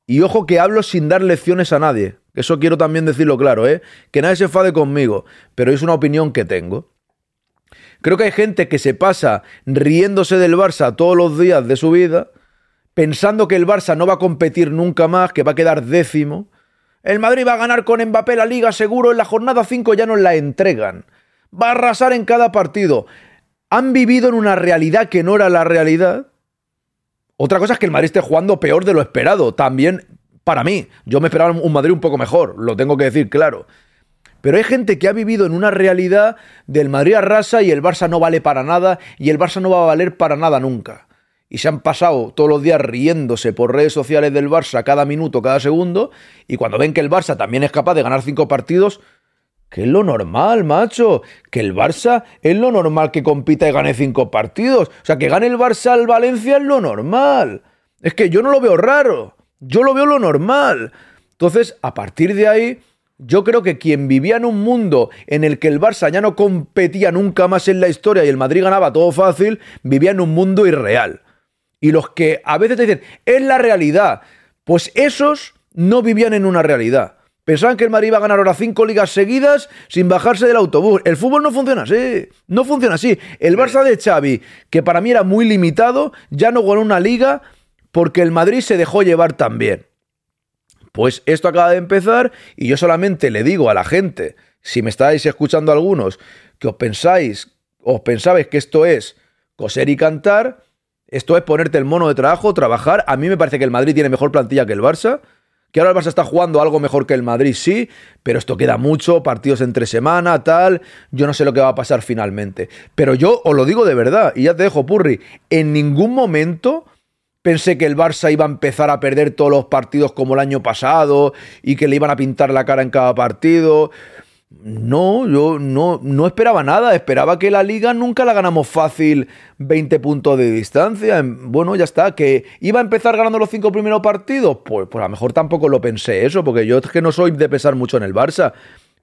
[SPEAKER 2] y ojo que hablo sin dar lecciones a nadie, eso quiero también decirlo claro, ¿eh? Que nadie se enfade conmigo, pero es una opinión que tengo. Creo que hay gente que se pasa riéndose del Barça todos los días de su vida, pensando que el Barça no va a competir nunca más, que va a quedar décimo. El Madrid va a ganar con Mbappé la liga seguro, en la jornada 5 ya nos la entregan. Va a arrasar en cada partido. Han vivido en una realidad que no era la realidad. Otra cosa es que el Madrid esté jugando peor de lo esperado. También para mí. Yo me esperaba un Madrid un poco mejor, lo tengo que decir claro. Pero hay gente que ha vivido en una realidad del Madrid arrasa y el Barça no vale para nada y el Barça no va a valer para nada nunca. Y se han pasado todos los días riéndose por redes sociales del Barça cada minuto, cada segundo. Y cuando ven que el Barça también es capaz de ganar cinco partidos, que es lo normal, macho. Que el Barça es lo normal que compita y gane cinco partidos. O sea, que gane el Barça al Valencia es lo normal. Es que yo no lo veo raro. Yo lo veo lo normal. Entonces, a partir de ahí, yo creo que quien vivía en un mundo en el que el Barça ya no competía nunca más en la historia y el Madrid ganaba todo fácil, vivía en un mundo irreal. Y los que a veces te dicen, es la realidad, pues esos no vivían en una realidad. Pensaban que el Madrid iba a ganar ahora cinco ligas seguidas sin bajarse del autobús. El fútbol no funciona así. No funciona así. El Barça de Xavi, que para mí era muy limitado, ya no ganó una liga porque el Madrid se dejó llevar también. Pues esto acaba de empezar y yo solamente le digo a la gente, si me estáis escuchando algunos, que os pensáis, os pensabais que esto es coser y cantar, esto es ponerte el mono de trabajo, trabajar. A mí me parece que el Madrid tiene mejor plantilla que el Barça, que ahora el Barça está jugando algo mejor que el Madrid, sí, pero esto queda mucho, partidos entre semana, tal, yo no sé lo que va a pasar finalmente. Pero yo os lo digo de verdad, y ya te dejo, Purri, en ningún momento Pensé que el Barça iba a empezar a perder todos los partidos como el año pasado y que le iban a pintar la cara en cada partido. No, yo no, no esperaba nada. Esperaba que la liga nunca la ganamos fácil 20 puntos de distancia. Bueno, ya está. Que iba a empezar ganando los cinco primeros partidos. Pues, pues a lo mejor tampoco lo pensé eso, porque yo es que no soy de pesar mucho en el Barça.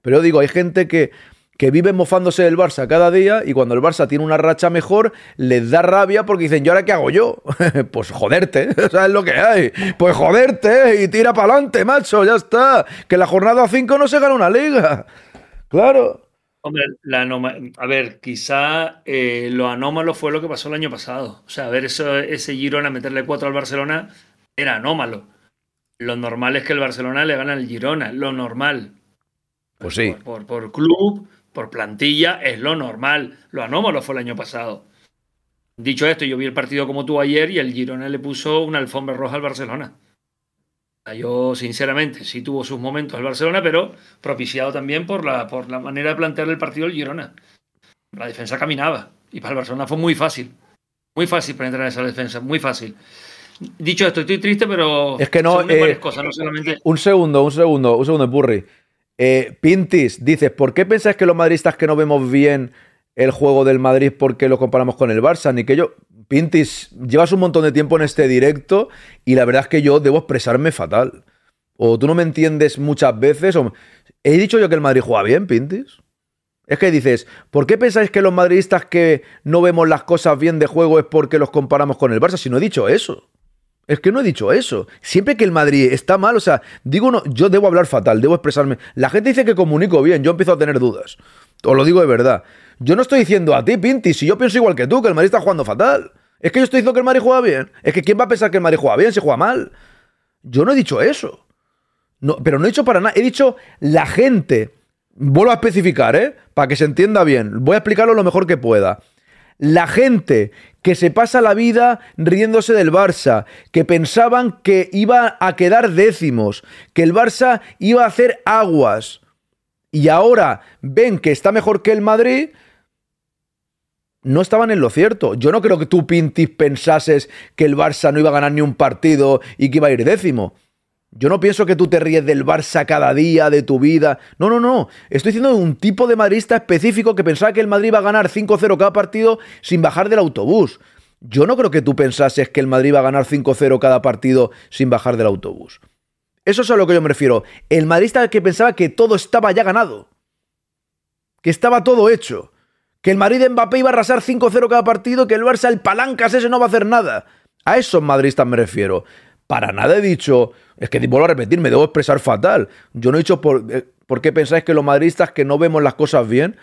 [SPEAKER 2] Pero digo, hay gente que que viven mofándose del Barça cada día y cuando el Barça tiene una racha mejor les da rabia porque dicen, ¿y ahora qué hago yo? pues joderte, ¿sabes lo que hay? Pues joderte eh, y tira para adelante, macho, ya está. Que la jornada 5 no se gana una liga. Claro.
[SPEAKER 4] Hombre, a ver, quizá eh, lo anómalo fue lo que pasó el año pasado. O sea, a ver, eso, ese Girona meterle 4 al Barcelona era anómalo. Lo normal es que el Barcelona le gana al Girona, lo normal. Pues sí. por club, por plantilla es lo normal. Lo anómalo fue el año pasado. Dicho esto, yo vi el partido como tú ayer y el Girona le puso una alfombra roja al Barcelona. Ah, yo, sinceramente, sí tuvo sus momentos el Barcelona, pero propiciado también por la, por la manera de plantear el partido el Girona. La defensa caminaba y para el Barcelona fue muy fácil. Muy fácil para entrar en esa defensa, muy fácil. Dicho esto, estoy triste, pero. Es que no. es eh, no solamente...
[SPEAKER 2] Un segundo, un segundo, un segundo, Burri. Eh, Pintis, dices, ¿por qué pensáis que los madridistas que no vemos bien el juego del Madrid porque lo comparamos con el Barça? Ni que yo. Pintis, llevas un montón de tiempo en este directo y la verdad es que yo debo expresarme fatal. O tú no me entiendes muchas veces. O... ¿He dicho yo que el Madrid juega bien, Pintis? Es que dices, ¿por qué pensáis que los madridistas que no vemos las cosas bien de juego es porque los comparamos con el Barça? Si no he dicho eso. Es que no he dicho eso. Siempre que el Madrid está mal, o sea, digo no, yo debo hablar fatal, debo expresarme. La gente dice que comunico bien, yo empiezo a tener dudas. Os lo digo de verdad. Yo no estoy diciendo a ti, Pinti, si yo pienso igual que tú, que el Madrid está jugando fatal. Es que yo estoy diciendo que el Madrid juega bien. Es que ¿quién va a pensar que el Madrid juega bien si juega mal? Yo no he dicho eso. No, pero no he dicho para nada. He dicho la gente. Vuelvo a especificar, ¿eh? Para que se entienda bien. Voy a explicarlo lo mejor que pueda. La gente que se pasa la vida riéndose del Barça, que pensaban que iba a quedar décimos, que el Barça iba a hacer aguas, y ahora ven que está mejor que el Madrid, no estaban en lo cierto. Yo no creo que tú, Pintis, pensases que el Barça no iba a ganar ni un partido y que iba a ir décimo. Yo no pienso que tú te ríes del Barça cada día de tu vida. No, no, no. Estoy diciendo de un tipo de madridista específico que pensaba que el Madrid iba a ganar 5-0 cada partido sin bajar del autobús. Yo no creo que tú pensases que el Madrid iba a ganar 5-0 cada partido sin bajar del autobús. Eso es a lo que yo me refiero. El madridista que pensaba que todo estaba ya ganado. Que estaba todo hecho. Que el Madrid de Mbappé iba a arrasar 5-0 cada partido, que el Barça, el palancas ese no va a hacer nada. A esos madridistas me refiero. Para nada he dicho, es que vuelvo a repetir, me debo expresar fatal. Yo no he dicho eh, por, qué pensáis que los madridistas que no vemos las cosas bien,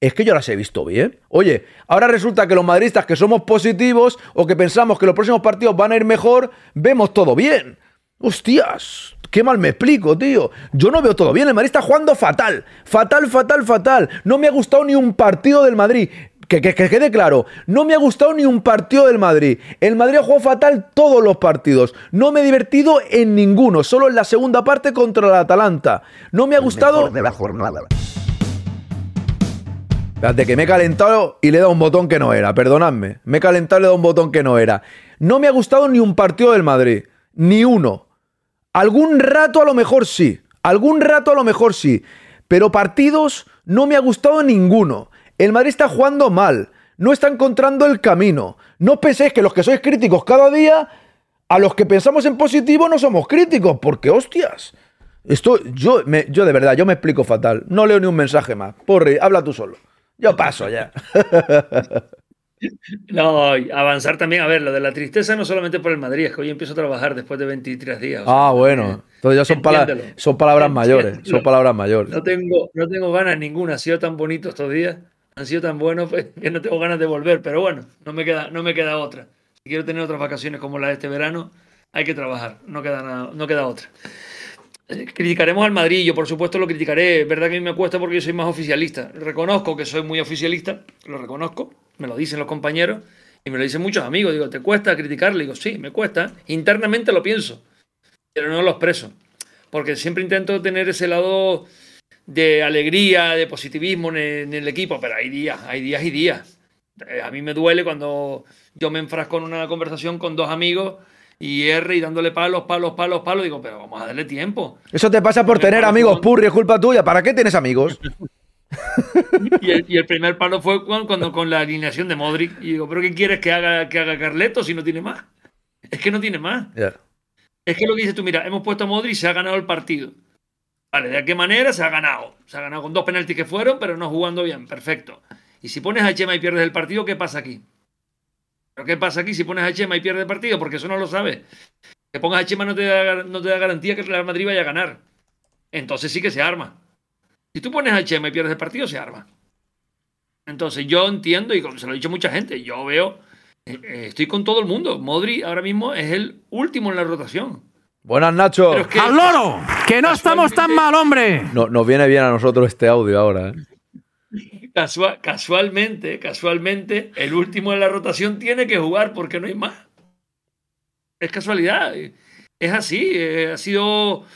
[SPEAKER 2] es que yo las he visto bien. Oye, ahora resulta que los madridistas que somos positivos o que pensamos que los próximos partidos van a ir mejor, vemos todo bien. Hostias, qué mal me explico, tío. Yo no veo todo bien. El Madrid está jugando fatal. Fatal, fatal, fatal. No me ha gustado ni un partido del Madrid que, que, quede claro, no me ha gustado ni un partido del Madrid. El Madrid ha jugado fatal todos los partidos. No me he divertido en ninguno, solo en la segunda parte contra el Atalanta. No me ha gustado... de la jornada. Espérate, que me he calentado y le he dado un botón que no era, perdonadme. Me he calentado y le he dado un botón que no era. No me ha gustado ni un partido del Madrid, ni uno. Algún rato a lo mejor sí, algún rato a lo mejor sí, pero partidos no me ha gustado ninguno. El Madrid está jugando mal, no está encontrando el camino. No penséis que los que sois críticos cada día, a los que pensamos en positivo no somos críticos, porque hostias. Esto, yo, yo de verdad, yo me explico fatal. No leo ni un mensaje más. Porri, habla tú
[SPEAKER 4] solo. Yo paso ya. No, avanzar también, a ver, lo de la tristeza no solamente por el Madrid, es que hoy empiezo a trabajar después de 23 días.
[SPEAKER 2] ah, bueno, entonces ya son, son palabras mayores, son palabras mayores.
[SPEAKER 4] No tengo, no tengo ganas ninguna, ha sido tan bonito estos días han sido tan buenos pues, que no tengo ganas de volver, pero bueno, no me queda, no me queda otra. Si quiero tener otras vacaciones como la de este verano, hay que trabajar, no queda, nada, no queda otra. Eh, criticaremos al Madrid, yo por supuesto lo criticaré, es verdad que a mí me cuesta porque yo soy más oficialista. Reconozco que soy muy oficialista, lo reconozco, me lo dicen los compañeros y me lo dicen muchos amigos, digo, ¿te cuesta criticarle? Digo, sí, me cuesta, internamente lo pienso, pero no lo expreso, porque siempre intento tener ese lado de alegría, de positivismo en el, equipo, pero hay días, hay días y días. Eh, a mí me duele cuando yo me enfrasco en una conversación con dos amigos y R y dándole palos, palos, palos, palos. Digo, pero vamos a darle tiempo.
[SPEAKER 2] Eso te pasa por tener amigos, con... es culpa tuya. ¿Para qué tienes amigos?
[SPEAKER 4] y, el, primer palo fue cuando, con la alineación de Modric. Y digo, ¿pero qué quieres que haga, que haga Carleto si no tiene más? Es que no tiene más. Es que lo que dices tú, mira, hemos puesto a Modric y se ha ganado el partido. Vale, ¿de qué manera se ha ganado? Se ha ganado con dos penaltis que fueron, pero no jugando bien. Perfecto. Y si pones a Chema y pierdes el partido, ¿qué pasa aquí? ¿Pero qué pasa aquí si pones a Chema y pierdes el partido? Porque eso no lo sabes. Que pongas a Chema no te da, no te da garantía que el Real Madrid vaya a ganar. Entonces sí que se arma. Si tú pones a Chema y pierdes el partido, se arma. Entonces yo entiendo, y se lo ha dicho mucha gente, yo veo, eh, eh, estoy con todo el mundo. Modri ahora mismo es el último en la rotación.
[SPEAKER 2] Buenas, Nacho. que... ¡Al loro! ¡Que no estamos
[SPEAKER 4] tan eh, mal, hombre!
[SPEAKER 2] No, nos viene bien a nosotros este audio ahora. ¿eh?
[SPEAKER 4] casualmente, casualmente, el último de la rotación tiene que jugar porque no hay más. Es casualidad. Eh, es así. ha sido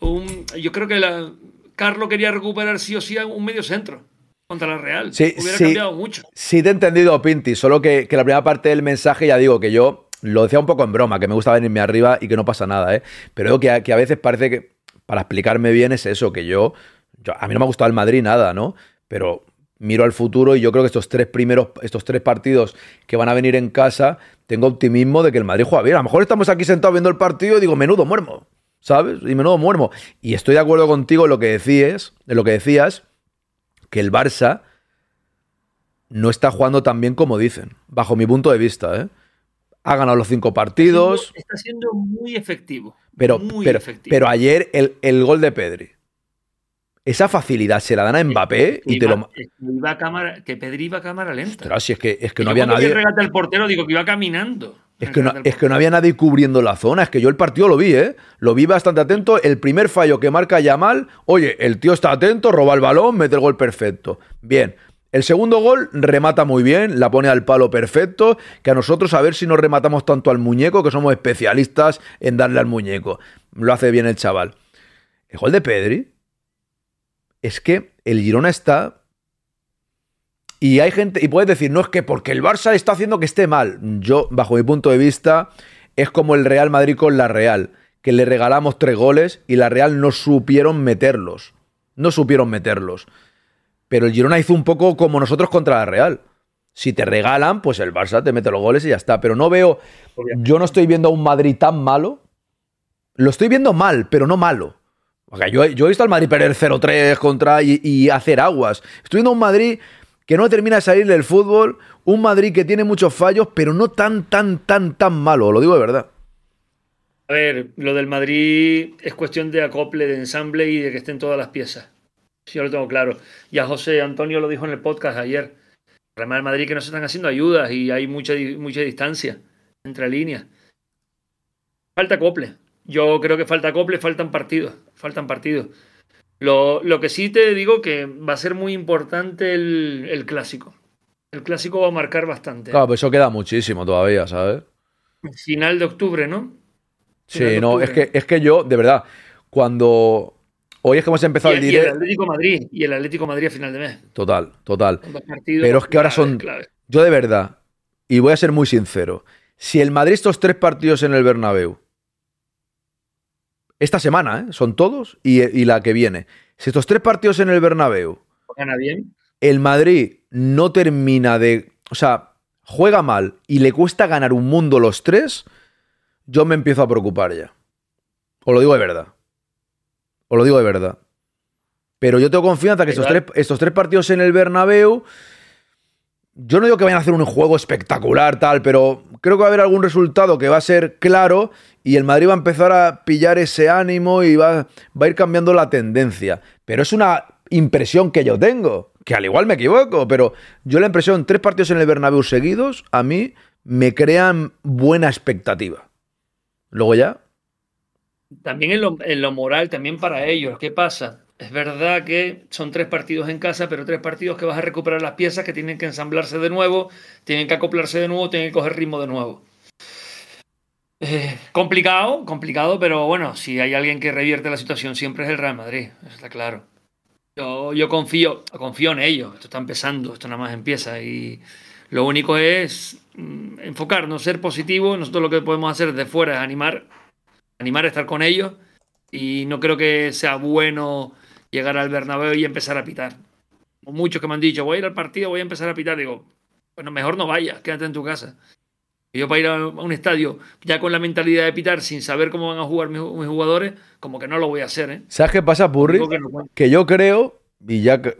[SPEAKER 4] un. Yo creo que la, Carlos quería recuperar sí o sí un medio centro contra la Real. Sí, Hubiera cambiado mucho.
[SPEAKER 2] Sí, te he entendido, Pinti. Solo que la primera parte del mensaje, ya digo que yo lo decía un poco en broma, que me gusta venirme arriba y que no pasa nada, ¿eh? Pero que a, que a veces parece que, para explicarme bien, es eso, que yo, a mí no me ha gustado el Madrid nada, ¿no? Pero miro al futuro y yo creo que estos tres primeros, estos tres partidos que van a venir en casa, tengo optimismo de que el Madrid juega bien. A lo mejor estamos aquí sentados viendo el partido y digo, menudo muermo, ¿sabes? Y menudo muermo. Y estoy de acuerdo contigo en lo que decías, en lo que decías, que el Barça no está jugando tan bien como dicen, bajo mi punto de vista, ¿eh? ha ganado los cinco partidos.
[SPEAKER 4] Está siendo, muy efectivo.
[SPEAKER 2] Pero, muy pero, pero ayer el, el, gol de Pedri. Esa facilidad se la dan a Mbappé que y te lo.
[SPEAKER 4] iba Pedri iba a cámara lenta.
[SPEAKER 2] Ostras, si es que, es que no había nadie.
[SPEAKER 4] el portero, digo que iba caminando.
[SPEAKER 2] Es que, es que, no, había nadie cubriendo la zona. Es que yo el partido lo vi, ¿eh? Lo vi bastante atento. El primer fallo que marca Yamal, oye, el tío está atento, roba el balón, mete el gol perfecto. Bien, el segundo gol remata muy bien, la pone al palo perfecto, que a nosotros a ver si nos rematamos tanto al muñeco, que somos especialistas en darle al muñeco. Lo hace bien el chaval. El gol de Pedri es que el Girona está y hay gente y puedes decir, no es que porque el Barça está haciendo que esté mal. Yo bajo mi punto de vista es como el Real Madrid con la Real, que le regalamos tres goles y la Real no supieron meterlos. No supieron meterlos. Pero el Girona hizo un poco como nosotros contra la Real. Si te regalan, pues el Barça te mete los goles y ya está. Pero no veo. Yo no estoy viendo a un Madrid tan malo. Lo estoy viendo mal, pero no malo. O sea, yo, he visto al Madrid perder 0-3 contra y, y, hacer aguas. Estoy viendo a un Madrid que no termina de salir del fútbol. Un Madrid que tiene muchos fallos, pero no tan, tan, tan, tan malo. Lo digo de verdad.
[SPEAKER 4] A ver, lo del Madrid es cuestión de acople, de ensamble y de que estén todas las piezas. Sí, yo lo tengo claro. Ya José Antonio lo dijo en el podcast ayer. Real Madrid que no se están haciendo ayudas y hay mucha, mucha distancia entre líneas. Falta Cople. Yo creo que falta Cople, faltan partidos. Faltan partidos. Lo, que sí te digo que va a ser muy importante el, clásico. El clásico va a marcar bastante. Claro,
[SPEAKER 2] pero eso queda muchísimo todavía, ¿sabes?
[SPEAKER 4] Final de octubre, ¿no? sí, no, es que,
[SPEAKER 2] es que yo, de verdad, cuando Hoy es que hemos empezado el directo. el
[SPEAKER 4] Atlético Madrid, y el Atlético Madrid a final de mes.
[SPEAKER 2] Total, total. Pero es que ahora son. Yo de verdad, y voy a ser muy sincero, si el Madrid estos tres partidos en el Bernabéu, esta semana, ¿eh? son todos, y, la que viene, si estos tres partidos en el Bernabéu, gana bien. El Madrid no termina de, o sea, juega mal y le cuesta ganar un mundo los tres, yo me empiezo a preocupar ya. Os lo digo de verdad. Os lo digo de verdad. Pero yo tengo confianza que estos tres, partidos en el Bernabéu. Yo no digo que vayan a hacer un juego espectacular, tal, pero creo que va a haber algún resultado que va a ser claro y el Madrid va a empezar a pillar ese ánimo y va, va a ir cambiando la tendencia. Pero es una impresión que yo tengo, que al igual me equivoco, pero yo la impresión, tres partidos en el Bernabéu seguidos, a mí me crean buena expectativa. Luego ya,
[SPEAKER 4] también en lo, moral, también para ellos, ¿qué pasa? Es verdad que son tres partidos en casa, pero tres partidos que vas a recuperar las piezas que tienen que ensamblarse de nuevo, tienen que acoplarse de nuevo, tienen que coger ritmo de nuevo. Eh, complicado, complicado, pero bueno, si hay alguien que revierte la situación siempre es el Real Madrid, está claro. Yo, yo confío, confío en ellos, esto está empezando, esto nada más empieza y lo único es mm, enfocarnos, ser positivo, nosotros lo que podemos hacer de fuera es animar animar a estar con ellos y no creo que sea bueno llegar al Bernabéu y empezar a pitar. muchos que me han dicho, voy a ir al partido, voy a empezar a pitar. Digo, bueno, mejor no vayas, quédate en tu casa. Yo para ir a un estadio ya con la mentalidad de pitar sin saber cómo van a jugar mis, jugadores, como que no lo voy a hacer. ¿eh? ¿Sabes qué pasa, Purri? Que,
[SPEAKER 2] que yo creo, y ya que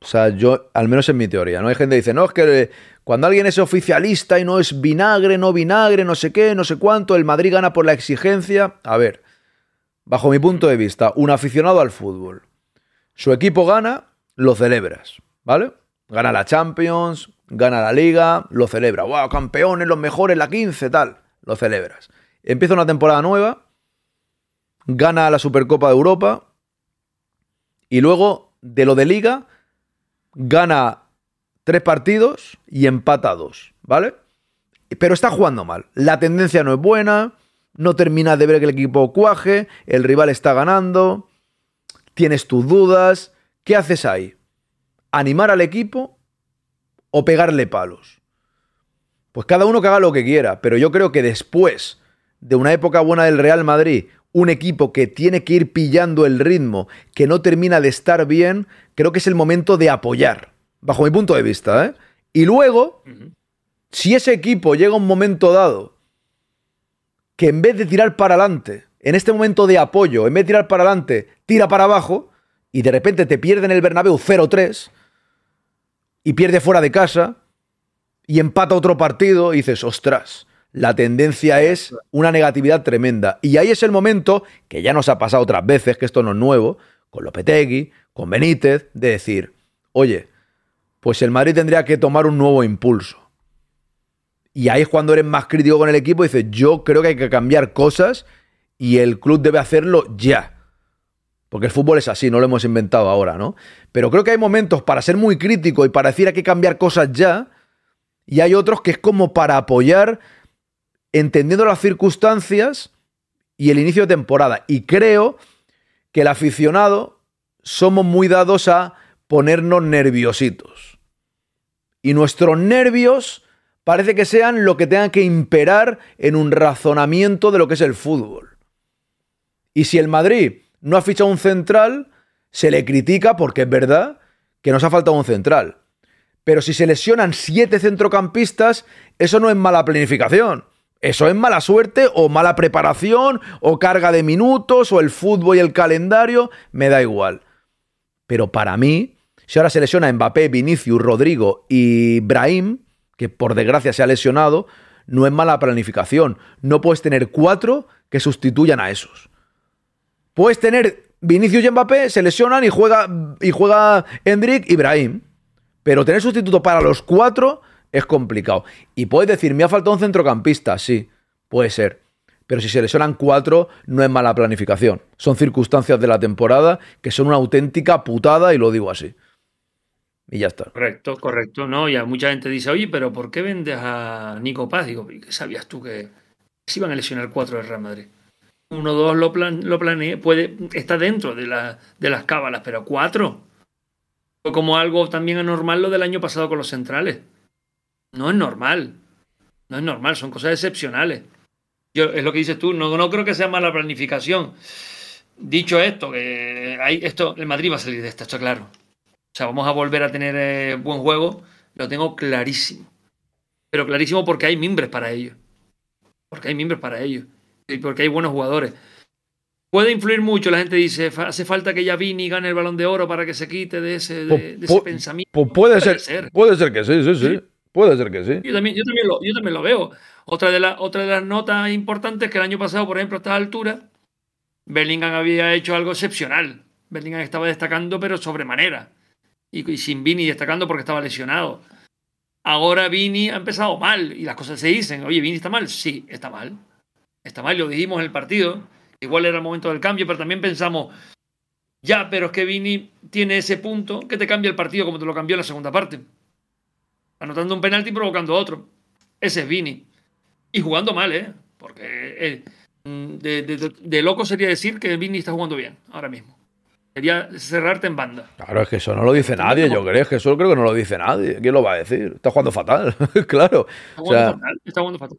[SPEAKER 2] o sea, yo, al menos en mi teoría, ¿no? Hay gente que dice, no, es que eh, cuando alguien es oficialista y no es vinagre, no vinagre, no sé qué, no sé cuánto, el Madrid gana por la exigencia. A ver, bajo mi punto de vista, un aficionado al fútbol, su equipo gana, lo celebras, ¿vale? Gana la Champions, gana la Liga, lo celebra. ¡Wow! Campeones, los mejores, la 15, tal. Lo celebras. Empieza una temporada nueva, gana la Supercopa de Europa y luego de lo de Liga gana tres partidos y empata dos, ¿vale? Pero está jugando mal. La tendencia no es buena, no terminas de ver que el equipo cuaje, el rival está ganando, tienes tus dudas. ¿Qué haces ahí? ¿Animar al equipo o pegarle palos? Pues cada uno que haga lo que quiera, pero yo creo que después de una época buena del Real Madrid, un equipo que tiene que ir pillando el ritmo, que no termina de estar bien, creo que es el momento de apoyar, bajo mi punto de vista. ¿eh? Y luego, si ese equipo llega a un momento dado que en vez de tirar para adelante, en este momento de apoyo, en vez de tirar para adelante, tira para abajo, y de repente te pierden el Bernabéu 0-3, y pierde fuera de casa, y empata otro partido, y dices, ostras, la tendencia es una negatividad tremenda. Y ahí es el momento, que ya nos ha pasado otras veces, que esto no es nuevo, con Lopetegui, con Benítez, de decir, oye, pues el Madrid tendría que tomar un nuevo impulso. Y ahí es cuando eres más crítico con el equipo y dices, yo creo que hay que cambiar cosas y el club debe hacerlo ya. Porque el fútbol es así, no lo hemos inventado ahora, ¿no? Pero creo que hay momentos para ser muy crítico y para decir hay que cambiar cosas ya, y hay otros que es como para apoyar entendiendo las circunstancias y el inicio de temporada. Y creo que el aficionado somos muy dados a ponernos nerviositos. Y nuestros nervios parece que sean lo que tengan que imperar en un razonamiento de lo que es el fútbol. Y si el Madrid no ha fichado un central, se le critica porque es verdad que nos ha faltado un central. Pero si se lesionan siete centrocampistas, eso no es mala planificación. Eso es mala suerte o mala preparación o carga de minutos o el fútbol y el calendario, me da igual. Pero para mí, si ahora se lesiona Mbappé, Vinicius, Rodrigo y Brahim, que por desgracia se ha lesionado, no es mala planificación. No puedes tener cuatro que sustituyan a esos. Puedes tener Vinicius y Mbappé, se lesionan y juega, y juega Hendrik y Brahim. Pero tener sustituto para los cuatro es complicado. Y puedes decir, me ha faltado un centrocampista, sí, puede ser. Pero si se lesionan cuatro, no es mala planificación. Son circunstancias de la temporada que son una auténtica putada y lo digo así. Y ya está.
[SPEAKER 4] Correcto, correcto. No, ya mucha gente dice, oye, pero ¿por qué vendes a Nico Paz? Digo, ¿qué sabías tú que se iban a lesionar cuatro de Real Madrid? Uno, dos lo, lo planeé, puede, está dentro de, de las cábalas, pero cuatro. Fue como algo también anormal lo del año pasado con los centrales no es normal. No es normal, son cosas excepcionales. Yo, es lo que dices tú, no, no creo que sea mala planificación. Dicho esto, que hay esto, el Madrid va a salir de esta está claro. O sea, vamos a volver a tener eh, buen juego, lo tengo clarísimo. Pero clarísimo porque hay mimbres para ello. Porque hay mimbres para ello. Y porque hay buenos jugadores. Puede influir mucho, la gente dice, hace falta que ya Vini gane el balón de oro para que se quite de ese, pensamiento. puede, ser,
[SPEAKER 2] Puede ser que sí. sí. sí. Puede ser que sí. Yo
[SPEAKER 4] también, yo lo, veo. Otra de, las notas importantes es que el año pasado, por ejemplo, a esta altura Bellingham había hecho algo excepcional. Bellingham estaba destacando, pero sobremanera. Y, y sin Vini destacando porque estaba lesionado. Ahora Vini ha empezado mal y las cosas se dicen. Oye, Vini está mal. Sí, está mal. Está mal, lo dijimos en el partido. Igual era el momento del cambio, pero también pensamos, ya, pero es que Vini tiene ese punto que te cambia el partido como te lo cambió en la segunda parte anotando un penalti y provocando otro. Ese es Vini. Y jugando mal, ¿eh? Porque eh, mm, de, loco sería decir que Vini está jugando bien ahora mismo. Sería cerrarte en banda.
[SPEAKER 2] Claro, es que eso no lo dice nadie, yo creo. Es que eso creo que no lo dice nadie. ¿Quién lo va a decir? Está jugando fatal, claro.
[SPEAKER 4] está jugando fatal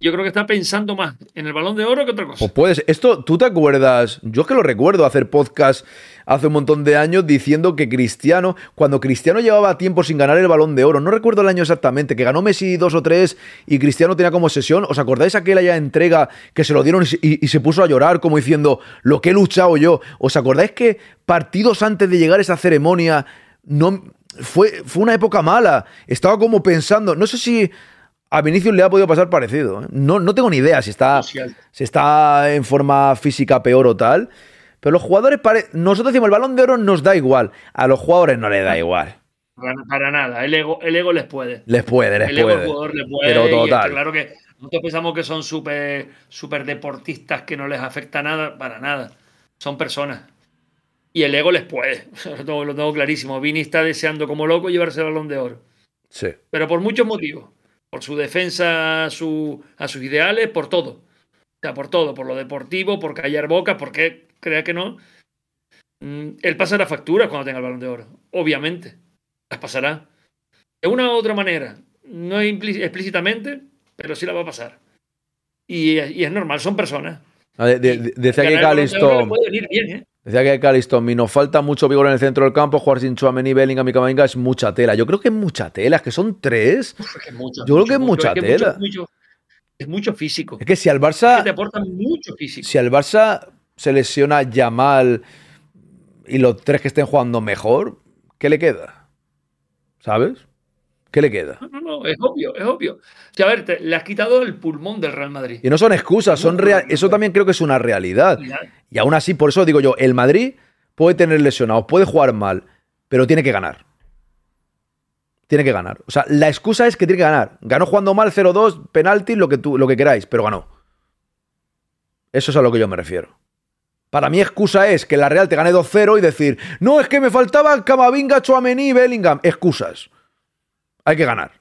[SPEAKER 4] yo creo que está pensando más en el balón de oro que otra cosa. Pues
[SPEAKER 2] puedes, esto tú te acuerdas, yo es que lo recuerdo hacer podcast hace un montón de años diciendo que Cristiano, cuando Cristiano llevaba tiempo sin ganar el balón de oro, no recuerdo el año exactamente, que ganó Messi dos o tres y Cristiano tenía como sesión, ¿os acordáis aquella ya entrega que se lo dieron y, se puso a llorar como diciendo lo que he luchado yo? ¿Os acordáis que partidos antes de llegar a esa ceremonia no... Fue, fue una época mala. Estaba como pensando, no sé si a Vinicius le ha podido pasar parecido. ¿eh? No, no tengo ni idea si está, si está en forma física peor o tal. Pero los jugadores, nosotros decimos, el balón de oro nos da igual. A los jugadores no les da igual.
[SPEAKER 4] Para, nada, el ego, el ego les puede. Les puede, les puede. jugador les puede. Pero claro que nosotros pensamos que son súper super deportistas que no les afecta nada, para nada. Son personas. Y el ego les puede. lo, tengo, lo tengo, clarísimo. Vini está deseando como loco llevarse el balón de oro. Sí. Pero por muchos motivos por su defensa a, su, a sus ideales, por todo. O sea, por todo, por lo deportivo, por callar bocas, porque, crea que no, mm, él pasa la factura cuando tenga el balón de oro, obviamente. Las pasará. De una u otra manera, no explícitamente, pero sí la va a pasar. Y, es normal, son personas.
[SPEAKER 2] Ah, de, de, que Decía que Calistomi, nos falta mucho vigor en el centro del campo, jugar sin Bellingham y Camavinga es mucha tela. Yo creo que es mucha tela, es que son tres.
[SPEAKER 4] Yo creo que es mucha tela. es mucho físico. Es que si al Barça... mucho físico.
[SPEAKER 2] Si al Barça se lesiona Yamal y los tres que estén jugando mejor, ¿qué le queda? ¿Sabes? ¿Qué le queda?
[SPEAKER 4] No, no, no, es obvio, es obvio. O sea, a ver, le has quitado el pulmón del Real Madrid. Y
[SPEAKER 2] no son excusas, son real, eso también creo que es una realidad. Y aún así, por eso digo yo, el Madrid puede tener lesionados, puede jugar mal, pero tiene que ganar. Tiene que ganar. O sea, la excusa es que tiene que ganar. Ganó jugando mal 0-2, penalti, lo que, tú, lo que queráis, pero ganó. Eso es a lo que yo me refiero. Para mí excusa es que la Real te gane 2-0 y decir, no, es que me faltaba Camavinga, Chouameni y Bellingham. Excusas hay que ganar.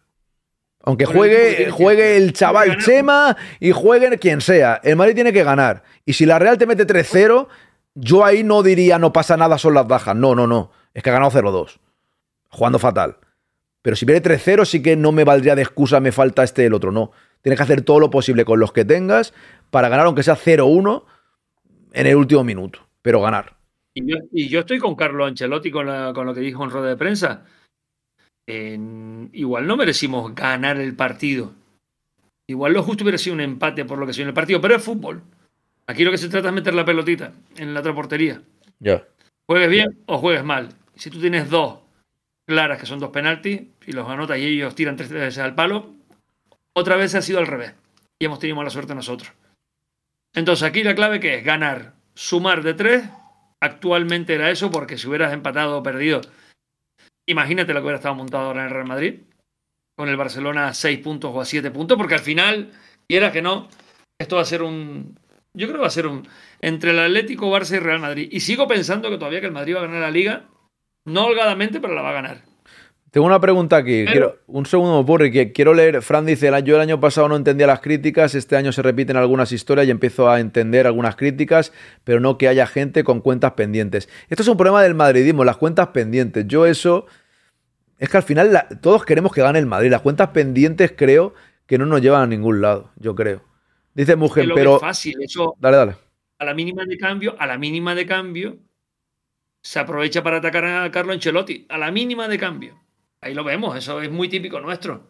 [SPEAKER 2] Aunque juegue, juegue el chaval Chema y juegue quien sea, el Madrid tiene que ganar. Y si la Real te mete 3-0, yo ahí no diría no pasa nada, son las bajas. No, no, no. Es que ha ganado 0-2. Jugando fatal. Pero si viene 3-0, sí que no me valdría de excusa, me falta este el otro. No. Tienes que hacer todo lo posible con los que tengas para ganar, aunque sea 0-1 en el último minuto. Pero ganar.
[SPEAKER 4] Y yo, estoy con Carlo Ancelotti con, con lo que dijo en rueda de prensa igual no merecimos ganar el partido. Igual lo justo hubiera sido un empate por lo que se en el partido, pero es fútbol. Aquí lo que se trata es meter la pelotita en la otra portería. Ya. Juegues bien o juegues mal. Si tú tienes dos claras, que son dos penaltis, y los anotas y ellos tiran tres veces al palo, otra vez ha sido al revés. Y hemos tenido mala suerte nosotros. Entonces aquí la clave que es ganar, sumar de tres. Actualmente era eso, porque si hubieras empatado o perdido, Imagínate lo que hubiera estado montado ahora en el Real Madrid, con el Barcelona a 6 puntos o a 7 puntos, porque al final, quiera que no, esto va a ser un. Yo creo que va a ser un. Entre el Atlético, Barça y Real Madrid. Y sigo pensando que todavía que el Madrid va a ganar la liga, no holgadamente, pero la va a ganar.
[SPEAKER 2] Tengo una pregunta aquí. un segundo, Porri, que quiero leer. Fran dice, yo el año pasado no entendía las críticas, este año se repiten algunas historias y empiezo a entender algunas críticas, pero no que haya gente con cuentas pendientes. Esto es un problema del madridismo, las cuentas pendientes. Yo eso... Es que al final todos queremos que gane el Madrid. Las cuentas pendientes creo que no nos llevan a ningún lado, yo creo. Dice Mujer pero... Dale, dale.
[SPEAKER 4] A la mínima de cambio, a la mínima de cambio, se aprovecha para atacar a Carlo Ancelotti. A la mínima de cambio. Ahí lo vemos, eso es muy típico nuestro.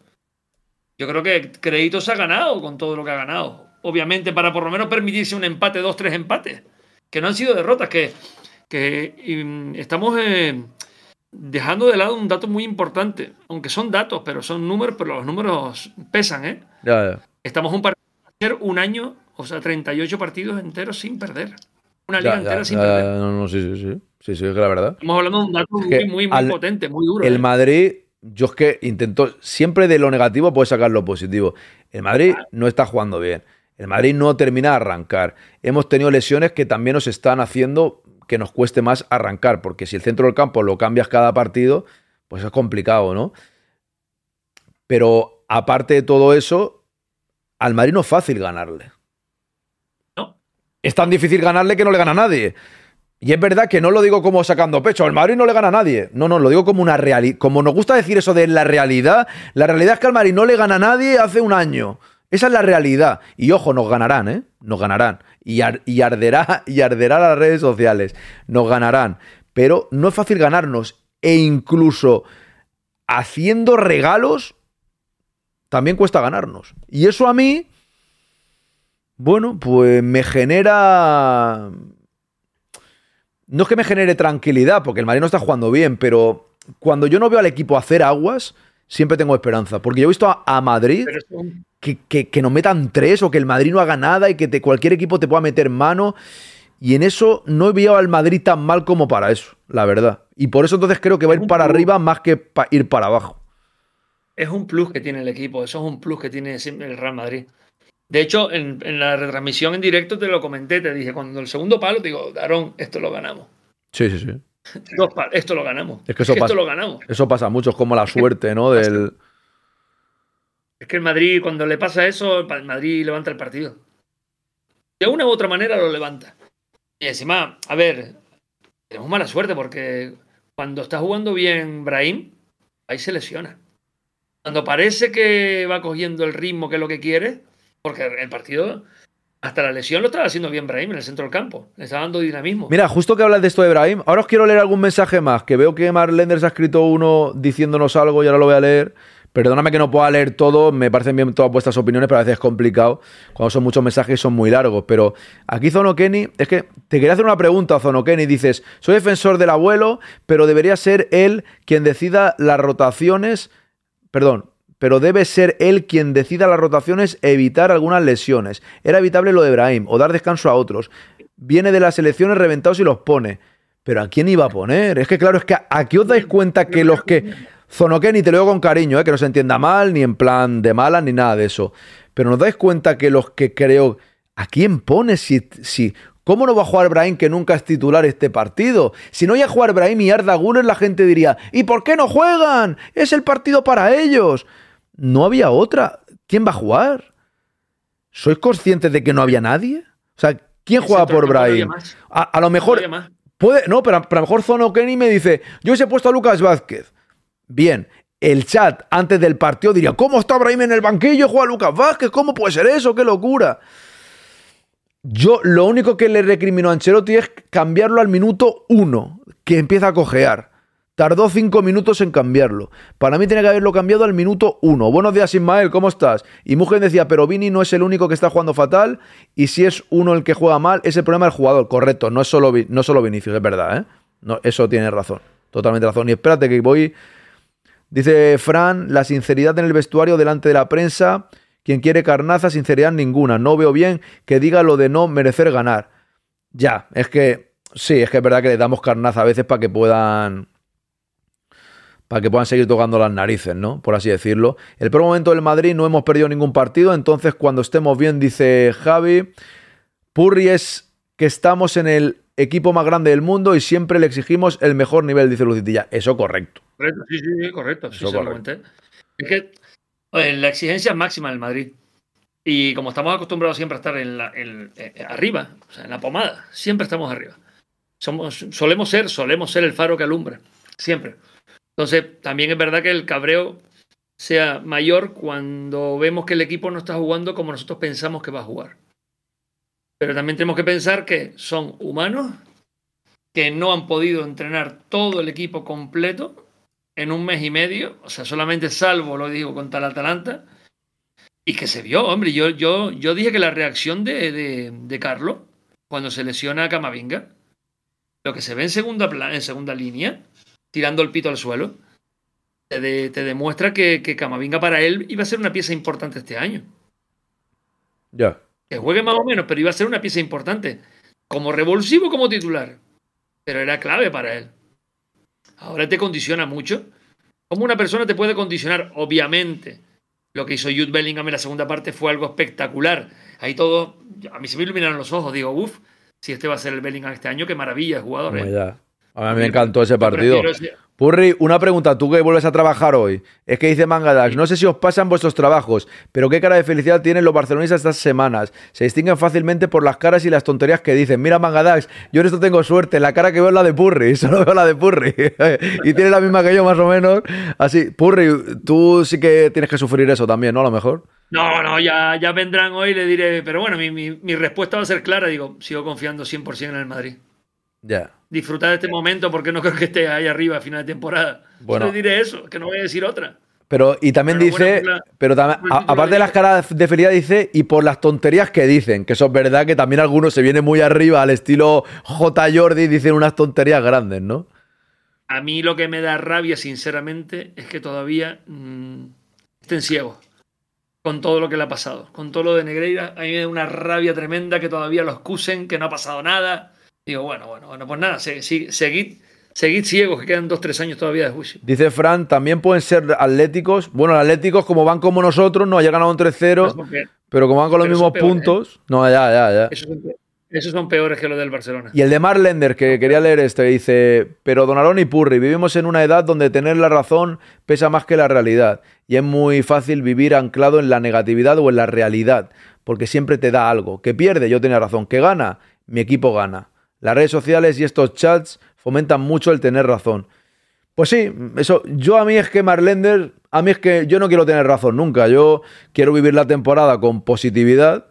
[SPEAKER 4] Yo creo que crédito se ha ganado con todo lo que ha ganado. Obviamente, para por lo menos permitirse un empate, dos, tres empates, que no han sido derrotas, que, que mm, estamos eh, dejando de lado un dato muy importante, aunque son datos, pero son números, pero los números pesan, ¿eh? Estamos un hacer un año, o sea, 38 partidos enteros sin perder. Una liga entera sin perder.
[SPEAKER 2] No, no, sí, sí, sí. Sí, sí, es que la verdad.
[SPEAKER 4] Estamos hablando de un dato muy, muy, potente, muy duro. El ¿eh?
[SPEAKER 2] Madrid, yo es que intento... siempre de lo negativo puedes sacar lo positivo. El Madrid no está jugando bien. El Madrid no termina de arrancar. Hemos tenido lesiones que también nos están haciendo que nos cueste más arrancar, porque si el centro del campo lo cambias cada partido, pues es complicado, ¿no? Pero aparte de todo eso, al Madrid no es fácil ganarle. No. Es tan difícil ganarle que no le gana a nadie. Y es verdad que no lo digo como sacando pecho, al Madrid no le gana a nadie. No, no, lo digo como una realidad. Como nos gusta decir eso de la realidad, la realidad es que al Madrid no le gana a nadie hace un año. Esa es la realidad. Y ojo, nos ganarán, ¿eh? Nos ganarán. Y, y, arderá, y arderá las redes sociales. Nos ganarán. Pero no es fácil ganarnos. E incluso haciendo regalos, también cuesta ganarnos. Y eso a mí, bueno, pues me genera no es que me genere tranquilidad, porque el Madrid no está jugando bien, pero cuando yo no veo al equipo hacer aguas, siempre tengo esperanza. Porque yo he visto a, Madrid que, que, nos metan tres o que el Madrid no haga nada y que cualquier equipo te pueda meter mano. Y en eso no he visto al Madrid tan mal como para eso, la verdad. Y por eso entonces creo que va a ir para arriba más que para ir para abajo.
[SPEAKER 4] Es un plus que tiene el equipo, eso es un plus que tiene el Real Madrid. De hecho, en, la retransmisión en directo te lo comenté, te dije, cuando el segundo palo, te digo, Darón, esto lo ganamos.
[SPEAKER 2] Sí, sí, sí.
[SPEAKER 4] Dos palos, esto lo ganamos. Es que, esto lo ganamos.
[SPEAKER 2] Eso pasa mucho, es como la suerte, ¿no? Del...
[SPEAKER 4] Es que el Madrid, cuando le pasa eso, el Madrid levanta el partido. De una u otra manera lo levanta. Y encima, a ver, tenemos mala suerte porque cuando está jugando bien Brahim, ahí se lesiona. Cuando parece que va cogiendo el ritmo que es lo que quiere, porque el partido, hasta la lesión, lo estaba haciendo bien Brahim en el centro del campo. Le estaba dando dinamismo. Mira,
[SPEAKER 2] justo que hablas de esto de Brahim, ahora os quiero leer algún mensaje más, que veo que Marlenders ha escrito uno diciéndonos algo y ahora lo voy a leer. Perdóname que no pueda leer todo, me parecen bien todas vuestras opiniones, pero a veces es complicado cuando son muchos mensajes y son muy largos. Pero aquí Zono Kenny, es que te quería hacer una pregunta, Zono Kenny. Dices, soy defensor del abuelo, pero debería ser él quien decida las rotaciones. Perdón, pero debe ser él quien decida las rotaciones, evitar algunas lesiones. Era evitable lo de Brahim, o dar descanso a otros. Viene de las elecciones reventados y los pone. Pero ¿a quién iba a poner? Es que claro, es que aquí os dais cuenta que los que... Zonoqueni ni te lo digo con cariño, eh, que no se entienda mal, ni en plan de mala, ni nada de eso. Pero nos dais cuenta que los que creo... ¿A quién pone si, si ¿Cómo no va a jugar Brahim que nunca es titular este partido? Si no iba a jugar Brahim y Arda Gunner, la gente diría, ¿y por qué no juegan? Es el partido para ellos. No había otra. ¿Quién va a jugar? ¿Sois conscientes de que no había nadie? O sea, ¿quién juega por Brahim? A, lo mejor. puede, no, pero a, lo mejor Zono Kenny me dice: Yo he puesto a Lucas Vázquez. Bien, el chat antes del partido diría: ¿Cómo está Brahim en el banquillo? Juega Lucas Vázquez. ¿Cómo puede ser eso? ¡Qué locura! Yo lo único que le recrimino a Ancelotti es cambiarlo al minuto uno, que empieza a cojear. Tardó cinco minutos en cambiarlo. Para mí tenía que haberlo cambiado al minuto uno. Buenos días, Ismael, ¿cómo estás? Y Mujer decía, pero Vini no es el único que está jugando fatal. Y si es uno el que juega mal, es el problema del jugador. Correcto, no es solo, no solo Vinicius, es verdad, ¿eh? No, eso tiene razón. Totalmente razón. Y espérate que voy. Dice Fran, la sinceridad en el vestuario delante de la prensa. Quien quiere carnaza, sinceridad ninguna. No veo bien que diga lo de no merecer ganar. Ya, es que. Sí, es que es verdad que le damos carnaza a veces para que puedan para que puedan seguir tocando las narices, ¿no? Por así decirlo. El primer momento del Madrid no hemos perdido ningún partido, entonces cuando estemos bien, dice Javi, Purri es que estamos en el equipo más grande del mundo y siempre le exigimos el mejor nivel, dice Lucitilla. Eso correcto.
[SPEAKER 4] Correcto, sí, sí, correcto. Es que la exigencia máxima del Madrid. Y como estamos acostumbrados siempre a estar en la, eh, arriba, o sea, en la pomada, siempre estamos arriba. Somos, solemos ser, solemos ser el faro que alumbra, siempre. Entonces, también es verdad que el cabreo sea mayor cuando vemos que el equipo no está jugando como nosotros pensamos que va a jugar. Pero también tenemos que pensar que son humanos, que no han podido entrenar todo el equipo completo en un mes y medio, o sea, solamente salvo, lo digo, contra Tal Atalanta, y que se vio, hombre, yo, yo, yo dije que la reacción de, de, Carlos cuando se lesiona a Camavinga, lo que se ve en segunda, en segunda línea, tirando el pito al suelo, te, demuestra que, Camavinga para él iba a ser una pieza importante este año. Ya. Que juegue más o menos, pero iba a ser una pieza importante. Como revulsivo, como titular. Pero era clave para él. Ahora te condiciona mucho. Como una persona te puede condicionar? Obviamente. Lo que hizo Jude Bellingham en la segunda parte fue algo espectacular. Ahí todo, a mí se me iluminaron los ojos. Digo, uff, si este va a ser el Bellingham este año, qué maravilla, jugador. ¿eh?
[SPEAKER 2] A mí me encantó ese partido. Purri, una pregunta, tú que vuelves a trabajar hoy. Es que dice Mangadax, no sé si os pasan vuestros trabajos, pero qué cara de felicidad tienen los barcelonistas estas semanas. Se distinguen fácilmente por las caras y las tonterías que dicen. Mira Mangadax, yo en esto tengo suerte, la cara que veo es la de Purri, solo veo la de Purri. y tiene la misma que yo más o menos. Así, Purri, tú sí que tienes que sufrir eso también, ¿no? A lo mejor.
[SPEAKER 4] No, no, ya, ya vendrán hoy le diré, pero bueno, mi, mi respuesta va a ser clara, digo, sigo confiando 100% en el Madrid. Disfrutar de este momento porque no creo que esté ahí arriba a final de temporada. Bueno. diré eso, que no voy a decir otra.
[SPEAKER 2] Pero, y también dice, pero pues, aparte de las caras de felicidad, dice, y por las tonterías que dicen, que eso es verdad que también algunos se vienen muy arriba al estilo J. Jordi, dicen unas tonterías grandes, ¿no?
[SPEAKER 4] A mí lo que me da rabia, sinceramente, es que todavía mm, estén ciegos con todo lo que le ha pasado. Con todo lo de Negreira, a mí me da una rabia tremenda que todavía lo excusen, que no ha pasado nada. Digo, bueno, bueno, bueno, pues nada, seguid, seguid, ciegos, que quedan dos, tres años todavía de juicio.
[SPEAKER 2] Dice Fran, también pueden ser atléticos. Bueno, atléticos, como van como nosotros, no haya a un 3-0, pero como van con los mismos ¿eh? puntos. No, ya, ya, ya.
[SPEAKER 4] esos son peores que los del Barcelona.
[SPEAKER 2] Y el de Marlender, que quería leer este, dice, pero Donarón y Purri, vivimos en una edad donde tener la razón pesa más que la realidad. Y es muy fácil vivir anclado en la negatividad o en la realidad, porque siempre te da algo. Que pierde, yo tenía razón. Que gana, mi equipo gana. Las redes sociales y estos chats fomentan mucho el tener razón. Pues sí, eso. Yo a mí es que Marlender, a mí es que yo no quiero tener razón nunca. Yo quiero vivir la temporada con positividad.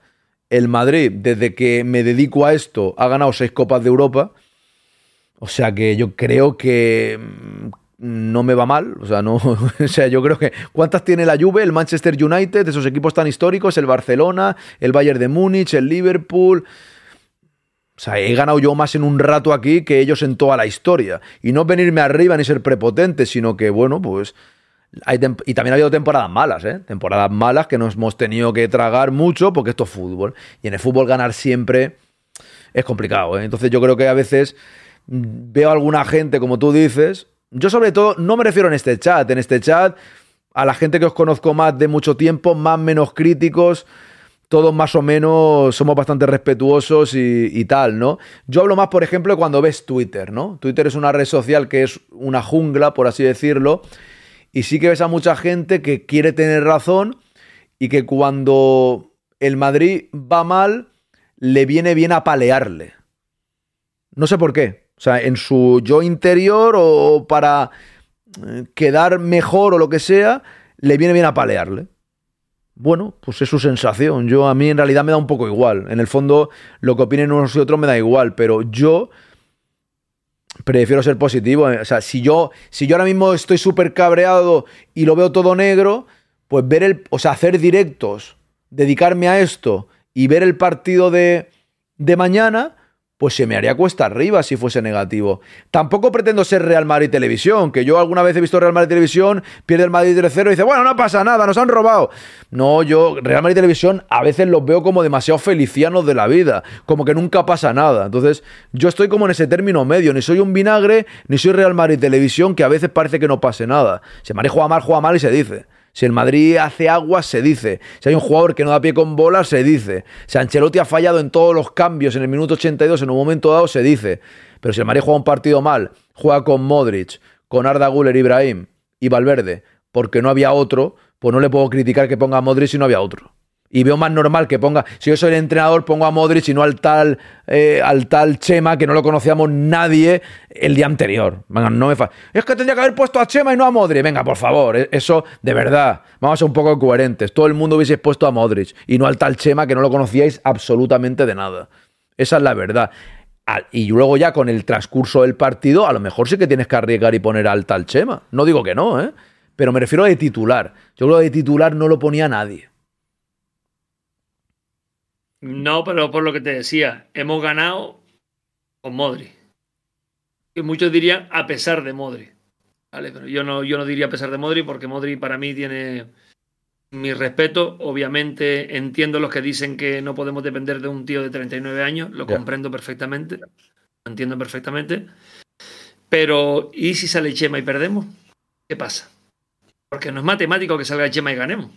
[SPEAKER 2] El Madrid, desde que me dedico a esto, ha ganado seis copas de Europa. O sea que yo creo que mm, no me va mal. O sea, no. O sea, yo creo que. ¿Cuántas tiene la Juve, el Manchester United, esos equipos tan históricos? El Barcelona, el Bayern de Múnich, el Liverpool. O sea, he ganado yo más en un rato aquí que ellos en toda la historia. Y no venirme arriba ni ser prepotente, sino que, bueno, pues. y también ha habido temporadas malas, ¿eh? Temporadas malas que nos hemos tenido que tragar mucho porque esto es fútbol. Y en el fútbol ganar siempre es complicado, ¿eh? Entonces yo creo que a veces mm, veo a alguna gente, como tú dices. Yo, sobre todo, no me refiero en este chat. En este chat, a la gente que os conozco más de mucho tiempo, más menos críticos todos más o menos somos bastante respetuosos y, tal, ¿no? Yo hablo más, por ejemplo, cuando ves Twitter, ¿no? Twitter es una red social que es una jungla, por así decirlo, y sí que ves a mucha gente que quiere tener razón y que cuando el Madrid va mal, le viene bien apalearle. No sé por qué. O sea, en su yo interior o para eh, quedar mejor o lo que sea, le viene bien apalearle bueno, pues es su sensación. Yo a mí en realidad me da un poco igual. En el fondo, lo que opinen unos y otros me da igual, pero yo prefiero ser positivo. O sea, si yo, si yo ahora mismo estoy súper cabreado y lo veo todo negro, pues ver el, o sea, hacer directos, dedicarme a esto y ver el partido de, de mañana, pues se me haría cuesta arriba si fuese negativo. Tampoco pretendo ser Real Madrid Televisión, que yo alguna vez he visto Real Madrid Televisión, pierde el Madrid 3-0 y dice, bueno, no pasa nada, nos han robado. No, yo, Real Madrid Televisión, a veces los veo como demasiado felicianos de la vida, como que nunca pasa nada. Entonces, yo estoy como en ese término medio, ni soy un vinagre, ni soy Real Madrid Televisión, que a veces parece que no pase nada. Se Madrid juega mal, juega mal y se dice. Si el Madrid hace agua, se dice. Si hay un jugador que no da pie con bola, se dice. Si Ancelotti ha fallado en todos los cambios en el minuto 82, en un momento dado, se dice. Pero si el Madrid juega un partido mal, juega con Modric, con Arda Guller, Ibrahim y Valverde, porque no había otro, pues no le puedo criticar que ponga a Modric si no había otro. Y veo más normal que ponga, si yo soy el entrenador, pongo a Modric y no al tal, eh, al tal Chema, que no lo conocíamos nadie el día anterior. Venga, no me Es que tendría que haber puesto a Chema y no a Modric. Venga, por favor, eh, eso de verdad. Vamos a ser un poco coherentes. Todo el mundo hubiese puesto a Modric y no al tal Chema, que no lo conocíais absolutamente de nada. Esa es la verdad. Y luego ya con el transcurso del partido, a lo mejor sí que tienes que arriesgar y poner al tal Chema. No digo que no, ¿eh? Pero me refiero a de titular. Yo creo que de titular no lo ponía nadie.
[SPEAKER 4] No, pero por lo que te decía, hemos ganado con Modri. y muchos dirían a pesar de Modri. ¿Vale? Pero yo no, yo no diría a pesar de Modri porque Modri para mí tiene mi respeto. Obviamente entiendo los que dicen que no podemos depender de un tío de 39 años, lo comprendo perfectamente, lo entiendo perfectamente. Pero ¿y si sale Chema y perdemos? ¿Qué pasa? Porque no es matemático que salga Chema y ganemos.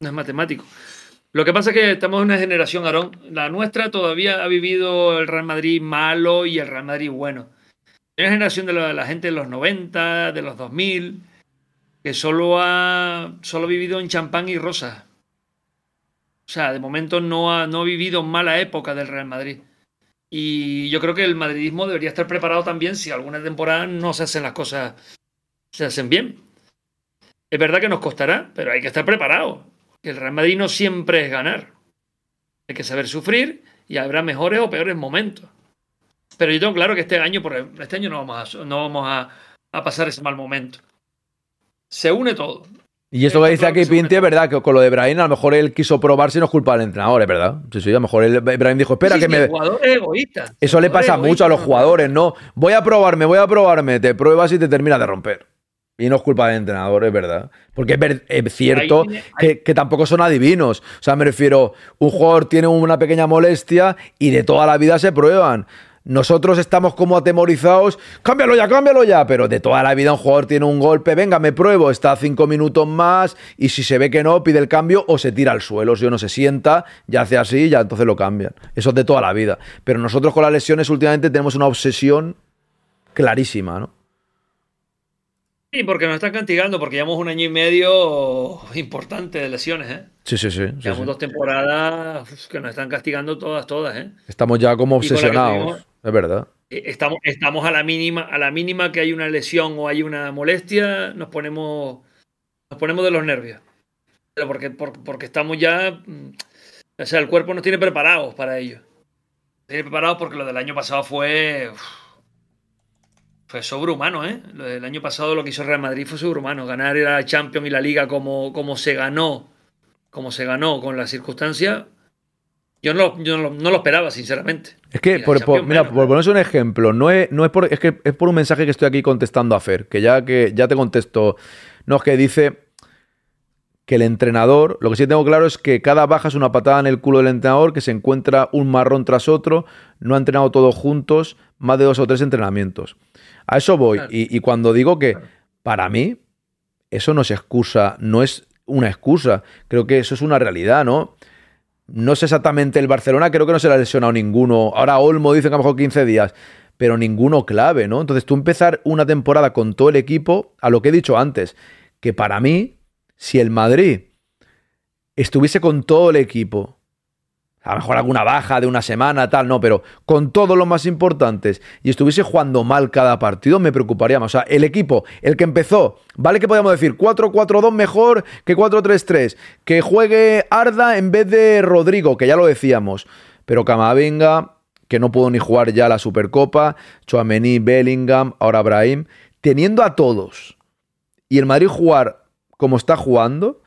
[SPEAKER 4] No es matemático. Lo que pasa es que estamos en una generación, Aarón. La nuestra todavía ha vivido el Real Madrid malo y el Real Madrid bueno. Es una generación de la, gente de los 90, de los 2000, que solo ha solo vivido en champán y rosas. O sea, de momento no ha, no ha vivido mala época del Real Madrid. Y yo creo que el madridismo debería estar preparado también si alguna temporada no se hacen las cosas, se hacen bien. Es verdad que nos costará, pero hay que estar preparado el Real Madrid no siempre es ganar. Hay que saber sufrir y habrá mejores o peores momentos. Pero yo tengo claro que este año, por este año no vamos, a, no vamos a, pasar ese mal momento. Se une todo.
[SPEAKER 2] Y esto que dice aquí Pinti es verdad, que con lo de Brahim a lo mejor él quiso probar si no es culpa del entrenador, es verdad. Sí, sí, a lo mejor él, Brahim dijo, espera que me... jugador
[SPEAKER 4] Eso le pasa mucho a los
[SPEAKER 2] jugadores, ¿no? Voy a probarme, voy a probarme, te pruebas y te terminas de romper. Y no es culpa del entrenador, es verdad. Porque es, cierto que, que, tampoco son adivinos. O sea, me refiero, un jugador tiene una pequeña molestia y de toda la vida se prueban. Nosotros estamos como atemorizados, cámbialo ya, cámbialo ya, pero de toda la vida un jugador tiene un golpe, venga, me pruebo, está cinco minutos más y si se ve que no, pide el cambio o se tira al suelo, si uno se sienta, ya hace así, ya entonces lo cambian. Eso es de toda la vida. Pero nosotros con las lesiones últimamente tenemos una obsesión clarísima, ¿no?
[SPEAKER 4] Sí, porque nos están castigando, porque llevamos un año y medio importante de lesiones, ¿eh?
[SPEAKER 2] Sí, sí, sí. Llevamos
[SPEAKER 4] dos temporadas que nos están castigando todas, todas, ¿eh?
[SPEAKER 2] Estamos ya como obsesionados, es verdad.
[SPEAKER 4] Eh, estamos, estamos a la mínima, a la mínima que hay una lesión o hay una molestia, nos ponemos, nos ponemos de los nervios. Pero porque, porque, estamos ya, mm, o sea, el cuerpo nos tiene preparados para ello. Nos tiene preparados porque lo del año pasado fue. Fue sobrehumano, ¿eh? El año pasado lo que hizo Real Madrid fue sobrehumano. Ganar la Champions y la Liga como, como se ganó, como se ganó con la circunstancia. yo no, lo esperaba, sinceramente.
[SPEAKER 2] Es que, por, mira, por ponerse un ejemplo, no es, no es por, es que es por un mensaje que estoy aquí contestando a Fer, que ya, que ya te contesto. No, es que dice que el entrenador, lo que sí tengo claro es que cada baja es una patada en el culo del entrenador, que se encuentra un marrón tras otro, no ha entrenado todos juntos, más de dos o tres entrenamientos. A eso voy. Y, y, cuando digo que para mí eso no es excusa, no es una excusa. Creo que eso es una realidad, ¿no? No sé exactamente el Barcelona, creo que no se le ha lesionado ninguno. Ahora Olmo dice que a lo mejor 15 días, pero ninguno clave, ¿no? Entonces tú empezar una temporada con todo el equipo, a lo que he dicho antes, que para mí, si el Madrid estuviese con todo el equipo a lo mejor alguna baja de una semana, tal, no, pero con todos los más importantes y estuviese jugando mal cada partido, me preocuparía más. O sea, el equipo, el que empezó, vale que podíamos decir 4-4-2 mejor que 4-3-3, que juegue Arda en vez de Rodrigo, que ya lo decíamos, pero Camavinga, que no pudo ni jugar ya la Supercopa, Chouameni, Bellingham, ahora Abraham teniendo a todos y el Madrid jugar como está jugando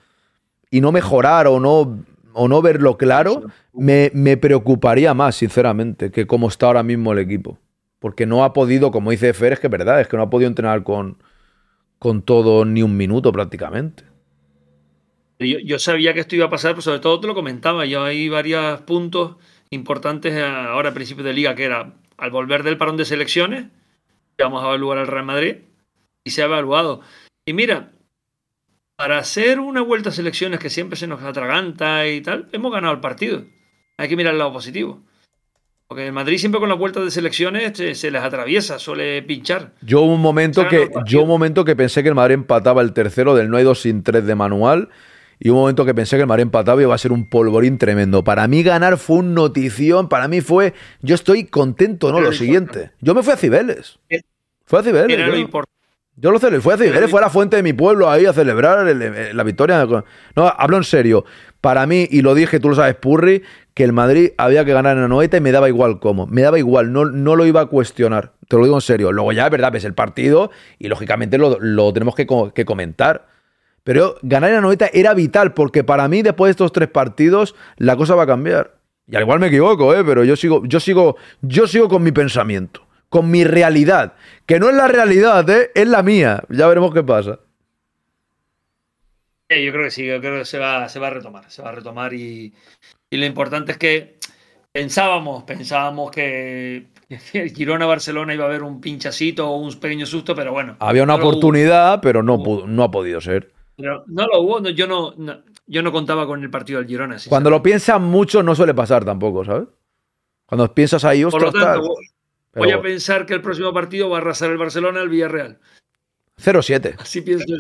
[SPEAKER 2] y no mejorar o no o no verlo claro, me, me preocuparía más, sinceramente, que cómo está ahora mismo el equipo. Porque no ha podido, como dice Fer, es que es verdad, es que no ha podido entrenar con, con todo ni un minuto prácticamente.
[SPEAKER 4] Yo, sabía que esto iba a pasar, pero sobre todo te lo comentaba. Yo hay varios puntos importantes ahora a principios de liga, que era al volver del parón de selecciones, vamos a evaluar al Real Madrid y se ha evaluado. Y mira, para hacer una vuelta a selecciones que siempre se nos atraganta y tal, hemos ganado el partido. Hay que mirar el lado positivo. Porque el Madrid siempre con las vueltas de selecciones este, se, les atraviesa, suele pinchar.
[SPEAKER 2] Yo un momento que yo un momento que pensé que el Madrid empataba el tercero del no hay dos sin tres de manual y un momento que pensé que el Madrid empataba iba a ser un polvorín tremendo. Para mí ganar fue un notición, para mí fue yo estoy contento, no, lo siguiente. Yo me fui a Cibeles. Fue a
[SPEAKER 4] Cibeles. lo importante
[SPEAKER 2] yo lo celebré. Fue a fue la fuente de mi pueblo ahí a celebrar la victoria. No, hablo en serio. Para mí, y lo dije, tú lo sabes, Purri, que el Madrid había que ganar en Anoeta y me daba igual cómo. Me daba igual, no, no lo iba a cuestionar. Te lo digo en serio. Luego ya, es verdad, ves el partido y lógicamente lo, tenemos que, comentar. Pero ganar en Anoeta era vital porque para mí, después de estos tres partidos, la cosa va a cambiar. Y al igual me equivoco, ¿eh? pero yo sigo, yo sigo, yo sigo con mi pensamiento con mi realidad. Que no es la realidad, ¿eh? es la mía. Ya veremos qué pasa.
[SPEAKER 4] yo creo que sí, yo creo que se va, a retomar, se va a retomar y, lo importante es que pensábamos, pensábamos que el Girona-Barcelona iba a haber un pinchacito o un pequeño susto, pero bueno. Había una oportunidad,
[SPEAKER 2] pero no, no ha podido ser.
[SPEAKER 4] Pero no lo hubo, yo, no, yo no contaba con el partido del Girona.
[SPEAKER 2] Cuando lo piensas mucho no suele pasar tampoco, ¿sabes? Cuando piensas ahí, ostras,
[SPEAKER 4] Voy a pensar que el próximo partido va a arrasar el Barcelona al Villarreal. 0-7. Así pienso yo.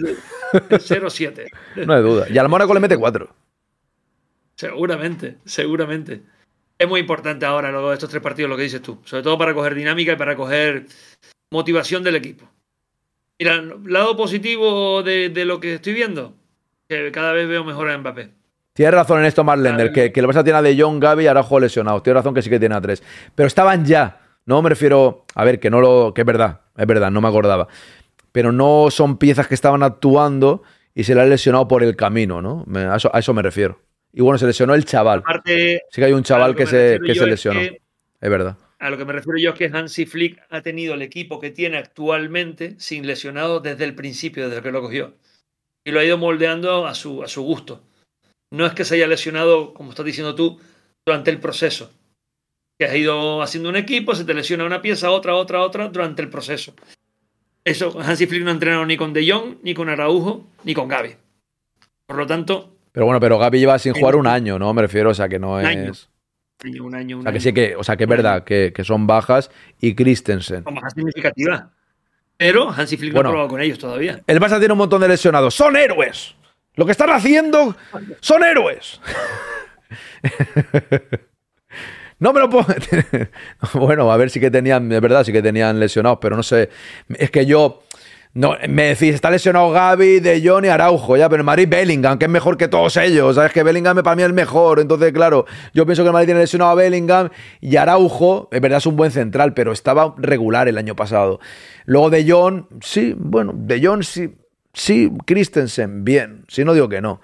[SPEAKER 4] 0-7.
[SPEAKER 2] no hay duda. Y al Mónaco le mete 4.
[SPEAKER 4] Seguramente, seguramente. Es muy importante ahora estos tres partidos, lo que dices tú. Sobre todo para coger dinámica y para coger motivación del equipo. Mira, lado positivo de, lo que estoy viendo, que cada vez veo mejor a Mbappé.
[SPEAKER 2] Tienes razón en esto, Marlender, que, que vas a tiene a De Jong, Gaby y Arajo lesionados. Tienes razón que sí que tiene a tres. Pero estaban ya no me refiero, a ver, que no lo, que es verdad, es verdad, no me acordaba. Pero no son piezas que estaban actuando y se le ha lesionado por el camino, ¿no? a, eso, me refiero. Y bueno, se lesionó el chaval.
[SPEAKER 4] sí que hay un chaval que, se, lesionó. Es, verdad. A lo que me refiero yo es que Hansi Flick ha tenido el equipo que tiene actualmente sin lesionado desde el principio, desde que lo cogió. Y lo ha ido moldeando a su, a su gusto. No es que se haya lesionado, como estás diciendo tú, durante el proceso que has ido haciendo un equipo, se te lesiona una pieza, otra, otra, otra durante el proceso. Eso, Hansi Flick no ha entrenado ni con De Jong, ni con Araujo, ni con Gaby. Por lo tanto.
[SPEAKER 2] Pero bueno, pero Gaby lleva sin jugar un año, ¿no? Me refiero, o sea que no es.
[SPEAKER 4] Un año, un o sea, que sí
[SPEAKER 2] que, o sea, que es verdad que, son bajas y Christensen. Son
[SPEAKER 4] bajas significativas. Pero Hansi Flick no ha probado con ellos todavía.
[SPEAKER 2] El Barça tiene un montón de lesionados. ¡Son héroes! Lo que están haciendo
[SPEAKER 4] son héroes.
[SPEAKER 2] No me lo bueno, a ver si que tenían, es verdad, sí que tenían lesionados, pero no sé. Es que yo. No, me decís, está lesionado Gaby, De Jong y Araujo, ya, pero el Bellingham, que es mejor que todos ellos, ¿sabes? Que Bellingham para mí es el mejor, entonces, claro, yo pienso que el Madrid tiene lesionado a Bellingham y Araujo, es verdad, es un buen central, pero estaba regular el año pasado. Luego De Jong, sí, bueno, De Jong sí, sí, Christensen, bien, sí, no digo que no,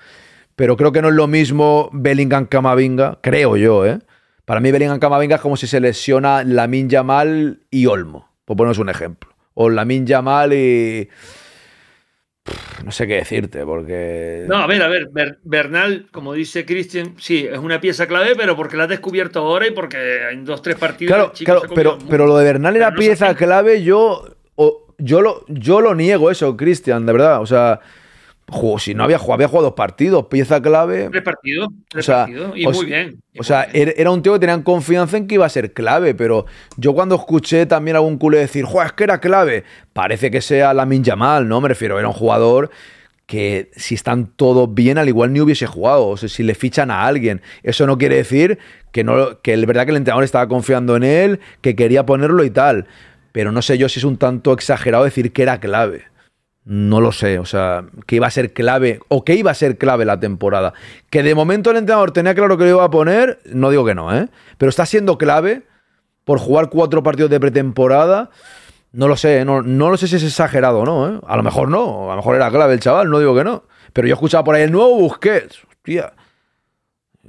[SPEAKER 2] pero creo que no es lo mismo Bellingham-Camavinga, creo yo, ¿eh? Para mí Bellingham Camavinga es como si se lesiona Lamin Yamal y Olmo, por ponernos un ejemplo. O Lamin Mal y... no sé qué decirte, porque... No, a ver,
[SPEAKER 4] a ver, Bernal, como dice Cristian, sí, es una pieza clave, pero porque la has descubierto ahora y porque en dos, tres partidos... Claro, pero,
[SPEAKER 2] pero lo de Bernal era pieza clave, yo, yo, lo, yo lo niego eso, Cristian, de verdad, o sea si no había jugado, había jugado dos partidos, pieza clave. Tres
[SPEAKER 4] partidos, tres partidos y muy bien.
[SPEAKER 2] o sea, era un tío que tenían confianza en que iba a ser clave, pero yo cuando escuché también a algún culé decir, Joder, es que era clave, parece que sea la mal, ¿no? Me refiero, era un jugador que si están todos bien, al igual ni hubiese jugado. O sea, si le fichan a alguien. Eso no quiere decir que no, que el verdad que el entrenador estaba confiando en él, que quería ponerlo y tal. Pero no sé yo si es un tanto exagerado decir que era clave. No lo sé, o sea, que iba a ser clave o que iba a ser clave la temporada. Que de momento el entrenador tenía claro que lo iba a poner, no digo que no, ¿eh? Pero está siendo clave por jugar cuatro partidos de pretemporada. No lo sé, ¿eh? no, no lo sé si es exagerado o no, ¿eh? A lo mejor no, a lo mejor era clave el chaval, no digo que no. Pero yo he escuchado por ahí el nuevo Busquets, hostia.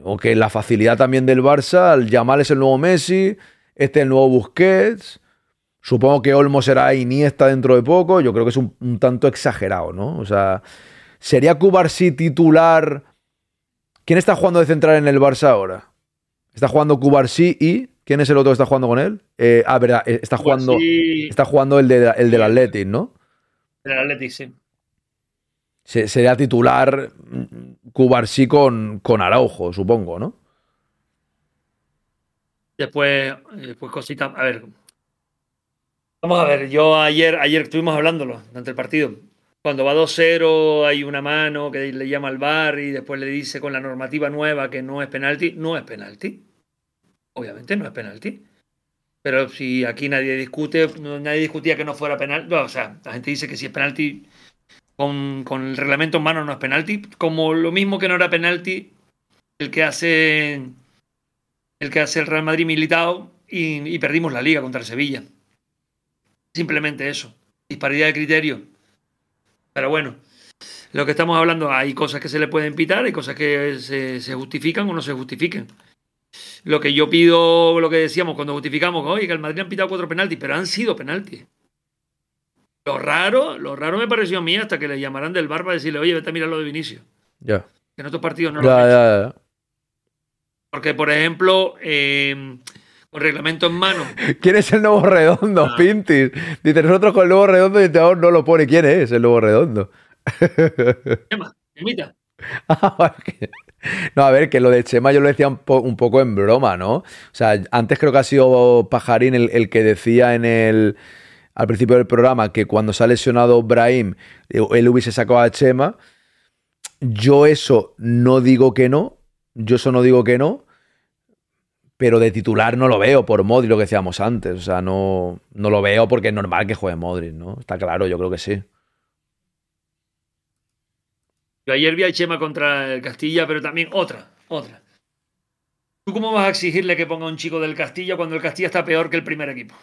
[SPEAKER 2] O que la facilidad también del Barça, el Yamal es el nuevo Messi, este es el nuevo Busquets. Supongo que Olmo será Iniesta dentro de poco. Yo creo que es un, tanto exagerado, ¿no? O sea, ¿sería Cubarsí titular? ¿Quién está jugando de central en el Barça ahora? Está jugando Cubarsí y. ¿Quién es el otro que está jugando con él? Eh, ah, verdad, eh, está jugando, está jugando el, de, el del Athletic, ¿no?
[SPEAKER 4] El Athletic, sí.
[SPEAKER 2] sería titular mm, mm, Cubarsí con, con Araujo, supongo, ¿no?
[SPEAKER 4] Después, después eh, cositas. A ver, Vamos a ver, yo ayer, ayer estuvimos hablándolo durante el partido. Cuando va 2-0 hay una mano que le llama al bar y después le dice con la normativa nueva que no es penalti. No es penalti. Obviamente no es penalti. Pero si aquí nadie discute, nadie discutía que no fuera penalti. o sea, la gente dice que si es penalti con, el reglamento en mano no es penalti. Como lo mismo que no era penalti el que hace el que hace el Real Madrid militado y, y perdimos la liga contra el Sevilla. Simplemente eso. Disparidad de criterio. Pero bueno, lo que estamos hablando, hay cosas que se le pueden pitar, hay cosas que se, justifican o no se justifican. Lo que yo pido, lo que decíamos cuando justificamos, oye, que el Madrid han pitado cuatro penaltis, pero han sido penaltis. Lo raro, lo raro me pareció a mí hasta que le llamarán del barba para decirle, oye, vete a mirar lo de Vinicio. Ya. Que en otros partidos no lo
[SPEAKER 2] han
[SPEAKER 4] Porque, por ejemplo, eh, con reglamento en mano.
[SPEAKER 2] ¿Quién es el nuevo redondo, ah. Pintis? Dice nosotros con el nuevo redondo y el no lo pone. ¿Quién es el nuevo redondo? Chema,
[SPEAKER 4] Chemita. Ah,
[SPEAKER 2] no, a ver, que lo de Chema yo lo decía un, poco en broma, ¿no? O sea, antes creo que ha sido Pajarín el, que decía en el al principio del programa que cuando se ha lesionado Brahim, eh, él hubiese sacado a Chema. Yo eso no digo que no, yo eso no digo que no, pero de titular no lo veo por Modri, lo que decíamos antes. O sea, no, no lo veo porque es normal que juegue Modri, ¿no? Está claro, yo creo que sí.
[SPEAKER 4] Yo ayer vi a Chema contra el Castilla, pero también otra, otra. ¿Tú cómo vas a exigirle que ponga un chico del Castilla cuando el Castilla está peor que el primer equipo?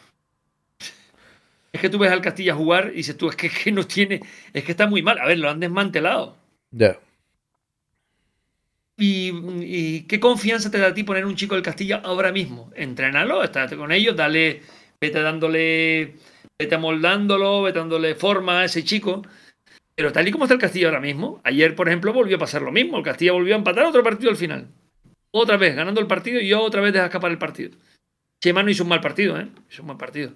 [SPEAKER 4] Es que tú ves al Castilla jugar y dices tú, es que, no tiene, es que está muy mal. A ver, lo han desmantelado. Ya. ¿Y, qué confianza te da a ti poner un chico del Castilla ahora mismo? Entrénalo, estate con ellos, dale, vete dándole, vete amoldándolo, vete dándole forma a ese chico. Pero tal y como está el Castilla ahora mismo, ayer, por ejemplo, volvió a pasar lo mismo. El Castilla volvió a empatar otro partido al final. Otra vez, ganando el partido y otra vez deja escapar el partido. Chema no hizo un mal partido, ¿eh? Hizo un mal partido.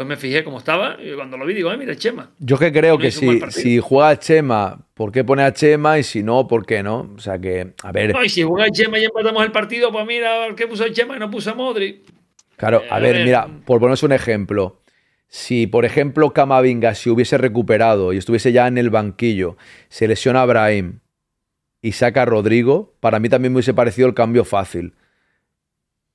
[SPEAKER 4] Pues me fijé cómo estaba y cuando lo vi digo, eh, mira, Chema. Yo que creo que si, si
[SPEAKER 2] juega Chema, ¿por qué pone a Chema? Y si no, ¿por qué no? O sea que, a ver. No, y
[SPEAKER 4] si juega Chema y empatamos el partido, pues mira, ¿qué puso Chema y no puso a Modri?
[SPEAKER 2] Claro, eh, a, ver, mira, por ponerse un ejemplo. Si, por ejemplo, Camavinga se hubiese recuperado y estuviese ya en el banquillo, se lesiona a Brahim y saca a Rodrigo, para mí también me hubiese parecido el cambio fácil.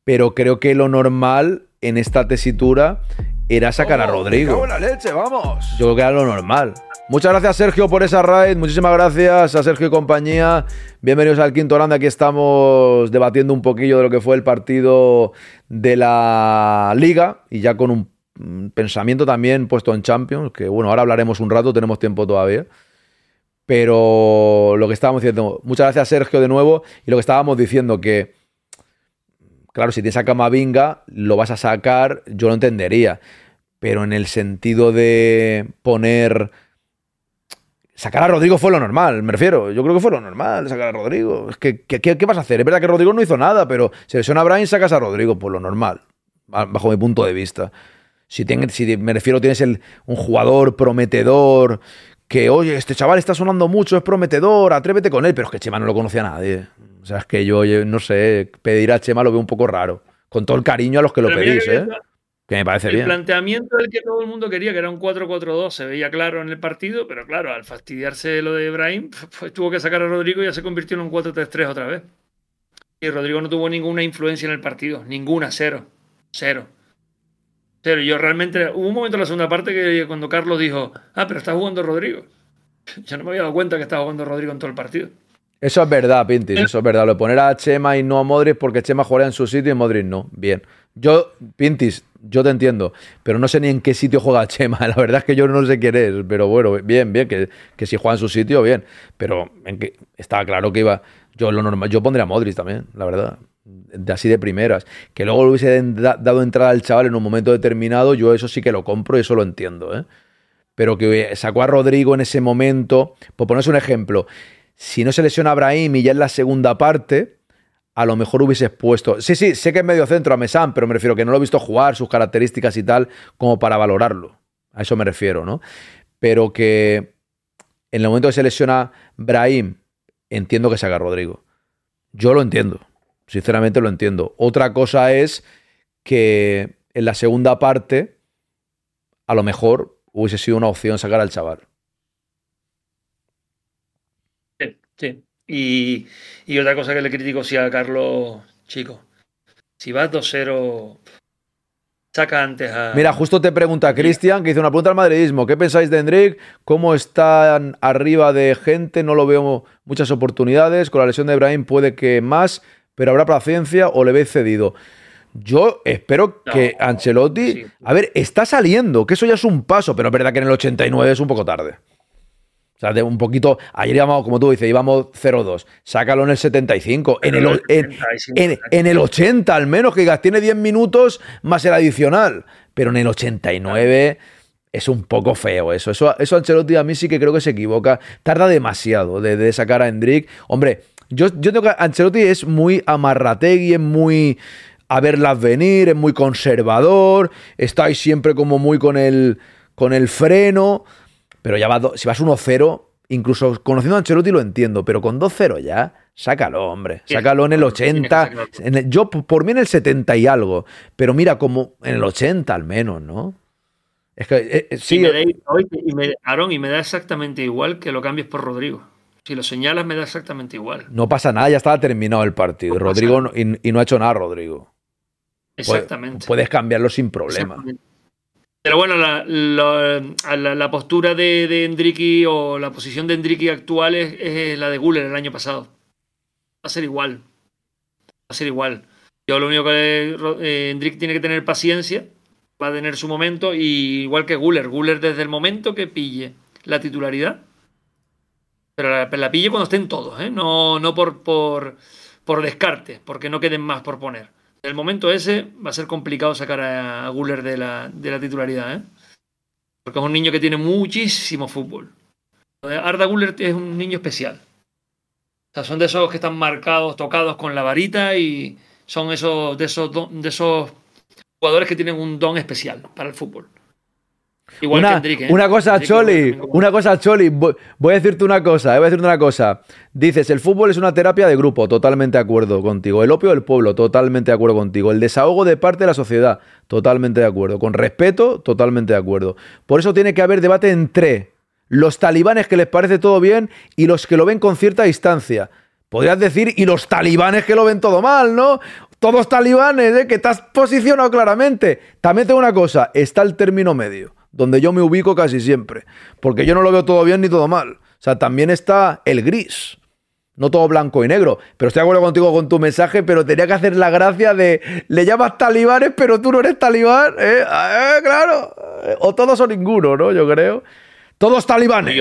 [SPEAKER 2] Pero creo que lo normal en esta tesitura era sacar a Rodrigo. la leche, vamos. Yo creo que era lo normal. Muchas gracias, Sergio, por esa raid. Muchísimas gracias a Sergio y compañía. Bienvenidos al Quinto Holanda. Aquí estamos debatiendo un poquillo de lo que fue el partido de la Liga y ya con un mm, pensamiento también puesto en Champions. Que bueno, ahora hablaremos un rato, tenemos tiempo todavía. Pero lo que estábamos diciendo, muchas gracias, Sergio, de nuevo. Y lo que estábamos diciendo, que Claro, si tienes a Camavinga, lo vas a sacar, yo lo entendería. Pero en el sentido de poner. Sacar a Rodrigo fue lo normal, me refiero. Yo creo que fue lo normal sacar a Rodrigo. Es que, ¿qué, vas a hacer? Es verdad que Rodrigo no hizo nada, pero lesiona a Brian, sacas a Rodrigo, por pues lo normal, bajo mi punto de vista. Si, me refiero, tienes el, un jugador prometedor, que oye, este chaval está sonando mucho, es prometedor, atrévete con él, pero es que Chema no lo conocía a nadie. O sea, es que yo, no sé, pedir a Chema lo veo un poco raro. Con todo el cariño a los que lo pedís, que ¿eh? Que me parece bien. el
[SPEAKER 4] planteamiento del que todo el mundo quería, que era un 4-4-2, se veía claro en el partido, pero claro, al fastidiarse lo de Ibrahim, pues tuvo que sacar a Rodrigo y ya se convirtió en un 4-3-3 otra vez. Y Rodrigo no tuvo ninguna influencia en el partido, ninguna, cero, cero. Pero Yo realmente, hubo un momento en la segunda parte que cuando Carlos dijo, ah, pero está jugando Rodrigo. Yo no me había dado cuenta que estaba jugando Rodrigo en todo el partido.
[SPEAKER 2] Eso es verdad, Pintis, eh. eso es verdad. Lo poner a Chema y no a Modric porque Chema juega en su sitio y Modric no. Bien. Yo, Pintis, yo te entiendo, pero no sé ni en qué sitio juega Chema. La verdad es que yo no sé quién es, pero bueno, bien, bien, que, que si juega en su sitio, bien. Pero en que, estaba claro que iba. Yo lo normal, yo pondría a Modric también, la verdad. De, así de primeras. Que luego le hubiese dado entrada al chaval en un momento determinado, yo eso sí que lo compro y eso lo entiendo, ¿eh? Pero que eh, sacó a Rodrigo en ese momento, por ponerse un ejemplo, si no se lesiona a Brahim y ya en la segunda parte, a lo mejor hubiese puesto. Sí, sí, sé que es medio centro a Mesán, pero me refiero que no lo he visto jugar, sus características y tal, como para valorarlo. A eso me refiero, ¿no? Pero que en el momento que se lesiona Brahim, entiendo que se haga Rodrigo. Yo lo entiendo. Sinceramente lo entiendo. Otra cosa es que en la segunda parte, a lo mejor hubiese sido una opción sacar al chaval.
[SPEAKER 4] Sí. Y, otra cosa que le critico sí a Carlos, chico. Si vas 2-0, saca antes a. Mira, justo
[SPEAKER 2] te pregunta Cristian, que hizo una pregunta al madridismo. ¿Qué pensáis de Hendrik? ¿Cómo están arriba de gente? No lo veo muchas oportunidades. Con la lesión de Ibrahim puede que más, pero habrá paciencia o le ve cedido. Yo espero que Ancelotti. A ver, está saliendo, que eso ya es un paso, pero es verdad que en el 89 es un poco tarde. O sea, de un poquito. Ayer íbamos, como tú dices, íbamos 0-2. Sácalo en el 75. En el, en, el, 80, al menos, que digas, tiene 10 minutos más el adicional. Pero en el 89 es un poco feo eso. Eso, eso Ancelotti a mí sí que creo que se equivoca. Tarda demasiado de, sacar a Hendrik. Hombre, yo, yo tengo que. Ancelotti es muy amarrategui, es muy a verlas venir, es muy conservador. Estáis siempre como muy con el, con el freno. Pero ya vas, si vas 1-0, incluso conociendo a Ancelotti lo entiendo, pero con 2-0 ya, sácalo, hombre. Sácalo en el 80. yo, por mí, en el 70 y algo. Pero mira, como en el 80 al menos, ¿no? Es que. Eh, eh, sí, eh,
[SPEAKER 4] y me da, y me, da exactamente igual que lo cambies por Rodrigo. Si lo señalas, me da exactamente igual.
[SPEAKER 2] No pasa nada, ya estaba terminado el partido. Rodrigo y, no ha hecho nada, Rodrigo. Exactamente. Puedes, puedes cambiarlo sin problema.
[SPEAKER 4] Pero bueno, la, postura de, de o la posición de Hendricky actual es, la de Guller el año pasado. Va a ser igual. Va a ser igual. Yo lo único que eh, tiene que tener paciencia, va a tener su momento, y igual que Guller. Guller desde el momento que pille la titularidad, pero la, pille cuando estén todos, ¿eh? no, no por, por, por descarte, porque no queden más por poner el momento ese va a ser complicado sacar a Guller de la, titularidad, ¿eh? porque es un niño que tiene muchísimo fútbol. Eh, Arda Guller es un niño especial. O sea, son de esos que están marcados, tocados con la varita y son de, esos, de esos jugadores que tienen un don especial para el fútbol una, ¿eh? una cosa, Choli,
[SPEAKER 2] una cosa, Choli, voy, a decirte una cosa, eh, voy a decirte una cosa. Dices, el fútbol es una terapia de grupo, totalmente de acuerdo contigo. El opio del pueblo, totalmente de acuerdo contigo. El desahogo de parte de la sociedad, totalmente de acuerdo. Con respeto, totalmente de acuerdo. Por eso tiene que haber debate entre los talibanes que les parece todo bien y los que lo ven con cierta distancia. Podrías decir, y los talibanes que lo ven todo mal, ¿no? Todos talibanes, ¿eh? que estás posicionado claramente. También tengo una cosa, está el término medio donde yo me ubico casi siempre, porque yo no lo veo todo bien ni todo mal. O sea, también está el gris. No todo blanco y negro. Pero estoy de acuerdo contigo con tu mensaje, pero tenía que hacer la gracia de le llamas talibanes, pero tú no eres talibán. ¿eh? Ah, eh, claro. O todos o ninguno, ¿no? Yo creo. Todos talibanes.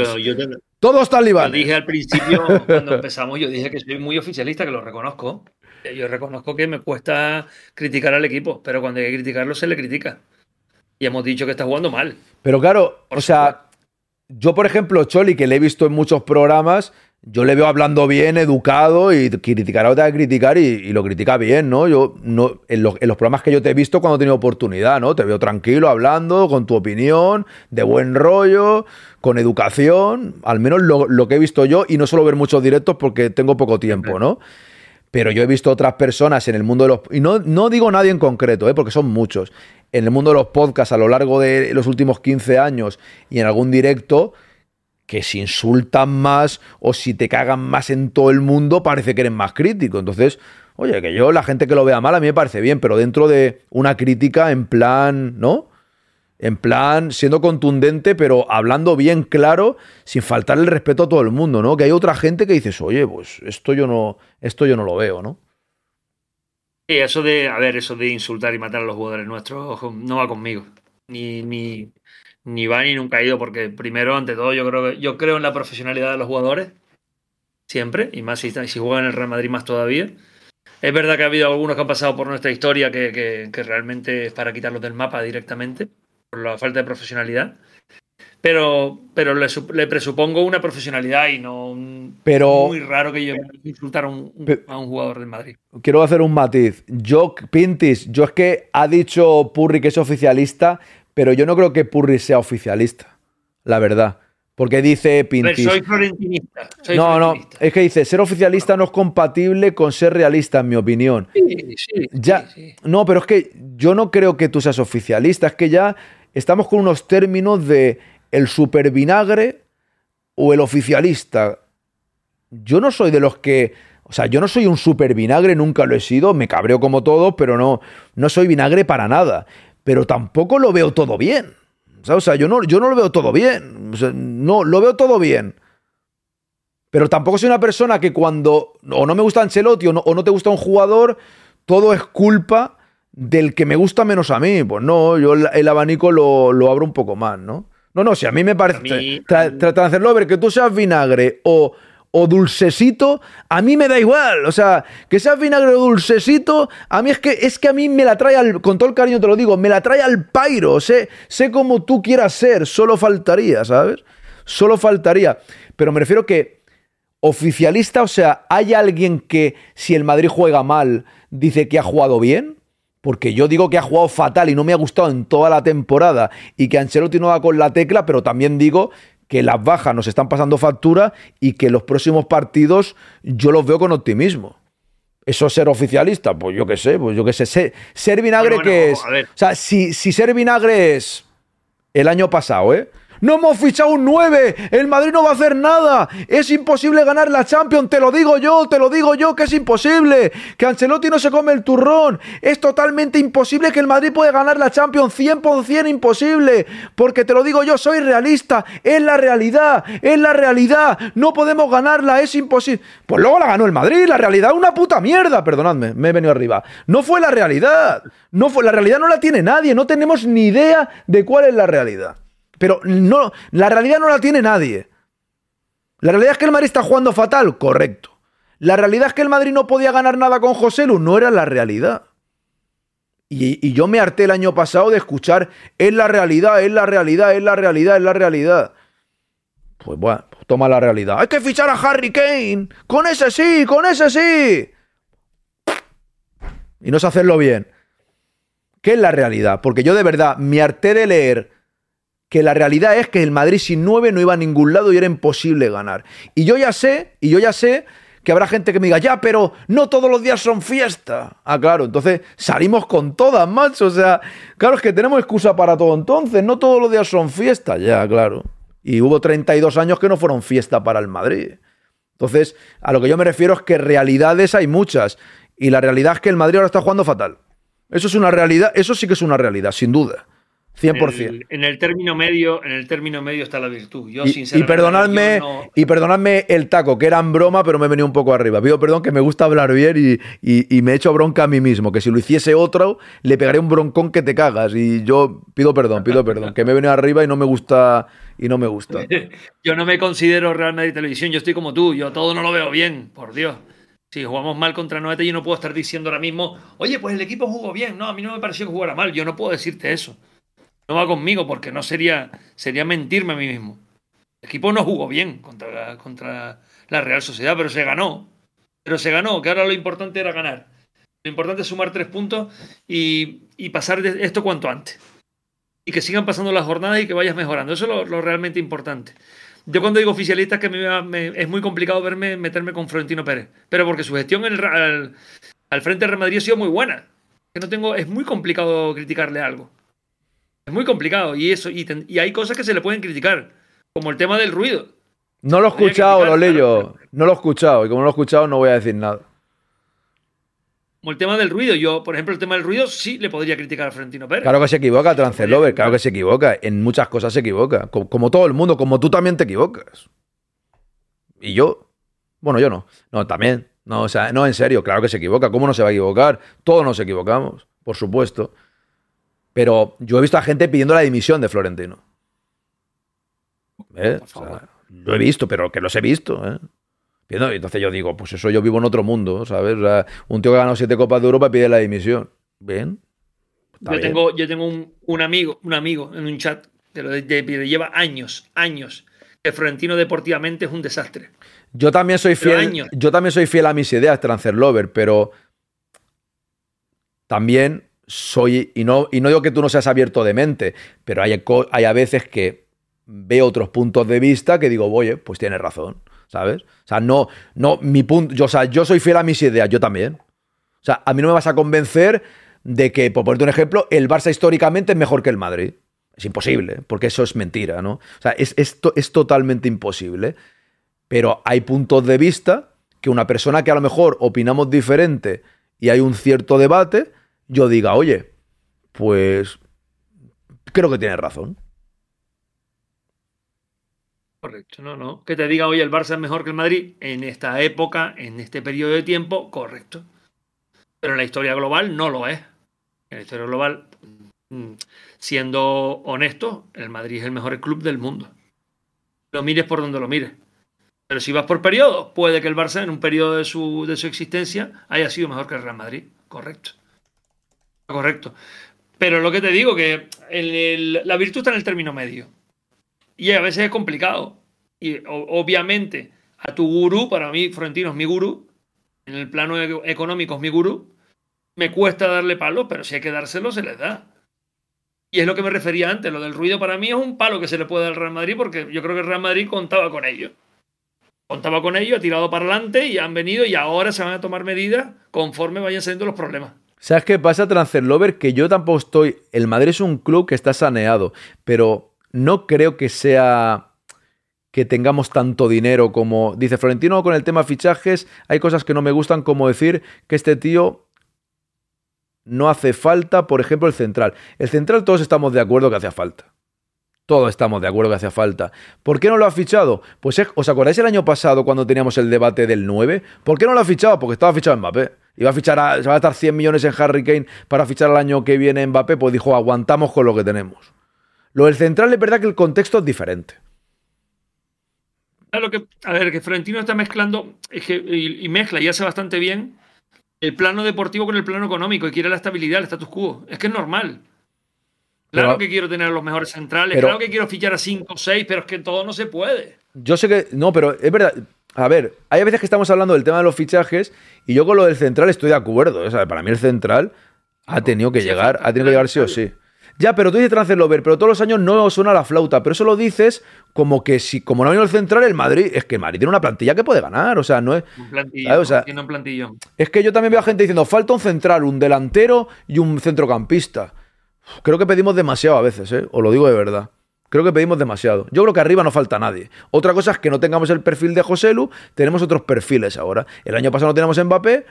[SPEAKER 2] Todos talibanes.
[SPEAKER 4] Lo dije al principio, cuando empezamos, yo dije que soy muy oficialista, que lo reconozco. Yo reconozco que me cuesta criticar al equipo, pero cuando hay que criticarlo se le critica hemos dicho que está jugando mal.
[SPEAKER 2] Pero claro, o sea, yo por ejemplo, Choli, que le he visto en muchos programas, yo le veo hablando bien, educado y criticar a otra criticar y, lo critica bien, ¿no? Yo en los, programas que yo te he visto cuando he tenido oportunidad, ¿no? Te veo tranquilo, hablando, con tu opinión, de buen rollo, con educación, al menos lo, que he visto yo y no suelo ver muchos directos porque tengo poco tiempo, ¿no? Pero yo he visto otras personas en el mundo de los... Y no, no digo nadie en concreto, ¿eh? porque son muchos en el mundo de los podcasts a lo largo de los últimos 15 años y en algún directo que si insultan más o si te cagan más en todo el mundo parece que eres más crítico. Entonces, oye, que yo, la gente que lo vea mal, a mí me parece bien, pero dentro de una crítica en plan, ¿no? En plan, siendo contundente, pero hablando bien claro, sin faltar el respeto a todo el mundo, ¿no? Que hay otra gente que dices, oye, pues esto yo no, esto yo no lo veo, ¿no?
[SPEAKER 4] eso de, a ver, eso de insultar y matar a los jugadores nuestros, ojo, no va conmigo. Ni, ni, ni va ni nunca ha ido, porque primero, ante todo, yo creo, yo creo en la profesionalidad de los jugadores, siempre, y más si, si juegan en el Real Madrid más todavía. Es verdad que ha habido algunos que han pasado por nuestra historia que, que, que realmente es para quitarlos del mapa directamente, por la falta de profesionalidad pero, pero le, presupongo una profesionalidad y no un, muy raro que yo insultar a un, un jugador de Madrid.
[SPEAKER 2] Quiero hacer un matiz. Yo, Pintis, yo es que ha dicho Purri que es oficialista, pero yo no creo que Purri sea oficialista, la verdad. Porque dice Pintis. Pero soy
[SPEAKER 4] florentinista. no, no,
[SPEAKER 2] es que dice, ser oficialista no es compatible con ser realista, en mi opinión. Sí, ya, No, pero es que yo no creo que tú seas oficialista, es que ya estamos con unos términos de el supervinagre o el oficialista. Yo no soy de los que... O sea, yo no soy un supervinagre, nunca lo he sido, me cabreo como todos, pero no, no soy vinagre para nada. Pero tampoco lo veo todo bien. O sea, yo no, yo no lo veo todo bien. no, lo veo todo bien. Pero tampoco soy una persona que cuando o no me gusta Ancelotti o no, o no te gusta un jugador, todo es culpa del que me gusta menos a mí. Pues no, yo el, abanico lo, lo abro un poco más, ¿no? No, no, si a mí me parece. tratar mm. de hacerlo, ver que tú seas vinagre o, o dulcecito, a mí me da igual. O sea, que seas vinagre o dulcecito, a mí es que, es que a mí me la trae al. Con todo el cariño te lo digo, me la trae al pairo. Sé, sé como tú quieras ser, solo faltaría, ¿sabes? Solo faltaría. Pero me refiero que oficialista, o sea, ¿hay alguien que si el Madrid juega mal dice que ha jugado bien? porque yo digo que ha jugado fatal y no me ha gustado en toda la temporada y que Ancelotti no va con la tecla, pero también digo que las bajas nos están pasando factura y que los próximos partidos yo los veo con optimismo. Eso es ser oficialista, pues yo qué sé, pues yo qué sé. Ser, vinagre que es. O sea, si, si ser vinagre es el año pasado, ¿eh? No hemos fichado un 9. El Madrid no va a hacer nada. Es imposible ganar la Champions. Te lo digo yo, te lo digo yo, que es imposible. Que Ancelotti no se come el turrón. Es totalmente imposible que el Madrid pueda ganar la Champions. 100% imposible. Porque te lo digo yo, soy realista. Es la realidad. Es la realidad. No podemos ganarla. Es imposible. Pues luego la ganó el Madrid. La realidad es una puta mierda. Perdonadme, me he venido arriba. No fue la realidad. No fue, la realidad no la tiene nadie. No tenemos ni idea de cuál es la realidad. Pero no, la realidad no la tiene nadie. La realidad es que el Madrid está jugando fatal, correcto. La realidad es que el Madrid no podía ganar nada con José Lu, no era la realidad. Y, yo me harté el año pasado de escuchar, es la realidad, es la realidad, es la realidad, es la realidad. Pues bueno, pues toma la realidad. Hay que fichar a Harry Kane. Con ese sí, con ese sí. Y no sé hacerlo bien. ¿Qué es la realidad? Porque yo de verdad me harté de leer que la realidad es que el Madrid sin 9 no iba a ningún lado y era imposible ganar. Y yo ya sé, y yo ya sé que habrá gente que me diga, ya, pero no todos los días son fiesta. Ah, claro, entonces salimos con todas, macho. O sea, claro, es que tenemos excusa para todo entonces, no todos los días son fiesta, ya, claro. Y hubo 32 años que no fueron fiesta para el Madrid. Entonces, a lo que yo me refiero es que realidades hay muchas. Y la realidad es que el Madrid ahora está jugando fatal. Eso es una realidad, eso sí que es una realidad, sin duda. 100%.
[SPEAKER 4] En el, término medio, en el término medio está la virtud. y, perdonadme,
[SPEAKER 2] el taco, que era en broma, pero me he venido un poco arriba. Pido perdón que me gusta hablar bien y, me he hecho bronca a mí mismo, que si lo hiciese otro, le pegaré un broncón que te cagas. Y yo pido perdón, pido perdón, que me he venido arriba y no me gusta. Y no me gusta.
[SPEAKER 4] yo no me considero Real Madrid Televisión, yo estoy como tú, yo todo no lo veo bien, por Dios. Si jugamos mal contra Noete, yo no puedo estar diciendo ahora mismo, oye, pues el equipo jugó bien. No, a mí no me pareció que jugara mal. Yo no puedo decirte eso. No va conmigo porque no sería, sería mentirme a mí mismo. El equipo no jugó bien contra la, contra la Real Sociedad, pero se ganó. Pero se ganó, que ahora lo importante era ganar. Lo importante es sumar tres puntos y, pasar esto cuanto antes. Y que sigan pasando las jornadas y que vayas mejorando. Eso es lo, realmente importante. Yo cuando digo oficialista es que me, me, es muy complicado verme meterme con Florentino Pérez. Pero porque su gestión al, frente de Real Madrid ha sido muy buena. Que no tengo, es muy complicado criticarle algo. Es muy complicado y eso y, hay cosas que se le pueden criticar, como el tema del ruido.
[SPEAKER 2] No lo he escuchado, lo leyo. No lo he escuchado y como no lo he escuchado no voy a decir nada.
[SPEAKER 4] Como el tema del ruido, yo, por ejemplo, el tema del ruido sí le podría criticar a Florentino Pérez. Claro que se
[SPEAKER 2] equivoca, Trancelover, claro que se equivoca. En muchas cosas se equivoca. Como, como todo el mundo, como tú también te equivocas. Y yo, bueno, yo no. No, también. No, o sea, no, en serio, claro que se equivoca. ¿Cómo no se va a equivocar? Todos nos equivocamos, por supuesto. Pero yo he visto a gente pidiendo la dimisión de Florentino. lo ¿Eh? he visto, pero que los he visto. ¿eh?
[SPEAKER 1] Entonces yo digo,
[SPEAKER 2] pues eso yo vivo en otro mundo, ¿sabes? un tío que ha ganado siete Copas de Europa pide la dimisión. Bien.
[SPEAKER 4] Yo, Tengo, yo tengo un, amigo, un amigo en un chat que lo de, lleva años, años. que Florentino deportivamente es un desastre.
[SPEAKER 2] Yo también soy fiel. Yo también soy fiel a mis ideas, Transfer Lover, pero también soy, y no, y no digo que tú no seas abierto de mente, pero hay, hay a veces que veo otros puntos de vista que digo, oye, pues tienes razón, ¿sabes? O sea, no, no, mi punto, yo, o sea, yo soy fiel a mis ideas, yo también. O sea, a mí no me vas a convencer de que, por ponerte un ejemplo, el Barça históricamente es mejor que el Madrid. Es imposible, porque eso es mentira, ¿no? O sea, es, es totalmente imposible. Pero hay puntos de vista que una persona que a lo mejor opinamos diferente y hay un cierto debate, yo diga, oye, pues creo que tienes razón.
[SPEAKER 4] Correcto, no, no. Que te diga, oye, el Barça es mejor que el Madrid en esta época, en este periodo de tiempo, correcto. Pero en la historia global no lo es. En la historia global, mm, siendo honesto, el Madrid es el mejor club del mundo. Lo mires por donde lo mires. Pero si vas por periodo, puede que el Barça en un periodo de su, de su existencia haya sido mejor que el Real Madrid, correcto. Correcto. Pero lo que te digo, que la virtud está en el término medio. Y a veces es complicado. Y obviamente, a tu gurú, para mí, Florentino es mi gurú. En el plano económico es mi gurú. Me cuesta darle palos, pero si hay que dárselo, se les da. Y es lo que me refería antes. Lo del ruido para mí es un palo que se le puede dar al Real Madrid, porque yo creo que el Real Madrid contaba con ello. Contaba con ello, ha tirado para adelante y han venido y ahora se van a tomar medidas conforme vayan saliendo los problemas.
[SPEAKER 2] ¿Sabes qué pasa, Lover? Que yo tampoco estoy. El Madrid es un club que está saneado, pero no creo que sea que tengamos tanto dinero como dice Florentino con el tema fichajes. Hay cosas que no me gustan, como decir que este tío no hace falta, por ejemplo, el central. El central todos estamos de acuerdo que hace falta. Todos estamos de acuerdo que hace falta. ¿Por qué no lo ha fichado? Pues ¿os acordáis el año pasado cuando teníamos el debate del 9? ¿Por qué no lo ha fichado? Porque estaba fichado Mbappé. Iba a fichar a, se va a estar 100 millones en Harry Kane para fichar el año que viene Mbappé, pues dijo, aguantamos con lo que tenemos. Lo del central es verdad que el contexto es diferente.
[SPEAKER 4] Claro que, a ver, que Florentino está mezclando y, y, mezcla y hace bastante bien el plano deportivo con el plano económico y quiere la estabilidad, el status quo. Es que es normal. Claro que quiero tener los mejores centrales, claro que quiero fichar a 5 o 6, pero es que todo no se puede.
[SPEAKER 2] Yo sé que. No, pero es verdad. A ver, hay veces que estamos hablando del tema de los fichajes y yo con lo del central estoy de acuerdo. O sea, para mí el central ha tenido que llegar, ha tenido que llegar sí o sí. Ya, pero tú dices transferlover, pero todos los años no suena la flauta. Pero eso lo dices como que si, como no ha venido el central, el Madrid. Es que Madrid tiene una plantilla que puede ganar. O sea, no es. Un plantillo. o sea,
[SPEAKER 4] un
[SPEAKER 2] Es que yo también veo a gente diciendo: falta un central, un delantero y un centrocampista. Creo que pedimos demasiado a veces, ¿eh? os lo digo de verdad. Creo que pedimos demasiado. Yo creo que arriba no falta nadie. Otra cosa es que no tengamos el perfil de Joselu, tenemos otros perfiles ahora. El año pasado no teníamos Mbappé.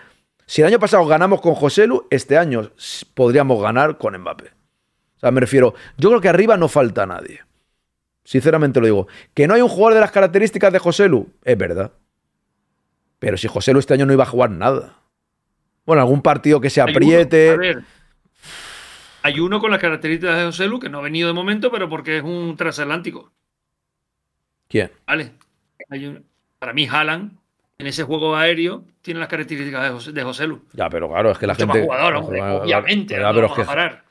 [SPEAKER 2] Si el año pasado ganamos con Joselu, este año podríamos ganar con Mbappé. O sea, me refiero, yo creo que arriba no falta nadie. Sinceramente lo digo. Que no hay un jugador de las características de Joselu, es verdad. Pero si Joselu este año no iba a jugar nada. Bueno, algún partido que se apriete.
[SPEAKER 4] Hay uno con las características de José Lu, que no ha venido de momento, pero porque es un transatlántico. ¿Quién? Vale. para mí, Haaland, en ese juego aéreo, tiene las características de José, de
[SPEAKER 2] Ya, pero claro, es que la gente. Más jugador, obviamente. parar.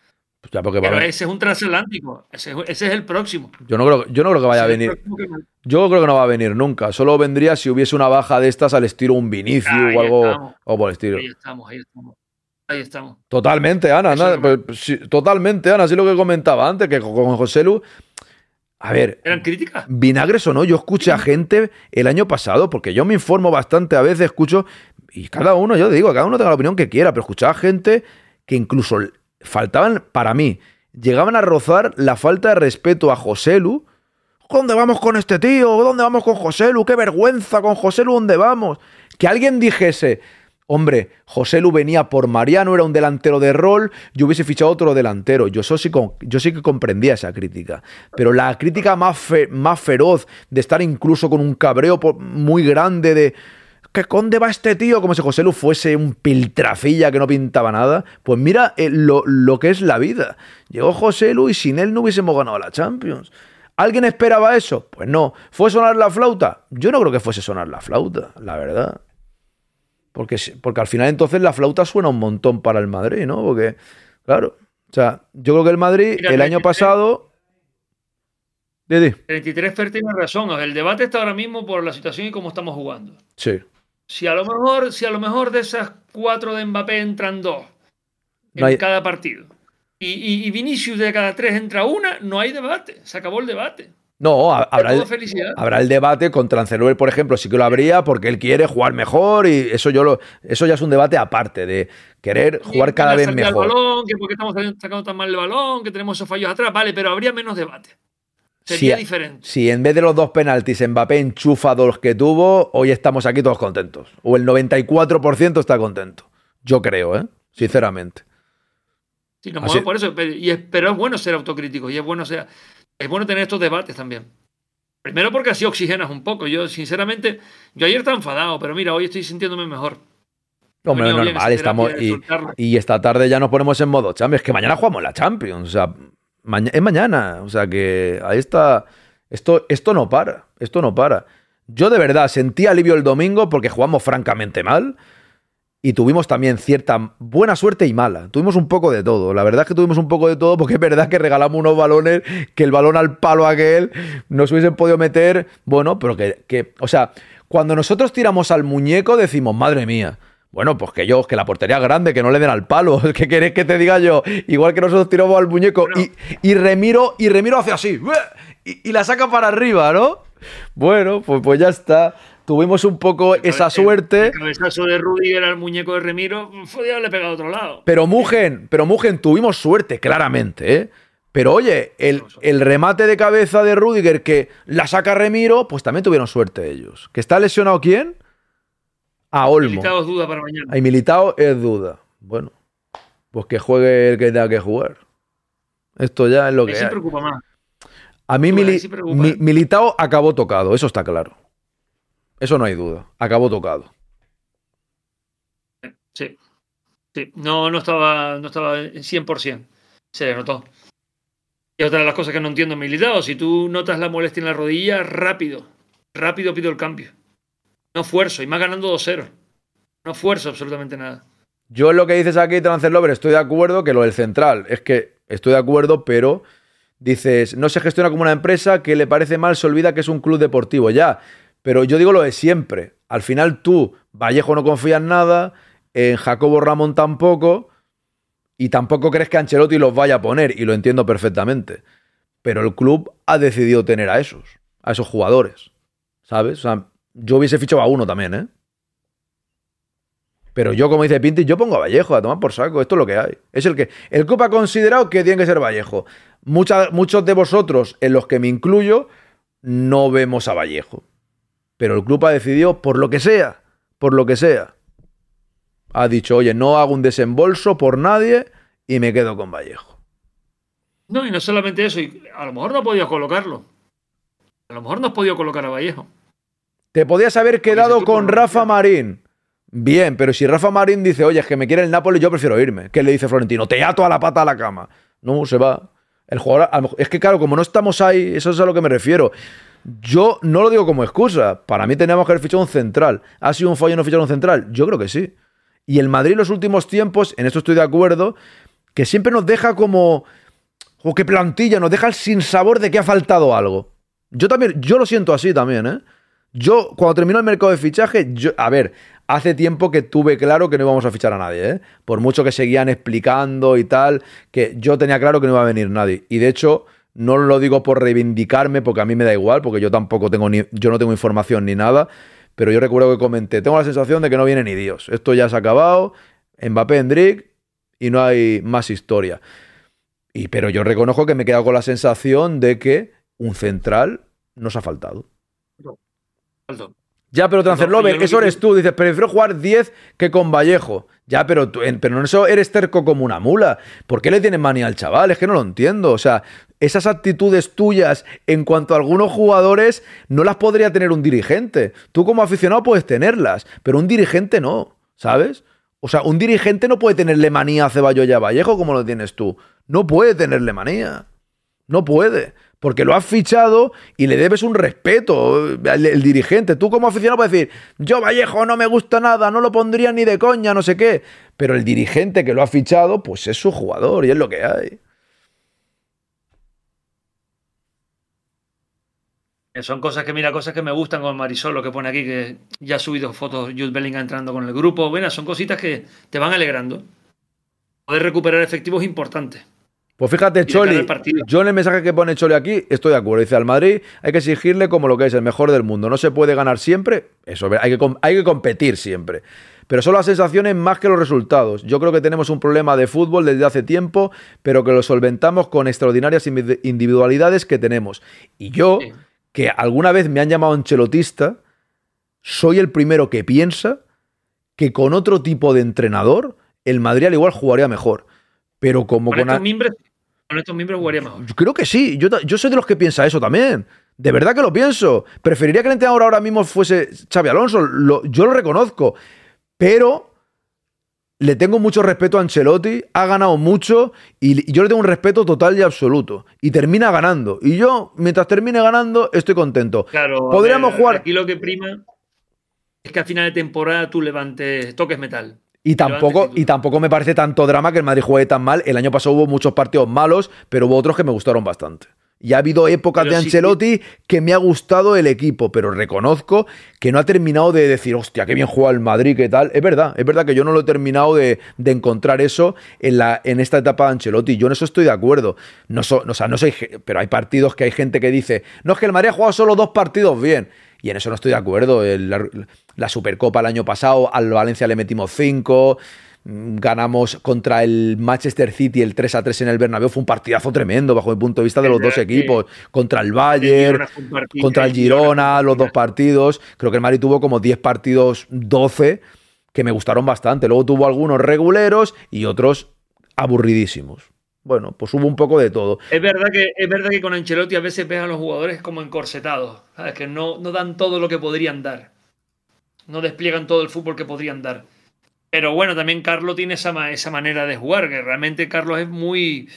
[SPEAKER 2] pero ese
[SPEAKER 4] es un transatlántico. Ese, es el próximo.
[SPEAKER 2] Yo no creo, yo no creo que vaya a venir. Yo creo que no va a venir nunca. Solo vendría si hubiese una baja de estas al estilo un Vinicius o algo. o por el estilo. Ahí
[SPEAKER 4] estamos, ahí estamos. Ahí estamos.
[SPEAKER 2] Totalmente, Ana. Pues, pues, totalmente, Ana. Así lo que comentaba antes, que con José Lu. A ver. ¿Eran críticas? Vinagres o no, yo escuché a gente el año pasado, porque yo me informo bastante, a veces escucho. Y cada uno, yo digo, cada uno tenga la opinión que quiera, pero escuchaba gente que incluso faltaban, para mí, llegaban a rozar la falta de respeto a José Lu. ¿Dónde vamos con este tío? ¿Dónde vamos con José Lu? ¡Qué vergüenza con José Lu! ¿Dónde vamos? Que alguien dijese Hombre, José Lu venía por Mariano, era un delantero de rol, yo hubiese fichado otro delantero. Yo, sí, que comprendía esa crítica. Pero la crítica más, feroz, de estar incluso con un cabreo muy grande de... ¿Qué conde va este tío? Como si José Lu fuese un piltrafilla que no pintaba nada. Pues mira eh, lo, lo, que es la vida. Llegó José Lu y sin él no hubiésemos ganado la Champions. ¿Alguien esperaba eso? Pues no. ¿Fue sonar la flauta? Yo no creo que fuese sonar la flauta, la verdad. Porque, porque al final entonces la flauta suena un montón para el Madrid, ¿no? Porque, claro, o sea, yo creo que el Madrid el año pasado... Didi.
[SPEAKER 4] 33 Fer tiene razón, el debate está ahora mismo por la situación y cómo estamos jugando. Sí. Si a lo mejor, si a lo mejor de esas cuatro de Mbappé entran dos en cada partido y, y, y Vinicius de cada tres entra una, no hay debate, se acabó el debate.
[SPEAKER 2] No, habrá, el, habrá el, debate con Tranceluel, por ejemplo, sí que lo habría porque él quiere jugar mejor y eso yo eso ya es un debate aparte de querer jugar cada vez mejor. ¿Por
[SPEAKER 4] balón, estamos sacando tan mal el balón, que tenemos esos fallos atrás, vale, pero habría menos debate. Sería diferente.
[SPEAKER 2] Si en vez de los dos penaltis Mbappé enchufa dos que tuvo, hoy estamos aquí todos contentos. O el 94% está contento. Yo creo, ¿eh? Sinceramente.
[SPEAKER 4] Sí, nos por eso. y pero es bueno ser autocrítico y es bueno ser es bueno tener estos debates también. Primero porque así oxigenas un poco. Yo, sinceramente, yo ayer estaba enfadado, pero mira, hoy estoy sintiéndome mejor.
[SPEAKER 2] Hombre, normal, estamos. Y, esta tarde ya nos ponemos en modo Champions, que mañana jugamos la Champions. O sea, es mañana. O sea, que ahí está. Esto, esto no para. Esto no para. Yo de verdad sentí alivio el domingo porque jugamos francamente mal y tuvimos también cierta buena suerte y mala. Tuvimos un poco de todo. La verdad es que tuvimos un poco de todo porque es verdad que regalamos unos balones que el balón al palo aquel nos hubiesen podido meter. Bueno, pero que, o sea, cuando nosotros tiramos al muñeco decimos, madre mía. Bueno, pues que yo, que la portería es grande, que no le den al palo. ¿Qué querés que te diga yo? Igual que nosotros tiramos al muñeco y, y, remiro, y remiro hacia así. Y, la saca para arriba, ¿no? Bueno, pues, pues ya está. Tuvimos un poco esa suerte. El
[SPEAKER 4] cabezazo de Rudiger al muñeco de Remiro, fue mm, haberle pegado a otro lado. Pero
[SPEAKER 2] Mugen, pero Mugen, tuvimos suerte, claramente, ¿eh? Pero oye, el, remate de cabeza de Rudiger que la saca Remiro, pues también tuvieron suerte ellos. ¿Que está lesionado quién? A Olmo. Militado es duda para mañana. Hay militado es duda. Bueno, pues que juegue el que tenga que jugar. Esto ya es lo que. preocupa más. A mí, militado acabó tocado, eso está claro. Eso no hay duda. Acabó tocado.
[SPEAKER 4] Sí. sí. No, no estaba, no estaba 100%. Se le Y otra de las cosas que no entiendo en militado, si tú notas la molestia en la rodilla, rápido, rápido pido el cambio. No esfuerzo, y más ganando 2-0. No esfuerzo absolutamente nada.
[SPEAKER 2] Yo lo que dices aquí, Transfer estoy de acuerdo que lo del central, es que estoy de acuerdo, pero dices, no se gestiona como una empresa que le parece mal, se olvida que es un club deportivo. Ya, pero yo digo lo de siempre. Al final tú, Vallejo no confía en nada, en Jacobo Ramón tampoco, y tampoco crees que Ancelotti los vaya a poner, y lo entiendo perfectamente. Pero el club ha decidido tener a esos, a esos jugadores. ¿Sabes? O sea, yo hubiese fichado a uno también, ¿eh? Pero yo, como dice Pinti, yo pongo a Vallejo a tomar por saco. Esto es lo que hay. Es el que. El club ha considerado que tiene que ser Vallejo. muchos de vosotros, en los que me incluyo, no vemos a Vallejo. Pero el club ha decidido, por lo que sea, por lo que sea, ha dicho, oye, no hago un desembolso por nadie y me quedo con Vallejo.
[SPEAKER 4] No, y no solamente eso, y a lo mejor no ha podido colocarlo. A lo mejor no has podido colocar a Vallejo.
[SPEAKER 2] Te podías haber quedado con Rafa Marín. Bien, pero si Rafa Marín dice, oye, es que me quiere el Nápoles, yo prefiero irme. ¿Qué le dice Florentino? Te ato a la pata a la cama. No, se va. El jugador, es que claro, como no estamos ahí, eso es a lo que me refiero. Yo no lo digo como excusa. Para mí teníamos que haber fichado un central. ¿Ha sido un fallo no fichar un central? Yo creo que sí. Y el Madrid en los últimos tiempos, en esto estoy de acuerdo, que siempre nos deja como. O que plantilla, nos deja sin sabor de que ha faltado algo. Yo también, yo lo siento así también, ¿eh? Yo, cuando terminó el mercado de fichaje, yo, a ver, hace tiempo que tuve claro que no íbamos a fichar a nadie, ¿eh? Por mucho que seguían explicando y tal, que yo tenía claro que no iba a venir nadie. Y de hecho, no lo digo por reivindicarme, porque a mí me da igual, porque yo tampoco tengo ni, yo no tengo información ni nada. Pero yo recuerdo que comenté, tengo la sensación de que no viene ni Dios. Esto ya se ha acabado, Mbappé, Endrick, y no hay más historia. Y, pero yo reconozco que me he quedado con la sensación de que un central nos ha faltado. Ya, pero transfer eso eres tú. Dices, prefiero jugar 10 que con Vallejo. Ya, pero, en, pero en eso eres terco como una mula. ¿Por qué le tienes manía al chaval? Es que no lo entiendo. O sea, esas actitudes tuyas en cuanto a algunos jugadores no las podría tener un dirigente. Tú como aficionado puedes tenerlas, pero un dirigente no, ¿sabes? O sea, un dirigente no puede tenerle manía a Ceballos y a Vallejo como lo tienes tú. No puede tenerle manía. No puede. Porque lo has fichado y le debes un respeto al eh, el dirigente. Tú como aficionado puedes decir, yo Vallejo no me gusta nada, no lo pondría ni de coña, no sé qué. Pero el dirigente que lo ha fichado, pues es su jugador y es lo que hay.
[SPEAKER 4] Son cosas que, mira, cosas que me gustan con Marisol, lo que pone aquí, que ya ha subido fotos Jude Bellingham entrando con el grupo. Bueno, son cositas que te van alegrando. Poder recuperar efectivos importantes.
[SPEAKER 2] Pues fíjate, Choli, yo en el mensaje que pone Choli aquí estoy de acuerdo. Dice, al Madrid hay que exigirle como lo que es, el mejor del mundo. No se puede ganar siempre, eso, hay que, hay que competir siempre. Pero son las sensaciones más que los resultados. Yo creo que tenemos un problema de fútbol desde hace tiempo, pero que lo solventamos con extraordinarias individualidades que tenemos. Y yo que alguna vez me han llamado enchelotista soy el primero que piensa que con otro tipo de entrenador el Madrid al igual jugaría mejor. Pero como con, con,
[SPEAKER 4] estos, miembros jugaría mejor. Yo
[SPEAKER 2] creo que sí. Yo, soy de los que piensa eso también. De verdad que lo pienso. Preferiría que el entrenador ahora mismo fuese Xavi Alonso. yo lo reconozco. Pero le tengo mucho respeto a Ancelotti, ha ganado mucho y yo le tengo un respeto total y absoluto. Y termina ganando. Y yo, mientras termine ganando, estoy contento.
[SPEAKER 4] Claro, podríamos jugar. y lo que prima es que a final de temporada tú levantes, toques metal.
[SPEAKER 2] Y tampoco, y tampoco me parece tanto drama que el Madrid juegue tan mal. El año pasado hubo muchos partidos malos, pero hubo otros que me gustaron bastante. Y ha habido épocas de Ancelotti que me ha gustado el equipo, pero reconozco que no ha terminado de decir, hostia, qué bien juega el Madrid, qué tal. Es verdad, es verdad que yo no lo he terminado de, encontrar eso en, esta etapa de Ancelotti. Yo en eso estoy de acuerdo. No pero hay partidos que hay gente que dice, no es que el Madrid ha jugado solo dos partidos bien. Y en eso no estoy de acuerdo. la, la Supercopa el año pasado, al Valencia le metimos cinco ganamos contra el Manchester City el 3 a 3 en el Bernabéu, fue un partidazo tremendo bajo el punto de vista de los dos equipos, contra el este Bayern,
[SPEAKER 4] contra el Girona,
[SPEAKER 2] los dos partidos, creo que el Madrid tuvo como 10 partidos, 12 que me gustaron bastante, luego tuvo algunos reguleros y otros aburridísimos bueno, pues hubo un poco de todo.
[SPEAKER 4] Es verdad que, es verdad que con Ancelotti a veces ves a los jugadores como encorsetados, Es que no, no dan todo lo que podrían dar, no despliegan todo el fútbol que podrían dar. Pero bueno, también Carlos tiene esa, esa manera de jugar, que realmente Carlos es muy,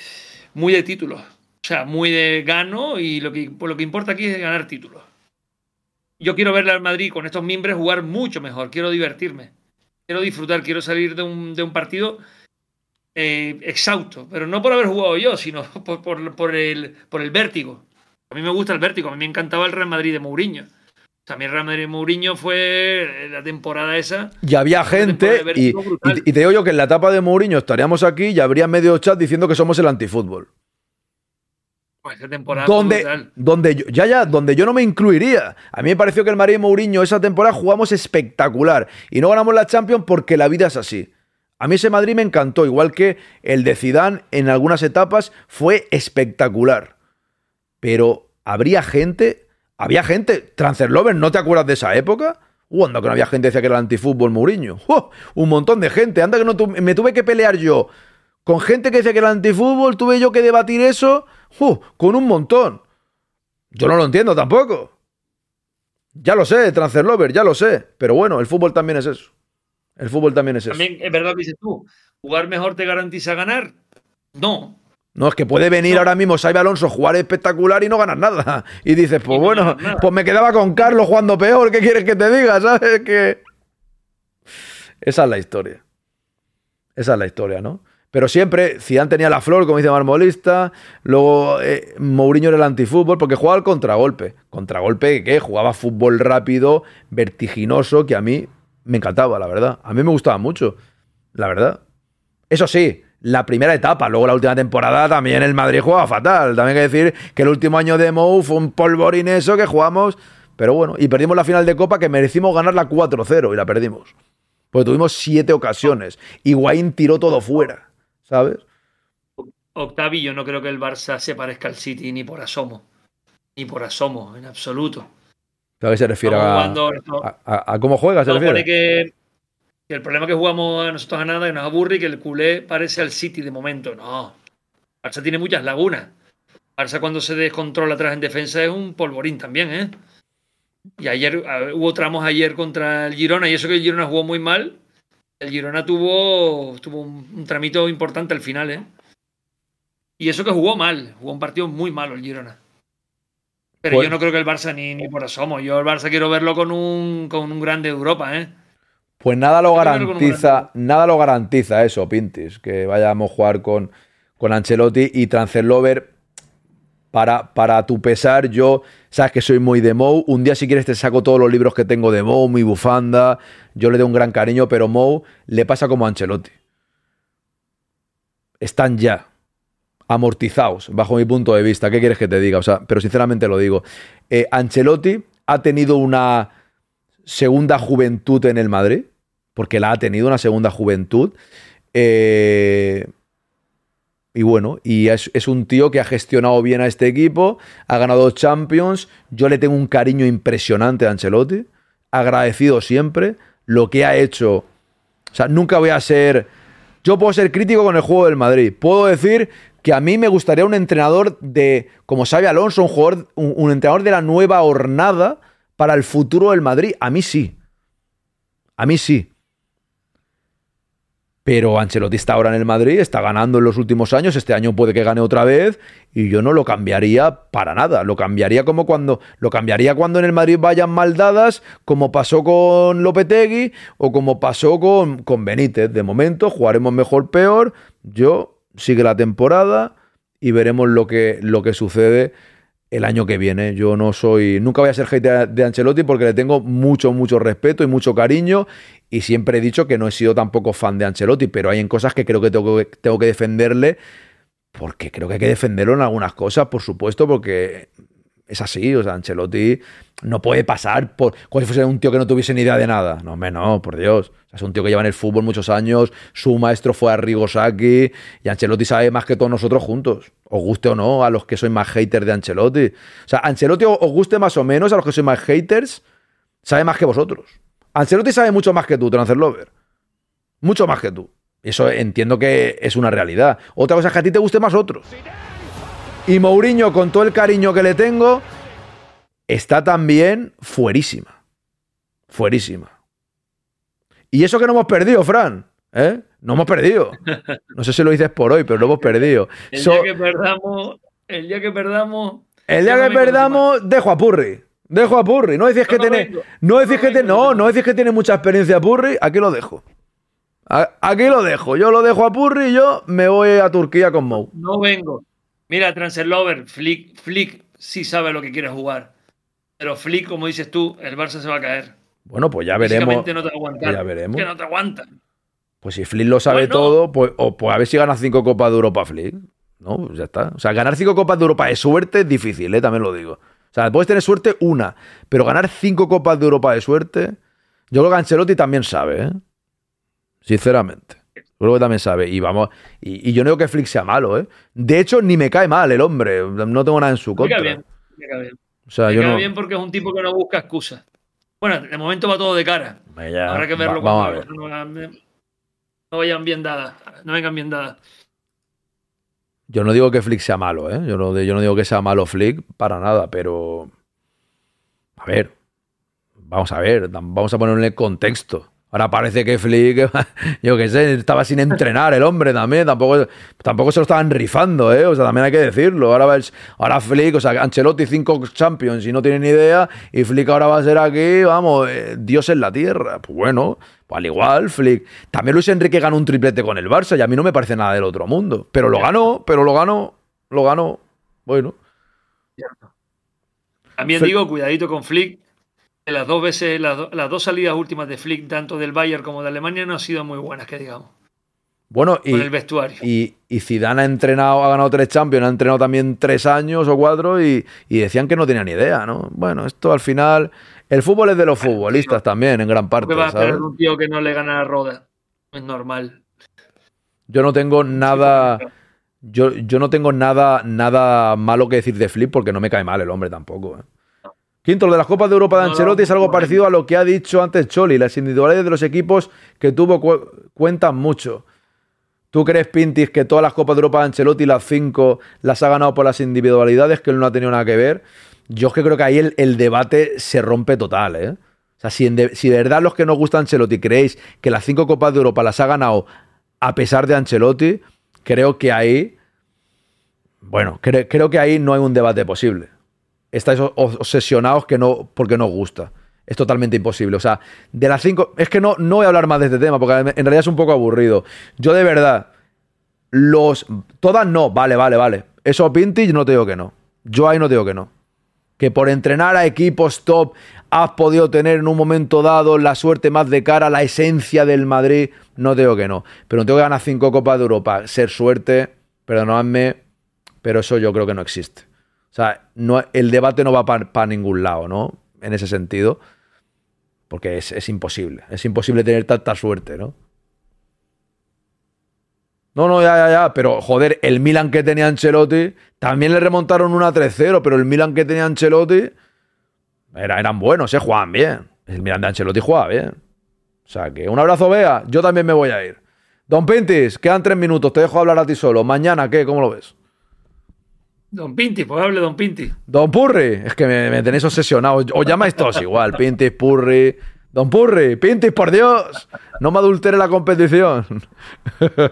[SPEAKER 4] muy de títulos. O sea, muy de gano y lo que, pues lo que importa aquí es ganar títulos. Yo quiero verle al Madrid con estos mimbres jugar mucho mejor, quiero divertirme, quiero disfrutar, quiero salir de un, de un partido eh, exhausto, pero no por haber jugado yo, sino por, por, por, el, por el vértigo. A mí me gusta el vértigo, a mí me encantaba el Real Madrid de Mourinho. También Real Madrid Mourinho fue eh, la temporada esa. Y había gente, y,
[SPEAKER 2] te digo yo que en la etapa de Mourinho estaríamos aquí y habría medio chat diciendo que somos el antifútbol.
[SPEAKER 4] Pues esa temporada. Donde,
[SPEAKER 2] donde ya, ya, donde yo no me incluiría. A mí me pareció que el Madrid Mourinho esa temporada jugamos espectacular y no ganamos la Champions porque la vida es así. A mí ese Madrid me encantó, igual que el de Zidane en algunas etapas fue espectacular. Pero habría gente había gente, transferlover, ¿no te acuerdas de esa época? Uh, anda que no había gente que decía que era el antifútbol muriño. ¡Oh! Un montón de gente. Anda que no me tuve que pelear yo. Con gente que decía que era el antifútbol, tuve yo que debatir eso. ¡Oh! Con un montón. Yo no lo entiendo tampoco. Ya lo sé, transferlover, Lover, ya lo sé. Pero bueno, el fútbol también es eso. El fútbol también es eso. También
[SPEAKER 4] es verdad que dices tú, jugar mejor te garantiza ganar. No,
[SPEAKER 2] no, es que puede venir ahora mismo sabe Alonso, jugar espectacular y no ganas nada. Y dices, pues bueno, pues me quedaba con Carlos jugando peor, ¿qué quieres que te diga? ¿Sabes? Que... Esa es la historia. Esa es la historia, ¿no? Pero siempre Zidane tenía la flor, como dice Marmolista. Luego eh, Mourinho era el antifútbol porque jugaba al contragolpe. Contragolpe que jugaba fútbol rápido, vertiginoso, que a mí me encantaba, la verdad. A mí me gustaba mucho, la verdad. Eso sí, la primera etapa. Luego la última temporada también el Madrid jugaba fatal. También hay que decir que el último año de Mou fue un polvorín eso que jugamos. Pero bueno, y perdimos la final de Copa que merecimos ganar la 4-0 y la perdimos. Porque tuvimos siete ocasiones. Y Wayne tiró todo fuera, ¿sabes?
[SPEAKER 4] Octavio, yo no creo que el Barça se parezca al City ni por asomo. Ni por asomo, en absoluto.
[SPEAKER 2] ¿A qué se refiere? A, cómo juega? ¿Se refiere?
[SPEAKER 4] Que y el problema que jugamos a nosotros a nada y nos aburre y que el culé parece al City de momento. No. Barça tiene muchas lagunas. Barça cuando se descontrola atrás en defensa es un polvorín también, ¿eh? Y ayer hubo tramos ayer contra el Girona y eso que el Girona jugó muy mal. El Girona tuvo, un, tramito importante al final, ¿eh? Y eso que jugó mal, jugó un partido muy malo el Girona. Pero yo pues no creo que el Barça ni, por asomo. Yo el Barça quiero verlo con un, con un grande de Europa, ¿eh?
[SPEAKER 2] Pues nada lo garantiza, nada lo garantiza eso, Pintis, que vayamos a jugar con, con Ancelotti y Trancelover, Para, para tu pesar, yo sabes que soy muy de Mou. Un día, si quieres, te saco todos los libros que tengo de Mou, mi bufanda. Yo le doy un gran cariño, pero Mou le pasa como Ancelotti. Están ya amortizados, bajo mi punto de vista. ¿Qué quieres que te diga? O sea, pero sinceramente lo digo. Eh, Ancelotti ha tenido una segunda juventud en el Madrid porque la ha tenido una segunda juventud. Eh, y bueno, y es, un tío que ha gestionado bien a este equipo, ha ganado Champions, yo le tengo un cariño impresionante a Ancelotti, agradecido siempre, lo que ha hecho, o sea, nunca voy a ser, yo puedo ser crítico con el juego del Madrid, puedo decir que a mí me gustaría un entrenador de, como sabe Alonso, un, jugador, un entrenador de la nueva hornada para el futuro del Madrid, a mí sí, a mí sí, pero Ancelotti está ahora en el Madrid, está ganando en los últimos años, este año puede que gane otra vez y yo no lo cambiaría para nada, lo cambiaría como cuando lo cambiaría cuando en el Madrid vayan mal dadas, como pasó con Lopetegui o como pasó con, Benítez. De momento jugaremos mejor peor, yo sigue la temporada y veremos lo que, lo que sucede el año que viene. Yo no soy, nunca voy a ser hater de Ancelotti porque le tengo mucho, mucho respeto y mucho cariño y siempre he dicho que no he sido tampoco fan de Ancelotti, pero hay en cosas que creo que tengo que, tengo que defenderle porque creo que hay que defenderlo en algunas cosas, por supuesto, porque es así, o sea, Ancelotti no puede pasar por como si fuese un tío que no tuviese ni idea de nada. No, hombre, no, por Dios. Es un tío que lleva en el fútbol muchos años, su maestro fue a Rigosaki y Ancelotti sabe más que todos nosotros juntos. Os guste o no, a los que sois más haters de Ancelotti. O sea, Ancelotti os guste más o menos, a los que sois más haters, sabe más que vosotros. Ancelotti sabe mucho más que tú, lover. Mucho más que tú. Eso entiendo que es una realidad. Otra cosa es que a ti te guste más otros. Y Mourinho, con todo el cariño que le tengo, está también fuerísima. Fuerísima. Y eso que no hemos perdido, Fran. ¿eh? No hemos perdido. No sé si lo dices por hoy, pero lo hemos perdido. El día que
[SPEAKER 4] perdamos. El día que perdamos. El día que
[SPEAKER 2] perdamos, dejo a Purri. Dejo a Purri. No decís que tiene. No que No, no que tiene mucha experiencia Purri. Aquí lo dejo. Aquí lo dejo. Yo lo dejo a Purri y yo me voy a Turquía con Mou.
[SPEAKER 4] No vengo. Mira, Transfer Lover, Flick, Flick sí sabe lo que quiere jugar. Pero Flick, como dices tú, el Barça se va a caer.
[SPEAKER 2] Bueno, pues ya veremos. no te aguantan. Pues ya veremos. Que no
[SPEAKER 4] te aguantan.
[SPEAKER 2] Pues si Flick lo sabe todo, pues, o, pues a ver si gana cinco Copas de Europa Flick. No, pues ya está. O sea, ganar cinco Copas de Europa de suerte es difícil, ¿eh? también lo digo. O sea, puedes tener suerte una, pero ganar cinco Copas de Europa de suerte, yo creo que Ancelotti también sabe, ¿eh? sinceramente. Creo que también sabe. Y vamos, y, yo no digo que Flick sea malo, ¿eh? De hecho, ni me cae mal el hombre. No tengo nada en su contra. Me bien.
[SPEAKER 1] O sea, yo no... bien
[SPEAKER 4] porque es un tipo que no busca excusas. Bueno, de momento va todo de cara.
[SPEAKER 1] Ya, que verlo va,
[SPEAKER 4] vamos no, vayan bien dadas, no vengan bien dadas.
[SPEAKER 2] Yo no digo que Flick sea malo, ¿eh? Yo no, yo no digo que sea malo Flick para nada, pero. A ver. Vamos a ver, vamos a ponerle contexto. Ahora parece que Flick, yo qué sé, estaba sin entrenar el hombre también, tampoco, tampoco se lo estaban rifando, ¿eh? O sea, también hay que decirlo. Ahora, Flick, o sea, Ancelotti cinco Champions y no tienen ni idea, y Flick ahora va a ser aquí, vamos, eh, Dios en la tierra. Pues bueno, pues al igual, Flick. También Luis Enrique ganó un triplete con el Barça y a mí no me parece nada del otro mundo. Pero lo ganó, pero lo ganó, lo ganó. Bueno.
[SPEAKER 4] También digo, cuidadito con Flick, las dos las, dos salidas últimas de Flick, tanto del Bayern como de Alemania, no han sido muy buenas, que digamos. Bueno, y, con el vestuario. Y,
[SPEAKER 2] y, Zidane ha entrenado, ha ganado tres Champions, ha entrenado también tres años o cuatro y, decían que no tenía ni idea, ¿no? Bueno, esto al final. El fútbol es de los futbolistas también, en gran parte. va a un
[SPEAKER 4] tío que no le gana la roda? Es normal.
[SPEAKER 2] Yo no tengo nada. Yo, yo no tengo nada, nada malo que decir de Flip porque no me cae mal el hombre tampoco. ¿eh? Quinto, lo de las Copas de Europa de Ancelotti es algo parecido a lo que ha dicho antes Choli. Las individualidades de los equipos que tuvo cuentan mucho. ¿Tú crees, Pintis, que todas las Copas de Europa de Ancelotti, las cinco, las ha ganado por las individualidades, que él no ha tenido nada que ver? Yo es que creo que ahí el, debate se rompe total, ¿eh? O sea, si de, verdad los que no gustan Ancelotti creéis que las cinco Copas de Europa las ha ganado a pesar de Ancelotti, creo que ahí. Bueno, creo que ahí no hay un debate posible estáis obsesionados que no, porque no os gusta. Es totalmente imposible. O sea, de las cinco. Es que no, no voy a hablar más de este tema, porque en realidad es un poco aburrido. Yo de verdad, los. Todas no, vale, vale, vale. Eso vintage no te digo que no. Yo ahí no te digo que no. Que por entrenar a equipos top has podido tener en un momento dado la suerte más de cara, la esencia del Madrid, no te digo que no. Pero no tengo que ganar cinco Copas de Europa. Ser suerte, perdonadme, pero eso yo creo que no existe. O sea, no, el debate no va para ningún lado, ¿no? En ese sentido. Porque es, imposible. Es imposible tener tanta suerte, ¿no? No, no, ya, ya, ya. Pero, joder, el Milan que tenía Ancelotti. También le remontaron una 3-0, pero el Milan que tenía Ancelotti. Era, eran buenos, se ¿eh? jugaban bien. El Milan de Ancelotti jugaba bien. O sea que un abrazo, Bea. Yo también me voy a ir. Don Pintis, quedan tres minutos. Te dejo hablar a ti solo. Mañana, ¿qué? ¿Cómo lo ves?
[SPEAKER 4] Don Pinti, pues hable Don Pinti.
[SPEAKER 2] Don Purre, es que me, tenéis obsesionado. Os llamáis todos igual, Pinti, Purre. Don Purri, Pintis, por Dios, no me adultere la competición.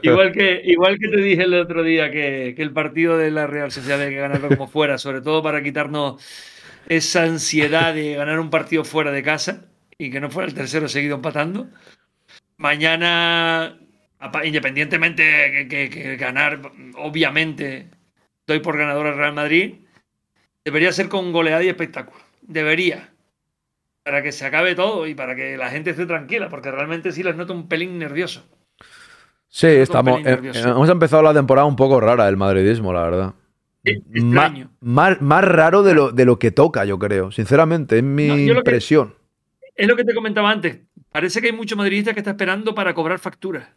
[SPEAKER 2] Igual
[SPEAKER 4] que, igual que te dije el otro día que, el partido de la Real Sociedad hay que ganarlo como fuera, sobre todo para quitarnos esa ansiedad de ganar un partido fuera de casa y que no fuera el tercero seguido empatando. Mañana, independientemente de que ganar, obviamente doy por ganador al Real Madrid. Debería ser con goleada y espectáculo. Debería. Para que se acabe todo y para que la gente esté tranquila, porque realmente sí las noto un pelín nervioso.
[SPEAKER 2] Sí, estamos. hemos empezado la temporada un poco rara del madridismo, la verdad. más, raro de lo, que toca, yo creo. Sinceramente, es mi impresión.
[SPEAKER 4] es lo que te comentaba antes. Parece que hay muchos madridistas que están esperando para cobrar facturas.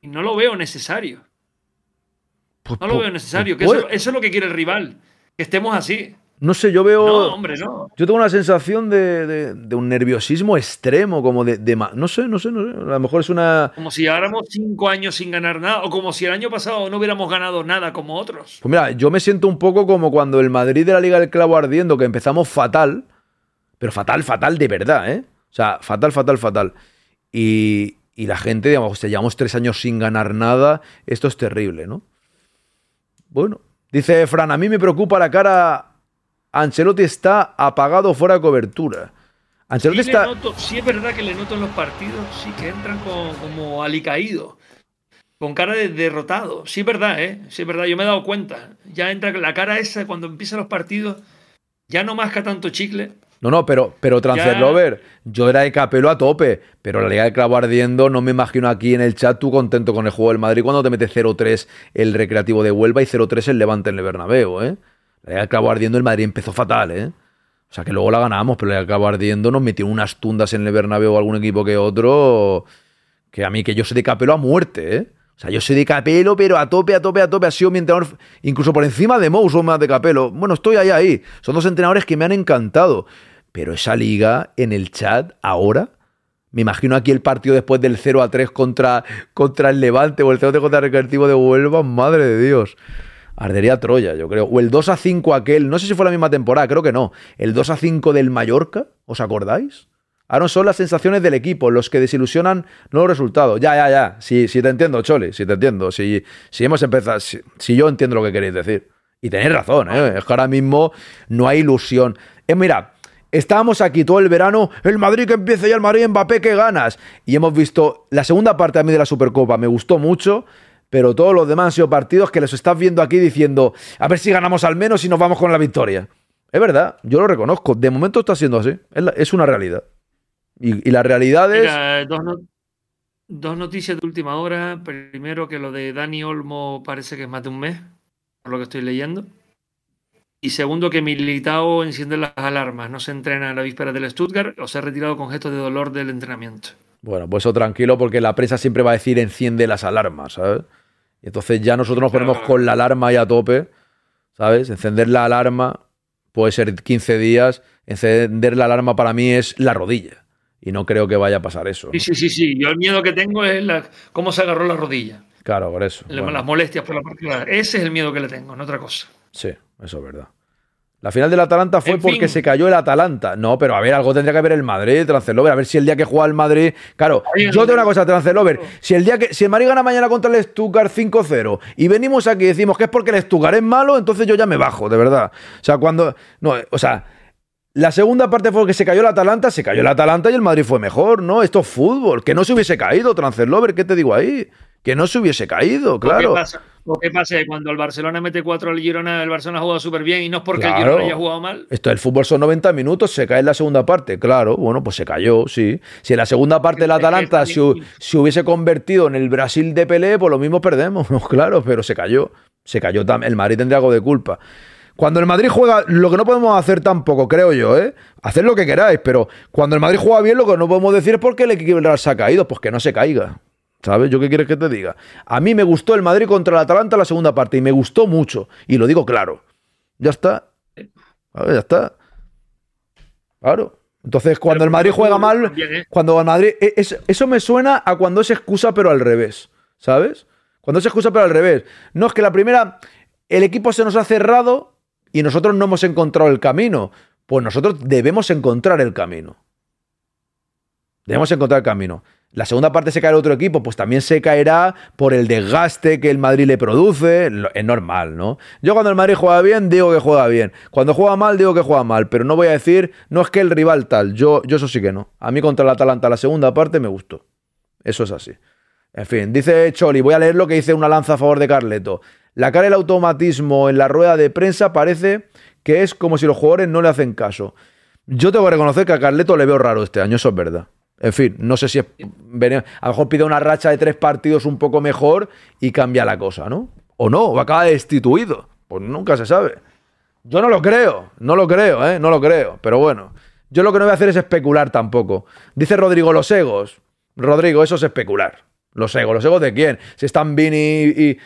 [SPEAKER 4] Y no lo veo necesario. Pues no lo veo necesario, que pues eso, es lo que quiere el rival, que estemos así.
[SPEAKER 2] No sé, yo veo. No, hombre, no. Yo tengo una sensación de, un nerviosismo extremo, como de, No sé, no sé, no sé. A lo mejor es una.
[SPEAKER 4] Como si lleváramos cinco años sin ganar nada, o como si el año pasado no hubiéramos ganado nada como otros.
[SPEAKER 2] Pues mira, yo me siento un poco como cuando el Madrid de la Liga del Clavo Ardiendo, que empezamos fatal, pero fatal, fatal de verdad, ¿eh? O sea, fatal, fatal, fatal. Y, y la gente, digamos, o llevamos tres años sin ganar nada, esto es terrible, ¿no? Bueno, dice Fran, a mí me preocupa la cara. Ancelotti está apagado fuera de cobertura. Ancelotti está...
[SPEAKER 4] sí es verdad que le noto en los partidos, sí que entran como alicaído, con cara de derrotado. Sí es verdad, ¿eh? Sí es verdad, yo me he dado cuenta. Ya entra la cara esa cuando empiezan los partidos, ya no masca tanto chicle,
[SPEAKER 2] no, no, pero, pero yo era de capelo a tope, pero la Liga de Clavo Ardiendo, no me imagino aquí en el chat tú contento con el juego del Madrid cuando te mete 0-3 el Recreativo de Huelva y 0-3 el Levante en el Bernabéu, ¿eh? La Liga de Clavo Ardiendo, el Madrid empezó fatal, ¿eh? O sea, que luego la ganamos, pero la Liga de Clavo Ardiendo nos metió unas tundas en el Bernabéu o algún equipo que otro, que a mí, que yo soy de capelo a muerte, ¿eh? O sea, yo soy de capelo, pero a tope, a tope, a tope. Ha sido mi entrenador, incluso por encima de Mou, más de capelo. Bueno, estoy ahí, ahí. Son dos entrenadores que me han encantado. Pero esa liga en el chat ahora, me imagino aquí el partido después del 0 a 3 contra, contra el Levante o el 0 3 contra el de Huelva, madre de Dios. Ardería Troya, yo creo. O el 2 a 5 aquel, no sé si fue la misma temporada, creo que no. El 2 a 5 del Mallorca, ¿os acordáis? Ahora son las sensaciones del equipo, los que desilusionan, no los resultados. Ya, ya, ya. Si, si te entiendo, Chole, si te entiendo. Si, si hemos empezado, si, yo entiendo lo que queréis decir. Y tenéis razón, ¿eh? es que ahora mismo no hay ilusión. Es eh, mira, Estábamos aquí todo el verano, el Madrid que empieza ya el Madrid, Mbappé que ganas. Y hemos visto la segunda parte a mí de la Supercopa, me gustó mucho, pero todos los demás han sido partidos que los estás viendo aquí diciendo, a ver si ganamos al menos y nos vamos con la victoria. Es verdad, yo lo reconozco, de momento está siendo así, es, una realidad. Y, la realidad
[SPEAKER 4] es... dos noticias de última hora. Primero que lo de Dani Olmo parece que es más de un mes, por lo que estoy leyendo. Y segundo, que Militao enciende las alarmas, no se entrena a la víspera del Stuttgart o se ha retirado con gestos de dolor del entrenamiento.
[SPEAKER 2] Bueno, pues eso tranquilo porque la prensa siempre va a decir enciende las alarmas, ¿sabes? entonces ya nosotros nos ponemos con la alarma ahí a tope, ¿sabes? Encender la alarma puede ser 15 días, encender la alarma para mí es la rodilla. Y no creo que vaya a pasar eso. Sí,
[SPEAKER 4] sí, sí, sí. Yo el miedo que tengo es la, cómo se agarró la rodilla.
[SPEAKER 2] Claro, por eso. Las
[SPEAKER 4] molestias por la parte. Ese es el miedo que le tengo, no otra cosa.
[SPEAKER 2] Sí, eso es verdad. La final del Atalanta fue porque se cayó el Atalanta. No, pero a ver, algo tendría que ver el Madrid, transelover A ver si el día que juega el Madrid. Claro, yo tengo una cosa, Transelover Si el día que. Si el Madrid gana mañana contra el Stuttgart 5-0 y venimos aquí y decimos que es porque el Stuttgart es malo, entonces yo ya me bajo, de verdad. O sea, cuando. No, o sea. La segunda parte fue que se cayó el Atalanta, se cayó el Atalanta y el Madrid fue mejor, ¿no? Esto es fútbol. Que no se hubiese caído, Transelover, ¿qué te digo ahí? Que no se hubiese caído, pues, claro.
[SPEAKER 4] Pues, ¿Qué pasa cuando el Barcelona mete 4 al Girona, el Barcelona juega súper bien y no es porque el Girona haya jugado mal.
[SPEAKER 2] Esto, el fútbol son 90 minutos, se cae en la segunda parte. Claro, bueno, pues se cayó, sí. Si en la segunda parte el Atalanta se, hubiese convertido en el Brasil de Pelé, pues lo mismo perdemos, claro, pero se cayó. Se cayó también. El Madrid tendría algo de culpa. Cuando el Madrid juega, lo que no podemos hacer tampoco, creo yo, ¿eh? Hacer lo que queráis, pero cuando el Madrid juega bien, lo que no podemos decir es por qué el Real se ha caído, pues que no se caiga. ¿Sabes? ¿Yo qué quieres que te diga? A mí me gustó el Madrid contra el Atalanta la segunda parte y me gustó mucho. Y lo digo claro. Ya está. ya está. Claro. Entonces, cuando el Madrid juega mal, ¿eh? cuando el Madrid. E, eso me suena a cuando se excusa, pero al revés. ¿Sabes? Cuando se excusa, pero al revés. No, es que la primera. El equipo se nos ha cerrado y nosotros no hemos encontrado el camino. Pues nosotros debemos encontrar el camino. Debemos encontrar el camino. La segunda parte se cae el otro equipo, pues también se caerá por el desgaste que el Madrid le produce. Es normal, ¿no? Yo cuando el Madrid juega bien, digo que juega bien. Cuando juega mal, digo que juega mal. Pero no voy a decir, no es que el rival tal. Yo, yo eso sí que no. A mí contra el Atalanta la segunda parte me gustó. Eso es así. En fin, dice Choli, voy a leer lo que dice una lanza a favor de Carleto. La cara del automatismo en la rueda de prensa parece que es como si los jugadores no le hacen caso. Yo tengo que reconocer que a Carleto le veo raro este año, eso es verdad. En fin, no sé si es, a lo mejor pide una racha de tres partidos un poco mejor y cambia la cosa, ¿no? O no, o acaba destituido. Pues nunca se sabe. Yo no lo creo, no lo creo, ¿eh? No lo creo, pero bueno. Yo lo que no voy a hacer es especular tampoco. Dice Rodrigo, los egos. Rodrigo, eso es especular. Los egos, ¿los egos de quién? Si están Vini y...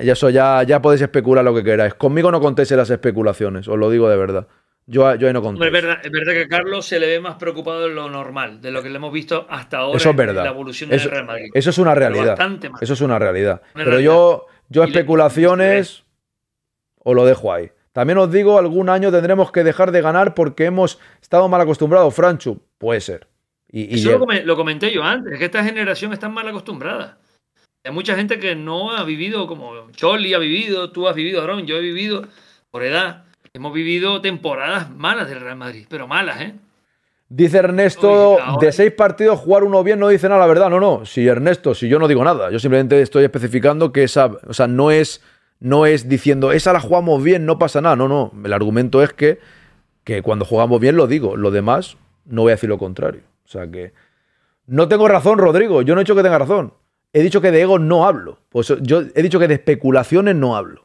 [SPEAKER 2] eso ya, ya podéis especular lo que queráis. Conmigo no contéis las especulaciones, os lo digo de verdad. Yo, no
[SPEAKER 4] Es verdad, es verdad, que a Carlos se le ve más preocupado de lo normal, de lo que le hemos visto hasta ahora eso es verdad. En la evolución eso, Real Madrid. Eso es una realidad.
[SPEAKER 2] Eso es una realidad. Pero yo, yo especulaciones os lo dejo ahí. También os digo, algún año tendremos que dejar de ganar porque hemos estado mal acostumbrados. Franchu, puede ser. Y, eso
[SPEAKER 4] lo, comenté yo antes, que esta generación está mal acostumbrada. Hay mucha gente que no ha vivido como Choli ha vivido, tú has vivido, Aaron, yo he vivido por edad Hemos vivido temporadas malas del Real Madrid, pero malas, ¿eh?
[SPEAKER 2] Dice Ernesto, de seis partidos jugar uno bien no dice nada, la verdad. No, no. Si Ernesto, si yo no digo nada, yo simplemente estoy especificando que esa, o sea, no es, no es diciendo esa la jugamos bien, no pasa nada. No, no. El argumento es que, que cuando jugamos bien lo digo. Lo demás no voy a decir lo contrario. O sea que no tengo razón, Rodrigo. Yo no he dicho que tenga razón. He dicho que de ego no hablo. Pues yo he dicho que de especulaciones no hablo.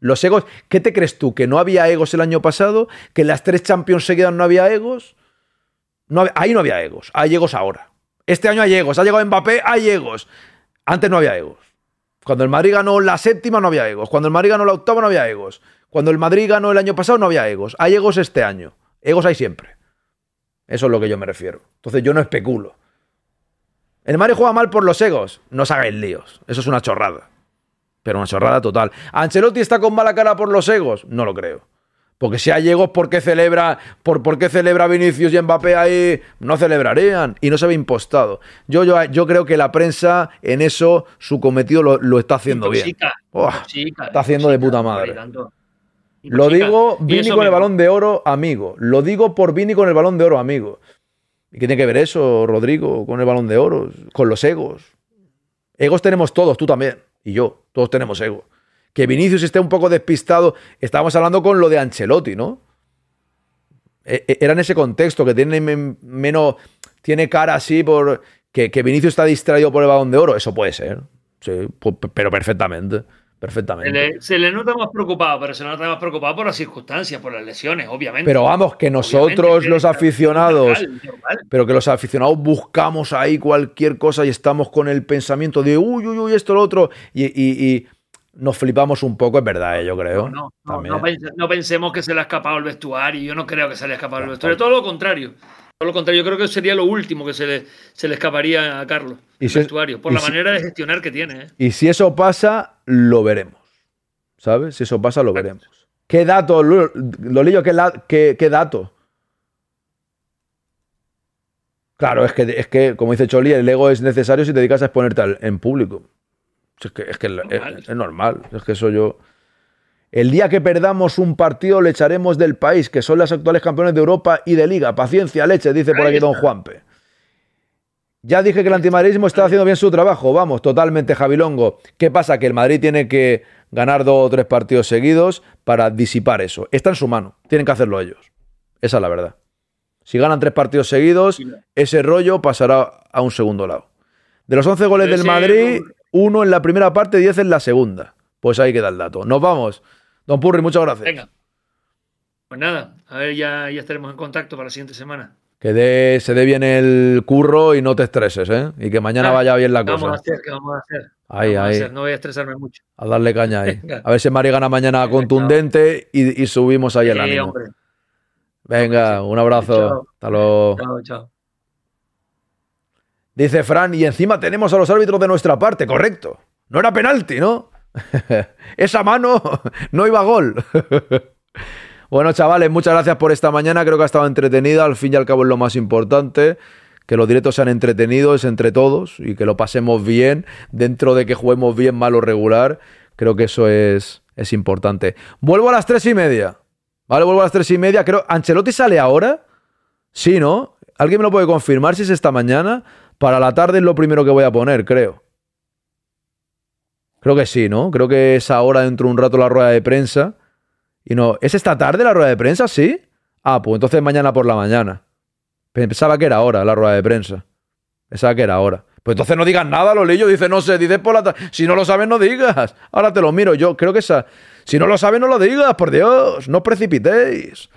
[SPEAKER 2] Los egos, ¿qué te crees tú? ¿Que no había egos el año pasado? ¿Que en las tres Champions seguidas no había egos? No, ahí no había egos, hay egos ahora. Este año hay egos, ha llegado Mbappé, hay egos. Antes no había egos. Cuando el Madrid ganó la séptima no había egos, cuando el Madrid ganó la octava no había egos, cuando el Madrid ganó el año pasado no había egos, hay egos este año, egos hay siempre. Eso es lo que yo me refiero. Entonces yo no especulo. El Madrid juega mal por los egos, no os hagáis líos, eso es una chorrada. Pero una chorrada total. ¿Ancelotti está con mala cara por los egos? No lo creo. Porque si hay egos, ¿por qué celebra, por, por qué celebra Vinicius y Mbappé ahí? No celebrarían. Y no se ve impostado. Yo, yo, yo creo que la prensa en eso, su cometido lo, está haciendo bien. está haciendo de puta madre. Lo digo Vini con el balón de oro, amigo. Lo digo por Vini con el balón de oro, amigo. ¿Y qué tiene que ver eso, Rodrigo, con el balón de oro? Con los egos. Egos tenemos todos, tú también y yo, todos tenemos ego. Que Vinicius esté un poco despistado, estábamos hablando con lo de Ancelotti, ¿no? E, e, era en ese contexto, que tiene menos, tiene cara así por que, Vinicius está distraído por el balón de oro, eso puede ser, sí, pero perfectamente perfectamente.
[SPEAKER 4] Se le, nota más preocupado, pero se le nota más preocupado por las circunstancias, por las lesiones,
[SPEAKER 3] obviamente. Pero
[SPEAKER 2] vamos, que nosotros los aficionados, pero que los aficionados buscamos ahí cualquier cosa y estamos con el pensamiento de, uy, uy, uy, esto, lo otro, y, nos flipamos un poco, es verdad, eh, yo creo. No, no,
[SPEAKER 4] no, pensemos que se le ha escapado el vestuario, yo no creo que se le ha escapado el vestuario, todo lo contrario. Por lo contrario, yo creo que sería lo último que se le, escaparía a Carlos, ¿Y por la manera de gestionar que tiene. ¿eh?
[SPEAKER 2] Y si eso pasa, lo veremos. ¿Sabes? Si eso pasa, lo veremos. ¿Qué dato, Lolillo? ¿Qué, dato? Claro, es que, es que, como dice Choli, el ego es necesario si te dedicas a exponerte en público. Es que, es, es normal. Es que eso yo. El día que perdamos un partido le echaremos del país, que son las actuales campeones de Europa y de Liga. Paciencia, leche, dice por aquí don Juanpe. Ya dije que el antimadridismo está haciendo bien su trabajo, vamos, totalmente jabilongo. ¿Qué pasa? Que el Madrid tiene que ganar dos o tres partidos seguidos para disipar eso. Está en su mano, tienen que hacerlo ellos. Esa es la verdad. Si ganan tres partidos seguidos, ese rollo pasará a un segundo lado. De los 11 goles del Madrid, uno en la primera parte, 10 en la segunda. Pues ahí queda el dato. Nos vamos. Don Purri, muchas gracias.
[SPEAKER 4] Venga. Pues nada, a ver, ya, estaremos en contacto para la siguiente semana.
[SPEAKER 2] Que se dé bien el curro y no te estreses, ¿eh? Y que mañana ah, vaya bien la vamos A
[SPEAKER 4] hacer, ¿qué vamos a hacer? Ahí, vamos ahí. A hacer? No voy a estresarme mucho.
[SPEAKER 2] A darle caña ahí. a ver si Mari gana mañana contundente y, subimos ahí el ánimo. Venga, un abrazo. Hasta luego. chao. Dice Fran, y encima tenemos a los árbitros de nuestra parte, correcto. No era penalti, ¿no? Esa mano no iba a gol. bueno, chavales, muchas gracias por esta mañana. Creo que ha estado entretenida. Al fin y al cabo es lo más importante. Que los directos sean entretenidos entre todos y que lo pasemos bien. Dentro de que juguemos bien, mal o regular. Creo que eso es, es importante. Vuelvo a las tres y media. Vale, vuelvo a las tres y media. Creo. ¿Ancelotti sale ahora? Sí, ¿no? ¿Alguien me lo puede confirmar si es esta mañana? Para la tarde es lo primero que voy a poner, creo. Creo que sí, ¿no? Creo que es ahora dentro de un rato la rueda de prensa. Y no, ¿es esta tarde la rueda de prensa? Sí. Ah, pues entonces mañana por la mañana. Pensaba que era ahora la rueda de prensa. Pensaba que era ahora. Pues entonces no digas nada, lo Dice, no sé, dices por la tarde. Si no lo sabes, no digas. Ahora te lo miro yo. Creo que esa. Si no lo sabes, no lo digas. Por Dios, no precipitéis.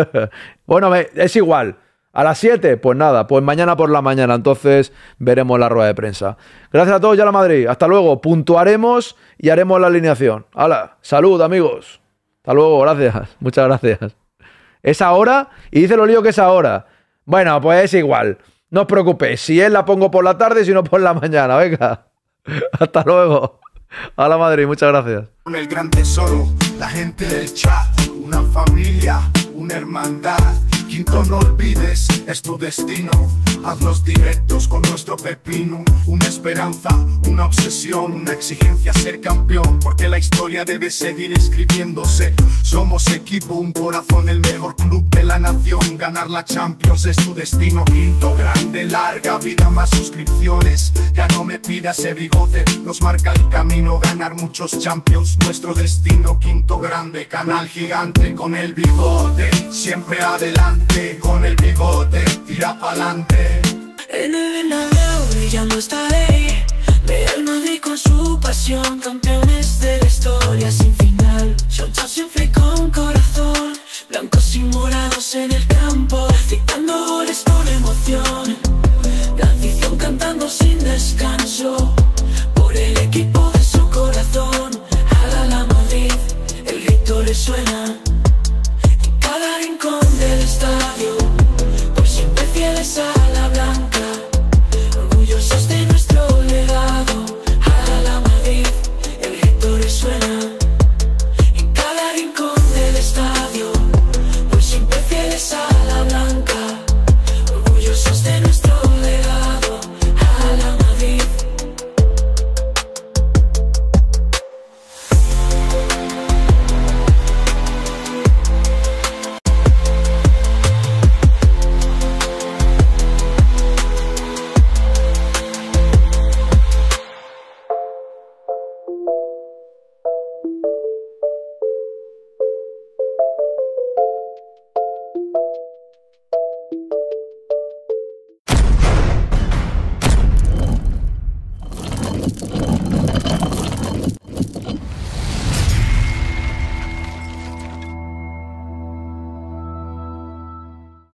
[SPEAKER 2] bueno, es igual. ¿A las 7? Pues nada, pues mañana por la mañana, entonces veremos la rueda de prensa. Gracias a todos, ya la Madrid. Hasta luego, puntuaremos y haremos la alineación. ¡Hala! ¡Salud, amigos! Hasta luego, gracias. Muchas gracias. Es ahora y dice lo lío que es ahora. Bueno, pues es igual. No os preocupéis. Si es, la pongo por la tarde, si no, por la mañana. Venga. Hasta luego. A la Madrid, muchas gracias.
[SPEAKER 6] el gran tesoro, la gente del chat, una familia,
[SPEAKER 5] una hermandad. Quinto, no olvides, es tu destino. Hazlos directos con nuestro pepino. Una esperanza, una obsesión, una exigencia ser campeón.
[SPEAKER 6] Porque la historia debe seguir escribiéndose. Somos equipo, un corazón, el mejor club de la nación. Ganar la Champions es tu destino. Quinto, grande, larga vida, más suscripciones. Ya no me pidas ese bigote, nos marca el camino. Ganar muchos Champions, nuestro destino. Quinto, grande, canal gigante con el bigote. Siempre adelante con el bigote, tira pa'lante.
[SPEAKER 3] En el Bernabéu brillando está ley, Real Madrid con su pasión, campeones
[SPEAKER 4] de la historia sin final. Soltos siempre con corazón, blancos y morados en el campo, dictando goles con emoción. La afición cantando sin descanso, por el equipo de su corazón. A la Madrid, el grito le suena. Cada rincón Inside.